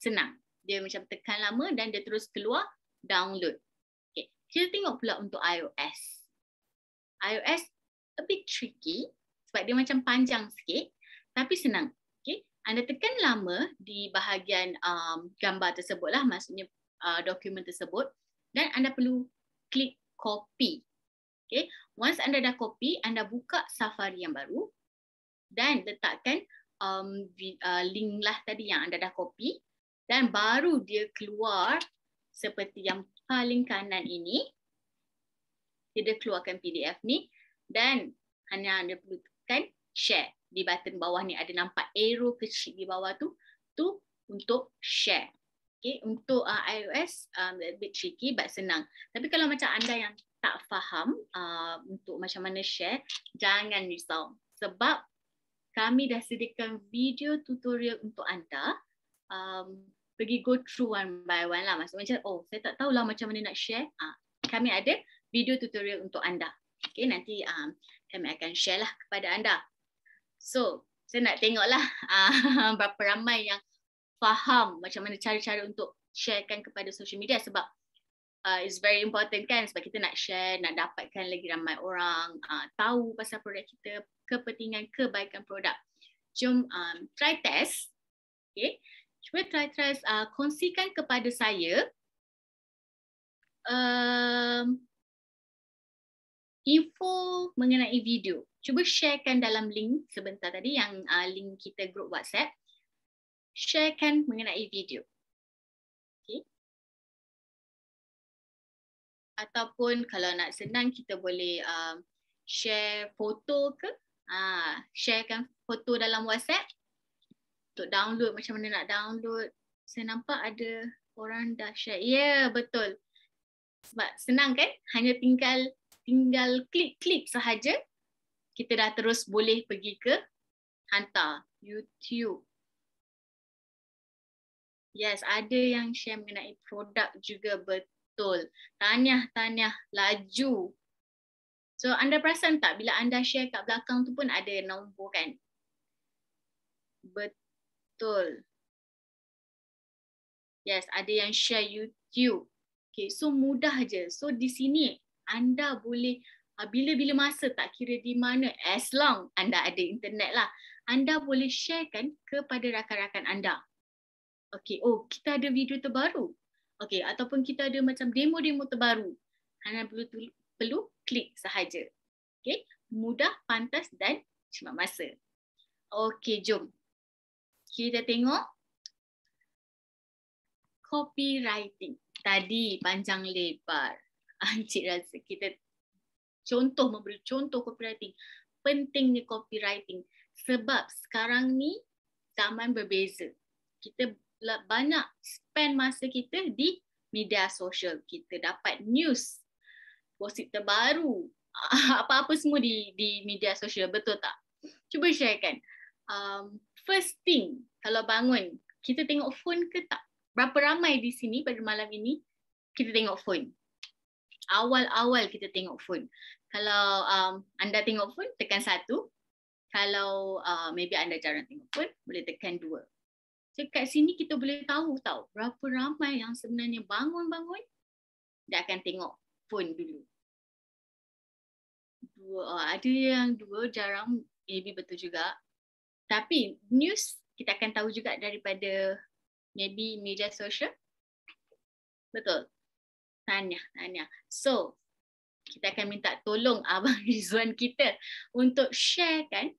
senang. Dia macam tekan lama dan dia terus keluar download. Okay. Kita tengok pula untuk iOS. iOS a bit tricky sebab dia macam panjang sikit tapi senang. Okay. Anda tekan lama di bahagian um, gambar lah maksudnya uh, dokumen tersebut dan anda perlu klik copy. Okay. Once anda dah copy, anda buka Safari yang baru dan letakkan um, uh, link lah tadi yang anda dah copy dan baru dia keluar seperti yang paling kanan ini. Dia dah keluarkan PDF ni dan hanya anda perlu tekan share. Di button bawah ni ada nampak arrow kecil di bawah tu tu untuk share. Okay, untuk uh, iOS um, a bit tricky but senang. Tapi kalau macam anda yang tak faham uh, untuk macam mana share, jangan risau. Sebab kami dah sediakan video tutorial untuk anda. Um, pergi go through one by one lah. Maksudnya macam, oh saya tak tahulah macam mana nak share. Uh, kami ada video tutorial untuk anda. Okay, nanti um, kami akan share lah kepada anda. So, saya nak tengok lah uh, ah, berapa ramai yang faham macam mana cara-cara untuk sharekan kepada social media sebab uh, it's very important kan sebab kita nak share, nak dapatkan lagi ramai orang uh, tahu pasal produk kita, kepentingan, kebaikan produk. Jom um, try test. Okay. Cuba try test. Uh, kongsikan kepada saya um, info mengenai video. Cuba sharekan dalam link sebentar tadi yang uh, link kita group WhatsApp sharekan mengenai video. Okay. Ataupun kalau nak senang kita boleh um, share foto ke? Ah, sharekan foto dalam WhatsApp. Untuk download macam mana nak download? Saya nampak ada orang dah share. Ya, yeah, betul. Sebab senang kan? Hanya tinggal tinggal klik-klik sahaja kita dah terus boleh pergi ke hantar YouTube. Yes, ada yang share mengenai produk juga betul. Tahniah-tahniah laju. So anda perasan tak bila anda share kat belakang tu pun ada nombor kan? Betul. Yes, ada yang share YouTube. Okay, so mudah je. So di sini anda boleh ah, bila-bila masa tak kira di mana as long anda ada internet lah. Anda boleh sharekan kepada rakan-rakan anda. Okay, oh kita ada video terbaru. Okay, ataupun kita ada macam demo-demo terbaru. Hanya perlu perlu klik sahaja. Okay, mudah, pantas dan cuma masa. Okay, jom. Kita tengok. Copywriting. Tadi panjang lebar. Encik rasa kita contoh, memberi contoh copywriting. Pentingnya copywriting. Sebab sekarang ni zaman berbeza. Kita banyak spend masa kita di media sosial. Kita dapat news, gosip terbaru, apa-apa semua di di media sosial. Betul tak? Cuba sharekan. Um, first thing, kalau bangun, kita tengok phone ke tak? Berapa ramai di sini pada malam ini kita tengok phone? Awal-awal kita tengok phone. Kalau um, anda tengok phone, tekan satu. Kalau uh, maybe anda jarang tengok phone, boleh tekan dua. Dekat sini kita boleh tahu tahu berapa ramai yang sebenarnya bangun-bangun dia akan tengok pun dulu. Dua, oh, ada yang dua jarang, maybe betul juga. Tapi news kita akan tahu juga daripada maybe media sosial. Betul. Tanya, tanya. So, kita akan minta tolong Abang Rizwan kita untuk share kan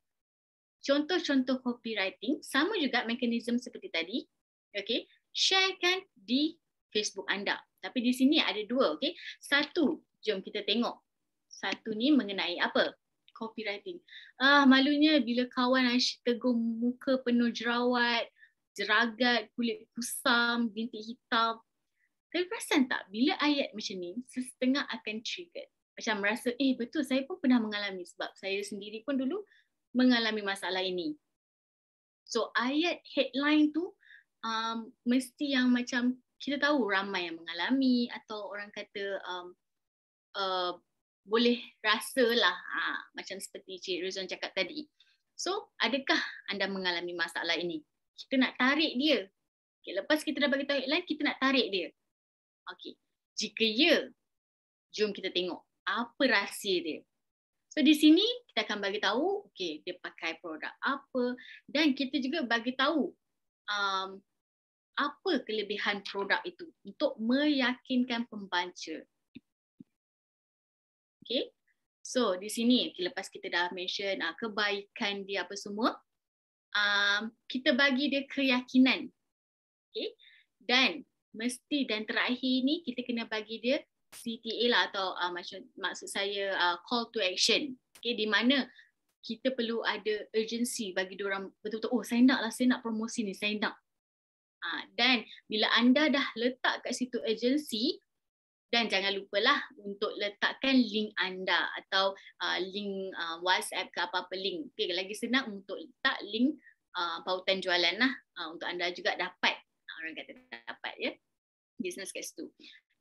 contoh-contoh copywriting sama juga mekanisme seperti tadi okey sharekan di Facebook anda tapi di sini ada dua okey satu jom kita tengok satu ni mengenai apa copywriting ah malunya bila kawan asyik tegur muka penuh jerawat jeragat kulit kusam bintik hitam tapi perasan tak bila ayat macam ni setengah akan trigger macam rasa, eh betul saya pun pernah mengalami sebab saya sendiri pun dulu mengalami masalah ini. So ayat headline tu um, mesti yang macam kita tahu ramai yang mengalami atau orang kata um, uh, boleh rasalah ha, macam seperti Cik Rizwan cakap tadi. So adakah anda mengalami masalah ini? Kita nak tarik dia. Okay, lepas kita dah bagi tahu headline, kita nak tarik dia. Okay. Jika ya, jom kita tengok apa rahsia dia. So di sini kita akan bagi tahu okey dia pakai produk apa dan kita juga bagi tahu um, apa kelebihan produk itu untuk meyakinkan pembaca. Okey. So di sini lepas kita dah mention uh, kebaikan dia apa semua um, kita bagi dia keyakinan. Okey. Dan mesti dan terakhir ni kita kena bagi dia CTA lah atau uh, ah, maksud, maksud saya uh, call to action. Okay, di mana kita perlu ada urgency bagi orang betul-betul, oh saya nak lah, saya nak promosi ni, saya nak. Uh, dan bila anda dah letak kat situ urgency, dan jangan lupa lah untuk letakkan link anda atau uh, link uh, WhatsApp ke apa-apa link. Okay, lagi senang untuk letak link uh, pautan jualan lah uh, untuk anda juga dapat. Orang kata dapat ya. Business case tu.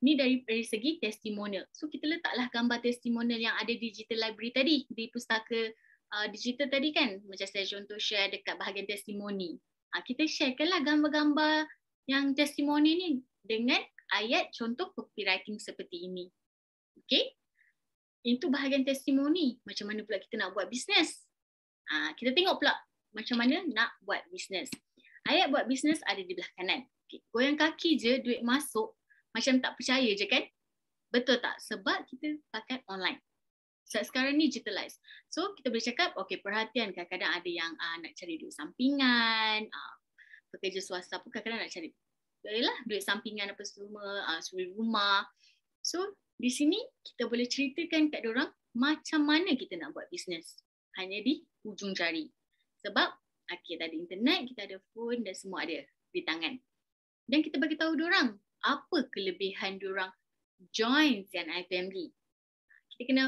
Ni dari, dari segi testimonial. So kita letaklah gambar testimonial yang ada digital library tadi di pustaka uh, digital tadi kan. Macam saya contoh share dekat bahagian testimoni. Ha, kita sharekanlah gambar-gambar yang testimoni ni dengan ayat contoh copywriting seperti ini. Okay. Itu bahagian testimoni. Macam mana pula kita nak buat bisnes? Ha, ah, kita tengok pula macam mana nak buat bisnes. Ayat buat bisnes ada di belah kanan. Okay. Goyang kaki je duit masuk macam tak percaya je kan? Betul tak? Sebab kita pakai online. So, sekarang ni digitalize So kita boleh cakap, okay, perhatian kadang-kadang ada yang uh, nak cari duit sampingan, uh, pekerja swasta pun kadang-kadang nak cari yalah, duit sampingan apa semua, ah, uh, suri rumah. So di sini kita boleh ceritakan kat orang macam mana kita nak buat bisnes. Hanya di ujung jari. Sebab okay, ada internet, kita ada phone dan semua ada di tangan. Dan kita bagi tahu orang apa kelebihan diorang join CNI family. Kita kena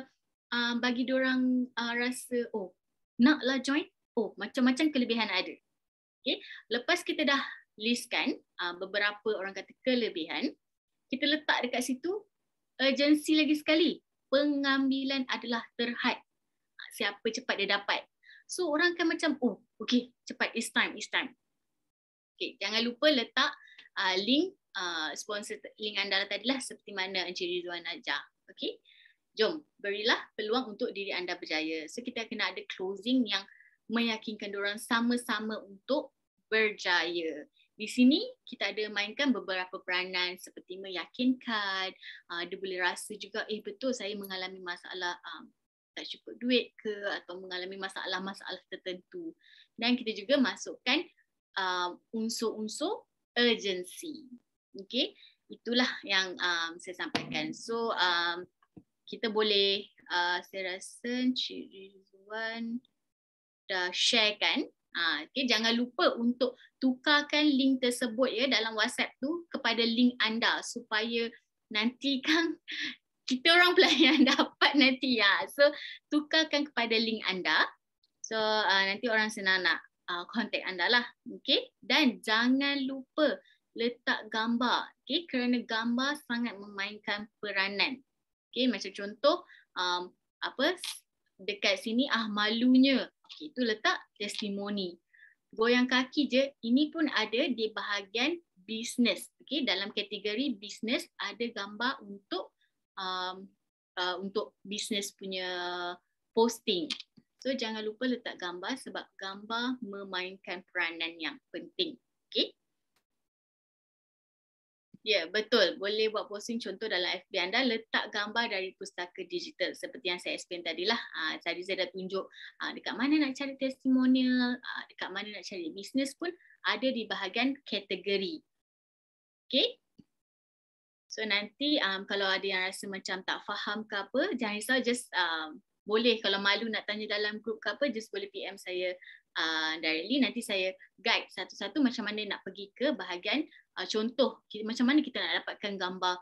uh, bagi diorang uh, rasa, oh, naklah join. Oh, macam-macam kelebihan ada. Okay. Lepas kita dah listkan uh, beberapa orang kata kelebihan, kita letak dekat situ urgensi lagi sekali. Pengambilan adalah terhad. Siapa cepat dia dapat. So orang akan macam, oh, okay, cepat, it's time, it's time. Okay, jangan lupa letak uh, link Uh, sponsor link anda tadi lah seperti mana Encik Ridwan ajar. Okey. Jom berilah peluang untuk diri anda berjaya. So kita kena ada closing yang meyakinkan orang sama-sama untuk berjaya. Di sini kita ada mainkan beberapa peranan seperti meyakinkan, ada uh, boleh rasa juga eh betul saya mengalami masalah um, tak cukup duit ke atau mengalami masalah-masalah tertentu. Dan kita juga masukkan uh, unsur-unsur urgency. Okay, itulah yang um, saya sampaikan. So um, kita boleh, uh, saya rasa Cik Rizwan dah share kan. Ha, okay. Jangan lupa untuk tukarkan link tersebut ya dalam WhatsApp tu kepada link anda supaya nanti kan kita orang pelayan dapat nanti ya. So tukarkan kepada link anda. So uh, nanti orang senang nak uh, contact anda lah. Okay. Dan jangan lupa letak gambar. Okay, kerana gambar sangat memainkan peranan. Okay, macam contoh, um, apa dekat sini ah malunya. Okay, itu letak testimoni. Goyang kaki je, ini pun ada di bahagian bisnes. Okay, dalam kategori bisnes ada gambar untuk um, uh, untuk bisnes punya posting. So jangan lupa letak gambar sebab gambar memainkan peranan yang penting. Okay. Ya, yeah, betul. Boleh buat posting contoh dalam FB anda, letak gambar dari pustaka digital seperti yang saya explain tadi lah. Uh, ah, tadi saya dah tunjuk uh, dekat mana nak cari testimonial, uh, dekat mana nak cari bisnes pun ada di bahagian kategori. Okay? So nanti um, kalau ada yang rasa macam tak faham ke apa, jangan risau just um, boleh kalau malu nak tanya dalam grup ke apa, just boleh PM saya uh, directly. Nanti saya guide satu-satu macam mana nak pergi ke bahagian uh, contoh kita, macam mana kita nak dapatkan gambar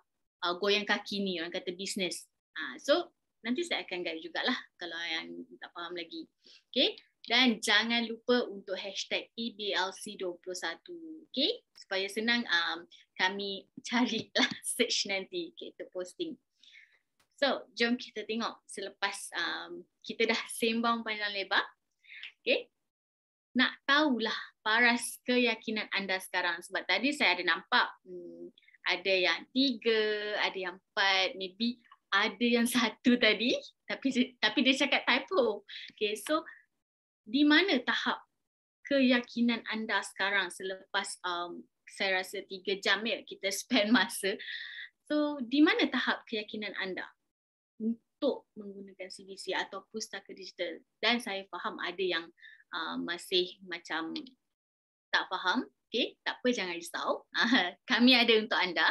uh, goyang kaki ni orang kata bisnes. Uh, ah, so nanti saya akan guide jugalah kalau yang tak faham lagi. Okay. Dan jangan lupa untuk hashtag EBLC21. Okay. Supaya senang um, kami cari lah search nanti okay, untuk posting. So, jom kita tengok selepas um, kita dah sembang panjang lebar. Okay. Nak tahulah paras keyakinan anda sekarang? Sebab tadi saya ada nampak hmm, ada yang tiga, ada yang empat, maybe ada yang satu tadi tapi tapi dia cakap typo. Okay, so di mana tahap keyakinan anda sekarang selepas um, saya rasa tiga jam ya kita spend masa. So di mana tahap keyakinan anda untuk menggunakan CVC atau pustaka digital? Dan saya faham ada yang uh, masih macam tak faham, okay, tak apa jangan risau. Uh, kami ada untuk anda.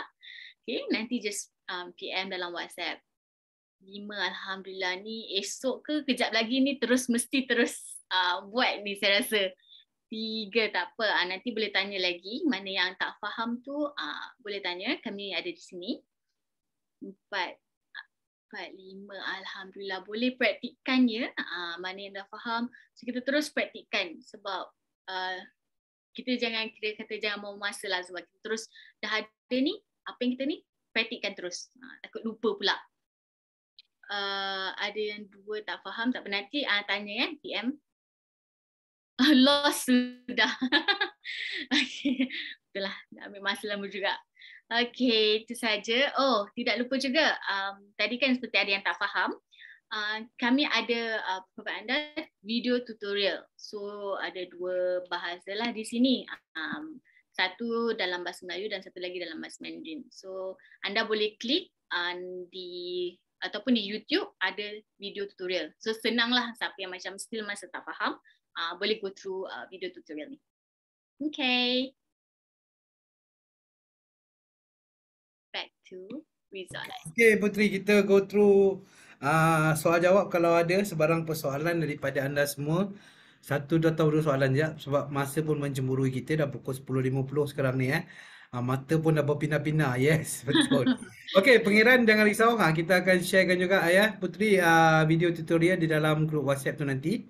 Okay, nanti just um, PM dalam WhatsApp. Lima, Alhamdulillah ni esok ke kejap lagi ni terus mesti terus uh, buat ni saya rasa. Tiga tak apa. Uh, nanti boleh tanya lagi mana yang tak faham tu uh, boleh tanya. Kami ada di sini. Empat, empat, lima. Alhamdulillah boleh praktikkan ya. Uh, mana yang dah faham. So kita terus praktikkan sebab uh, kita jangan kira kata jangan mau masa lah sebab kita terus dah ada ni apa yang kita ni praktikkan terus ha, takut lupa pula uh, ada yang dua tak faham tak pernah nanti uh, tanya kan, eh, PM lost sudah okay. itulah Dah ambil masa lama juga Okey itu saja. Oh, tidak lupa juga. Um, tadi kan seperti ada yang tak faham uh, kami ada uh, ah, kepada anda video tutorial. So ada dua bahasa lah di sini. Um, satu dalam bahasa Melayu dan satu lagi dalam bahasa Mandarin. So anda boleh klik um, di ataupun di YouTube ada video tutorial. So senanglah siapa yang macam still masih tak faham, uh, boleh go through uh, video tutorial ni. Okay. Back to result. Okay, Putri, kita go through Uh, soal jawab kalau ada sebarang persoalan daripada anda semua satu dua tahu dua soalan je sebab masa pun menjemurui kita dah pukul 10.50 sekarang ni eh. Uh, mata pun dah berpindah-pindah. Yes, betul. Okey, pengiran jangan risau. Ha, kita akan sharekan juga ayah ya. Putri uh, video tutorial di dalam grup WhatsApp tu nanti.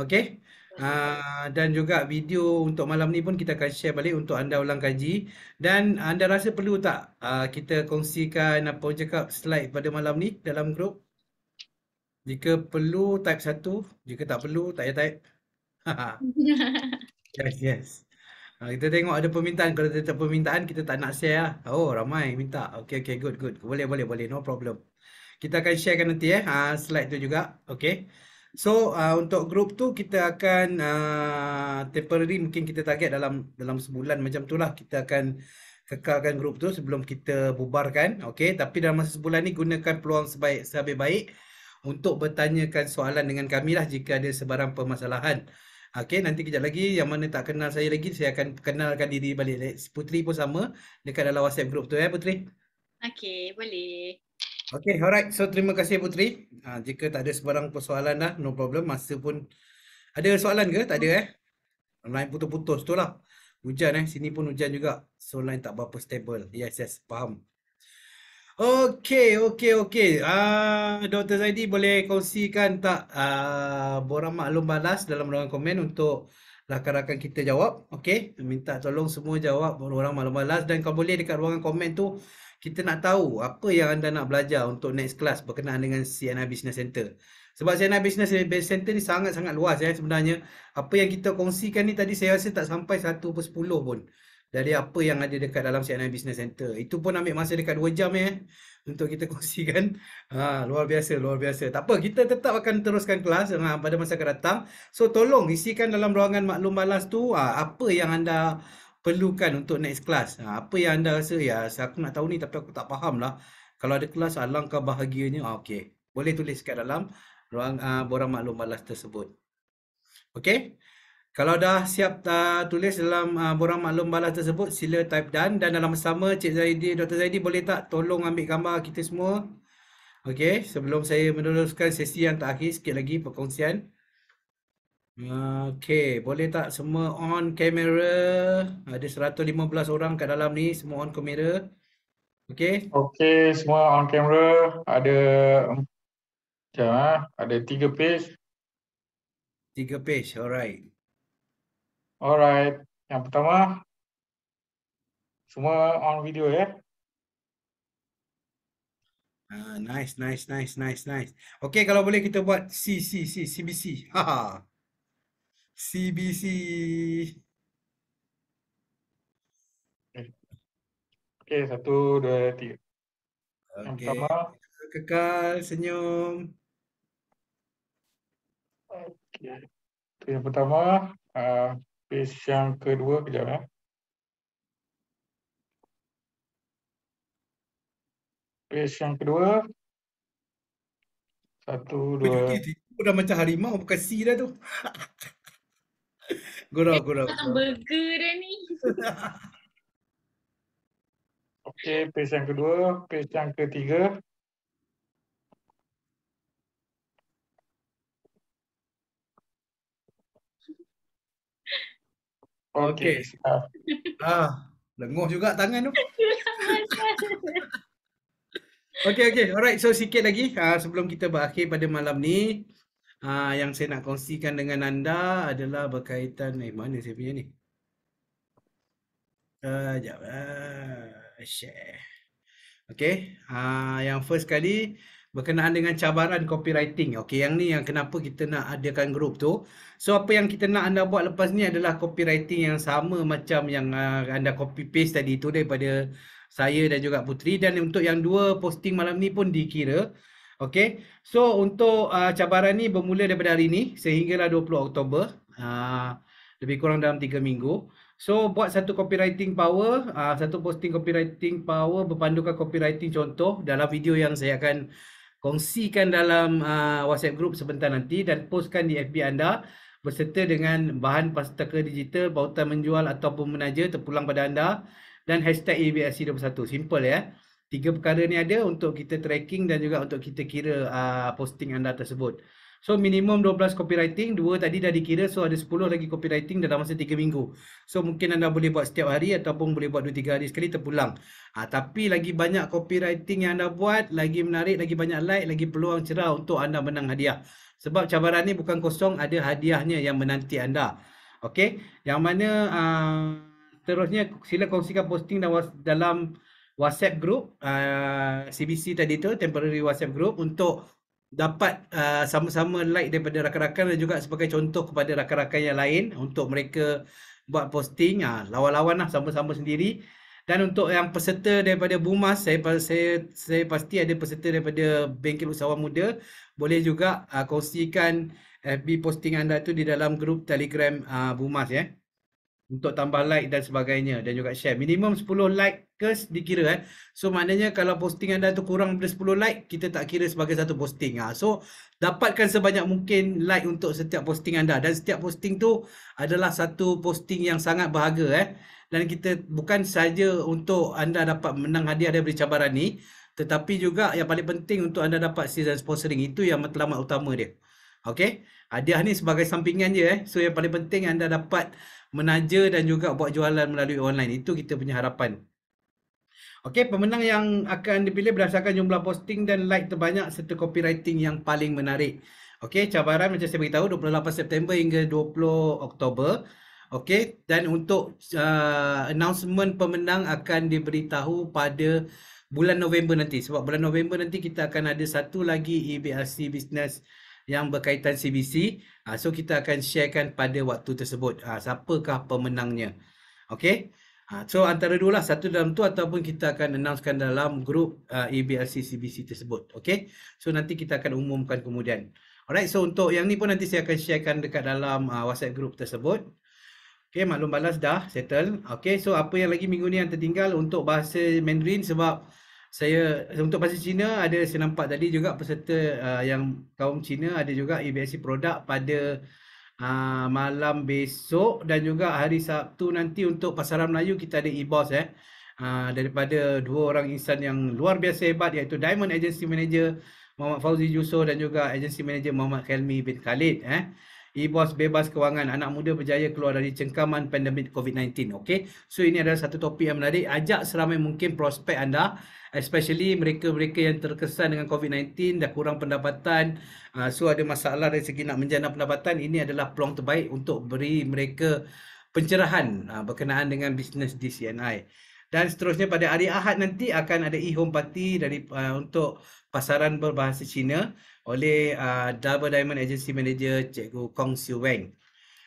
Okey. Uh, dan juga video untuk malam ni pun kita akan share balik untuk anda ulang kaji dan anda rasa perlu tak uh, kita kongsikan apa cakap slide pada malam ni dalam grup jika perlu type satu, jika tak perlu tak payah type. yes, yes. Ha, kita tengok ada permintaan. Kalau ada permintaan, kita tak nak share lah. Oh, ramai minta. Okay, okay, good, good. Boleh, boleh, boleh. No problem. Kita akan sharekan nanti eh. Ha, slide tu juga. Okay. So, uh, untuk group tu kita akan uh, temporary mungkin kita target dalam dalam sebulan macam tu lah. Kita akan kekalkan group tu sebelum kita bubarkan. Okay. Tapi dalam masa sebulan ni gunakan peluang sebaik sebaik -baik untuk bertanyakan soalan dengan kami lah jika ada sebarang permasalahan. Okey, nanti kejap lagi yang mana tak kenal saya lagi, saya akan kenalkan diri balik. Eh, Putri pun sama dekat dalam WhatsApp group tu ya eh, Putri. Okey, boleh. Okey, alright. So terima kasih Putri. Ha, jika tak ada sebarang persoalan lah, no problem. Masa pun ada soalan ke? Tak ada eh. Online putus-putus tu lah. Hujan eh. Sini pun hujan juga. So line tak berapa stable. Yes, yes. Faham. Okey, okey, okey. Ah, uh, Dr. Zaidi boleh kongsikan tak uh, borang maklum balas dalam ruangan komen untuk rakan-rakan kita jawab. Okey, minta tolong semua jawab borang maklum balas dan kalau boleh dekat ruangan komen tu kita nak tahu apa yang anda nak belajar untuk next class berkenaan dengan CNI Business Center. Sebab CNI Business Center ni sangat-sangat luas ya sebenarnya. Apa yang kita kongsikan ni tadi saya rasa tak sampai 1 per 10 pun dari apa yang ada dekat dalam CNI Business Center. Itu pun ambil masa dekat 2 jam eh untuk kita kongsikan. Ha, luar biasa, luar biasa. Tak apa, kita tetap akan teruskan kelas ha, pada masa akan datang. So tolong isikan dalam ruangan maklum balas tu ha, apa yang anda perlukan untuk next class. Ha, apa yang anda rasa, ya aku nak tahu ni tapi aku tak faham lah. Kalau ada kelas, alangkah bahagianya. Ha, okay. Boleh tulis kat dalam ruang uh, borang maklum balas tersebut. Okay. Kalau dah siap uh, tulis dalam uh, borang maklum balas tersebut, sila type dan Dan dalam sama, Cik Zaidi, Dr. Zaidi boleh tak tolong ambil gambar kita semua? Okey, sebelum saya meneruskan sesi yang terakhir, sikit lagi perkongsian. Okey, boleh tak semua on camera? Ada 115 orang kat dalam ni, semua on camera. Okey. Okey, semua on camera. Ada, sekejap, ah, ada tiga page. Tiga page, alright. Alright, yang pertama semua on video ya. Eh? Uh, nice, nice, nice, nice, nice. Okay, kalau boleh kita buat C, C, C, CBC. Ha, CBC. Okay, satu, dua, tiga. Yang pertama. Kekal, senyum. Okay. Itu yang pertama. Uh, Pes yang kedua, kejap ya. Eh. Kes yang kedua. Satu, dua. Kau dah macam harimau, bukan C dah tu. Gurau, gurau. Kau burger dah ni. Okey, pes yang kedua. Pes yang ketiga. Okey. Ah. ah, lenguh juga tangan tu. okey okey. Alright, so sikit lagi ah, sebelum kita berakhir pada malam ni. Ah, yang saya nak kongsikan dengan anda adalah berkaitan eh mana saya punya ni? Ah, jap. Ah, share. Okey. Ah, yang first kali berkenaan dengan cabaran copywriting. Okey, yang ni yang kenapa kita nak adakan grup tu. So apa yang kita nak anda buat lepas ni adalah copywriting yang sama macam yang uh, anda copy paste tadi tu daripada saya dan juga Putri dan untuk yang dua posting malam ni pun dikira. Okay. So untuk uh, cabaran ni bermula daripada hari ni sehinggalah 20 Oktober. Uh, lebih kurang dalam 3 minggu. So buat satu copywriting power, uh, satu posting copywriting power berpandukan copywriting contoh dalam video yang saya akan kongsikan dalam uh, WhatsApp group sebentar nanti dan postkan di FB anda berserta dengan bahan pustaka digital, bautan menjual ataupun menaja terpulang pada anda dan hashtag ABSC21. Simple ya. Tiga perkara ni ada untuk kita tracking dan juga untuk kita kira uh, posting anda tersebut. So minimum 12 copywriting, dua tadi dah dikira so ada 10 lagi copywriting dalam masa 3 minggu. So mungkin anda boleh buat setiap hari ataupun boleh buat 2-3 hari sekali terpulang. Ha, tapi lagi banyak copywriting yang anda buat, lagi menarik, lagi banyak like, lagi peluang cerah untuk anda menang hadiah. Sebab cabaran ni bukan kosong, ada hadiahnya yang menanti anda. Okey, yang mana uh, terusnya sila kongsikan posting dalam WhatsApp group uh, ah, CBC tadi tu, temporary WhatsApp group untuk dapat uh, sama-sama like daripada rakan-rakan dan juga sebagai contoh kepada rakan-rakan yang lain untuk mereka buat posting uh, lawan-lawan lah sama-sama sendiri dan untuk yang peserta daripada Bumas saya saya saya pasti ada peserta daripada Bengkel Usahawan Muda boleh juga uh, kongsikan uh, FB posting anda tu di dalam grup Telegram uh, Bumas ya. Eh? Untuk tambah like dan sebagainya dan juga share. Minimum 10 like ke dikira eh. So maknanya kalau posting anda tu kurang daripada 10 like, kita tak kira sebagai satu posting. Ah. So dapatkan sebanyak mungkin like untuk setiap posting anda. Dan setiap posting tu adalah satu posting yang sangat berharga eh. Dan kita bukan saja untuk anda dapat menang hadiah daripada cabaran ni tetapi juga yang paling penting untuk anda dapat season sponsoring itu yang matlamat utama dia. Okey. Hadiah ni sebagai sampingan je eh. So yang paling penting anda dapat menaja dan juga buat jualan melalui online itu kita punya harapan. Okey, pemenang yang akan dipilih berdasarkan jumlah posting dan like terbanyak serta copywriting yang paling menarik. Okey, cabaran macam saya beritahu 28 September hingga 20 Oktober. Okey, dan untuk uh, announcement pemenang akan diberitahu pada bulan November nanti sebab bulan November nanti kita akan ada satu lagi EBRC business yang berkaitan CBC ha, ah, so kita akan sharekan pada waktu tersebut ha, siapakah pemenangnya okay ha, ah, so antara dua lah satu dalam tu ataupun kita akan announcekan dalam grup uh, EBRC CBC tersebut okay so nanti kita akan umumkan kemudian Alright, so untuk yang ni pun nanti saya akan sharekan dekat dalam uh, WhatsApp group tersebut. Okay, maklum balas dah settle. Okay, so apa yang lagi minggu ni yang tertinggal untuk bahasa Mandarin sebab saya untuk bahasa Cina ada saya nampak tadi juga peserta uh, yang kaum Cina ada juga EBSC produk pada uh, malam besok dan juga hari Sabtu nanti untuk pasaran Melayu kita ada e-boss eh. Uh, daripada dua orang insan yang luar biasa hebat iaitu Diamond Agency Manager Muhammad Fauzi Yusof dan juga Agency Manager Muhammad Helmi bin Khalid eh. E-Boss Bebas Kewangan Anak Muda Berjaya Keluar Dari Cengkaman Pandemik COVID-19. Okay. So ini adalah satu topik yang menarik. Ajak seramai mungkin prospek anda especially mereka-mereka yang terkesan dengan COVID-19 dah kurang pendapatan uh, so ada masalah dari segi nak menjana pendapatan ini adalah peluang terbaik untuk beri mereka pencerahan uh, berkenaan dengan bisnes di CNI. Dan seterusnya pada hari Ahad nanti akan ada e-home party dari uh, untuk pasaran berbahasa Cina oleh uh, Double Diamond Agency Manager Cikgu Kong Siu Wang.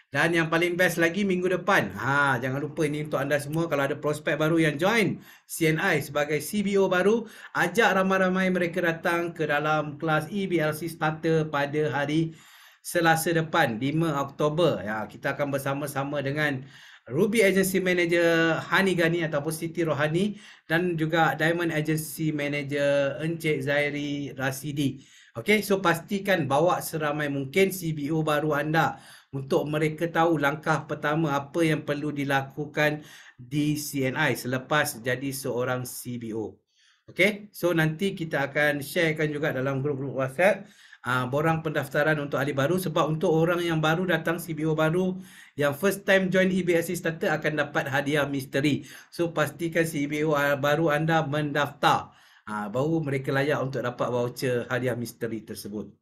Dan yang paling best lagi minggu depan. Ha, jangan lupa ini untuk anda semua kalau ada prospek baru yang join CNI sebagai CBO baru, ajak ramai-ramai mereka datang ke dalam kelas EBLC starter pada hari Selasa depan 5 Oktober. Ya, kita akan bersama-sama dengan Ruby Agency Manager Hani Gani ataupun Siti Rohani dan juga Diamond Agency Manager Encik Zairi Rasidi. Okay, so pastikan bawa seramai mungkin CBO baru anda untuk mereka tahu langkah pertama apa yang perlu dilakukan di CNI selepas jadi seorang CBO. Okay, so nanti kita akan sharekan juga dalam grup-grup WhatsApp uh, borang pendaftaran untuk ahli baru sebab untuk orang yang baru datang CBO baru yang first time join EBSC starter akan dapat hadiah misteri. So pastikan CBO ah, baru anda mendaftar ha, baru mereka layak untuk dapat voucher hadiah misteri tersebut.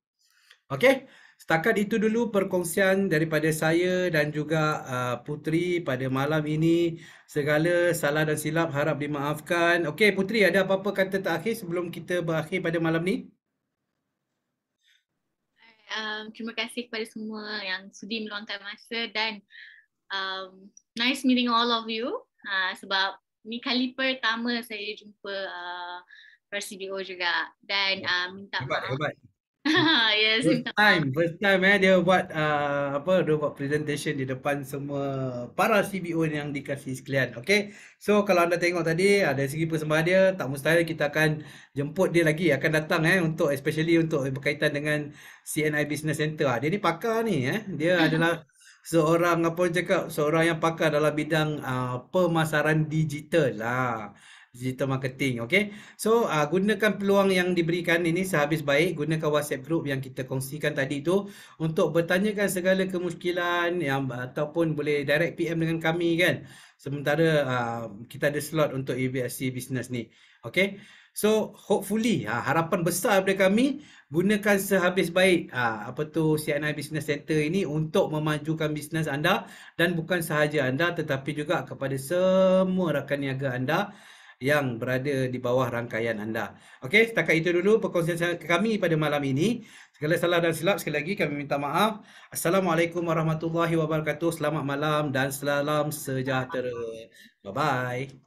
Okey, setakat itu dulu perkongsian daripada saya dan juga uh, Putri pada malam ini. Segala salah dan silap harap dimaafkan. Okey, Putri ada apa-apa kata terakhir sebelum kita berakhir pada malam ni? Um, terima kasih kepada semua yang sudi meluangkan masa dan um, nice meeting all of you uh, sebab ni kali pertama saya jumpa uh, first CBO juga dan ya. uh, minta hebat, maaf. Hebat. yes, first time, first time eh dia buat uh, apa dia buat presentation di depan semua para CBO yang dikasih sekalian. Okay, so kalau anda tengok tadi uh, dari segi persembahan dia tak mustahil kita akan jemput dia lagi akan datang eh untuk especially untuk berkaitan dengan CNI Business Center. Ah, dia ni pakar ni eh. Dia adalah seorang apa cakap seorang yang pakar dalam bidang uh, pemasaran digital lah digital marketing okey so uh, gunakan peluang yang diberikan ini sehabis baik gunakan WhatsApp group yang kita kongsikan tadi tu untuk bertanyakan segala kemusykilan yang ataupun boleh direct PM dengan kami kan sementara uh, kita ada slot untuk UBSC business ni okey so hopefully uh, harapan besar daripada kami gunakan sehabis baik uh, apa tu CNI business center ini untuk memajukan bisnes anda dan bukan sahaja anda tetapi juga kepada semua rakan niaga anda yang berada di bawah rangkaian anda. Okey, setakat itu dulu perkongsian kami pada malam ini. Segala salah dan silap sekali lagi kami minta maaf. Assalamualaikum warahmatullahi wabarakatuh. Selamat malam dan salam sejahtera. Bye-bye.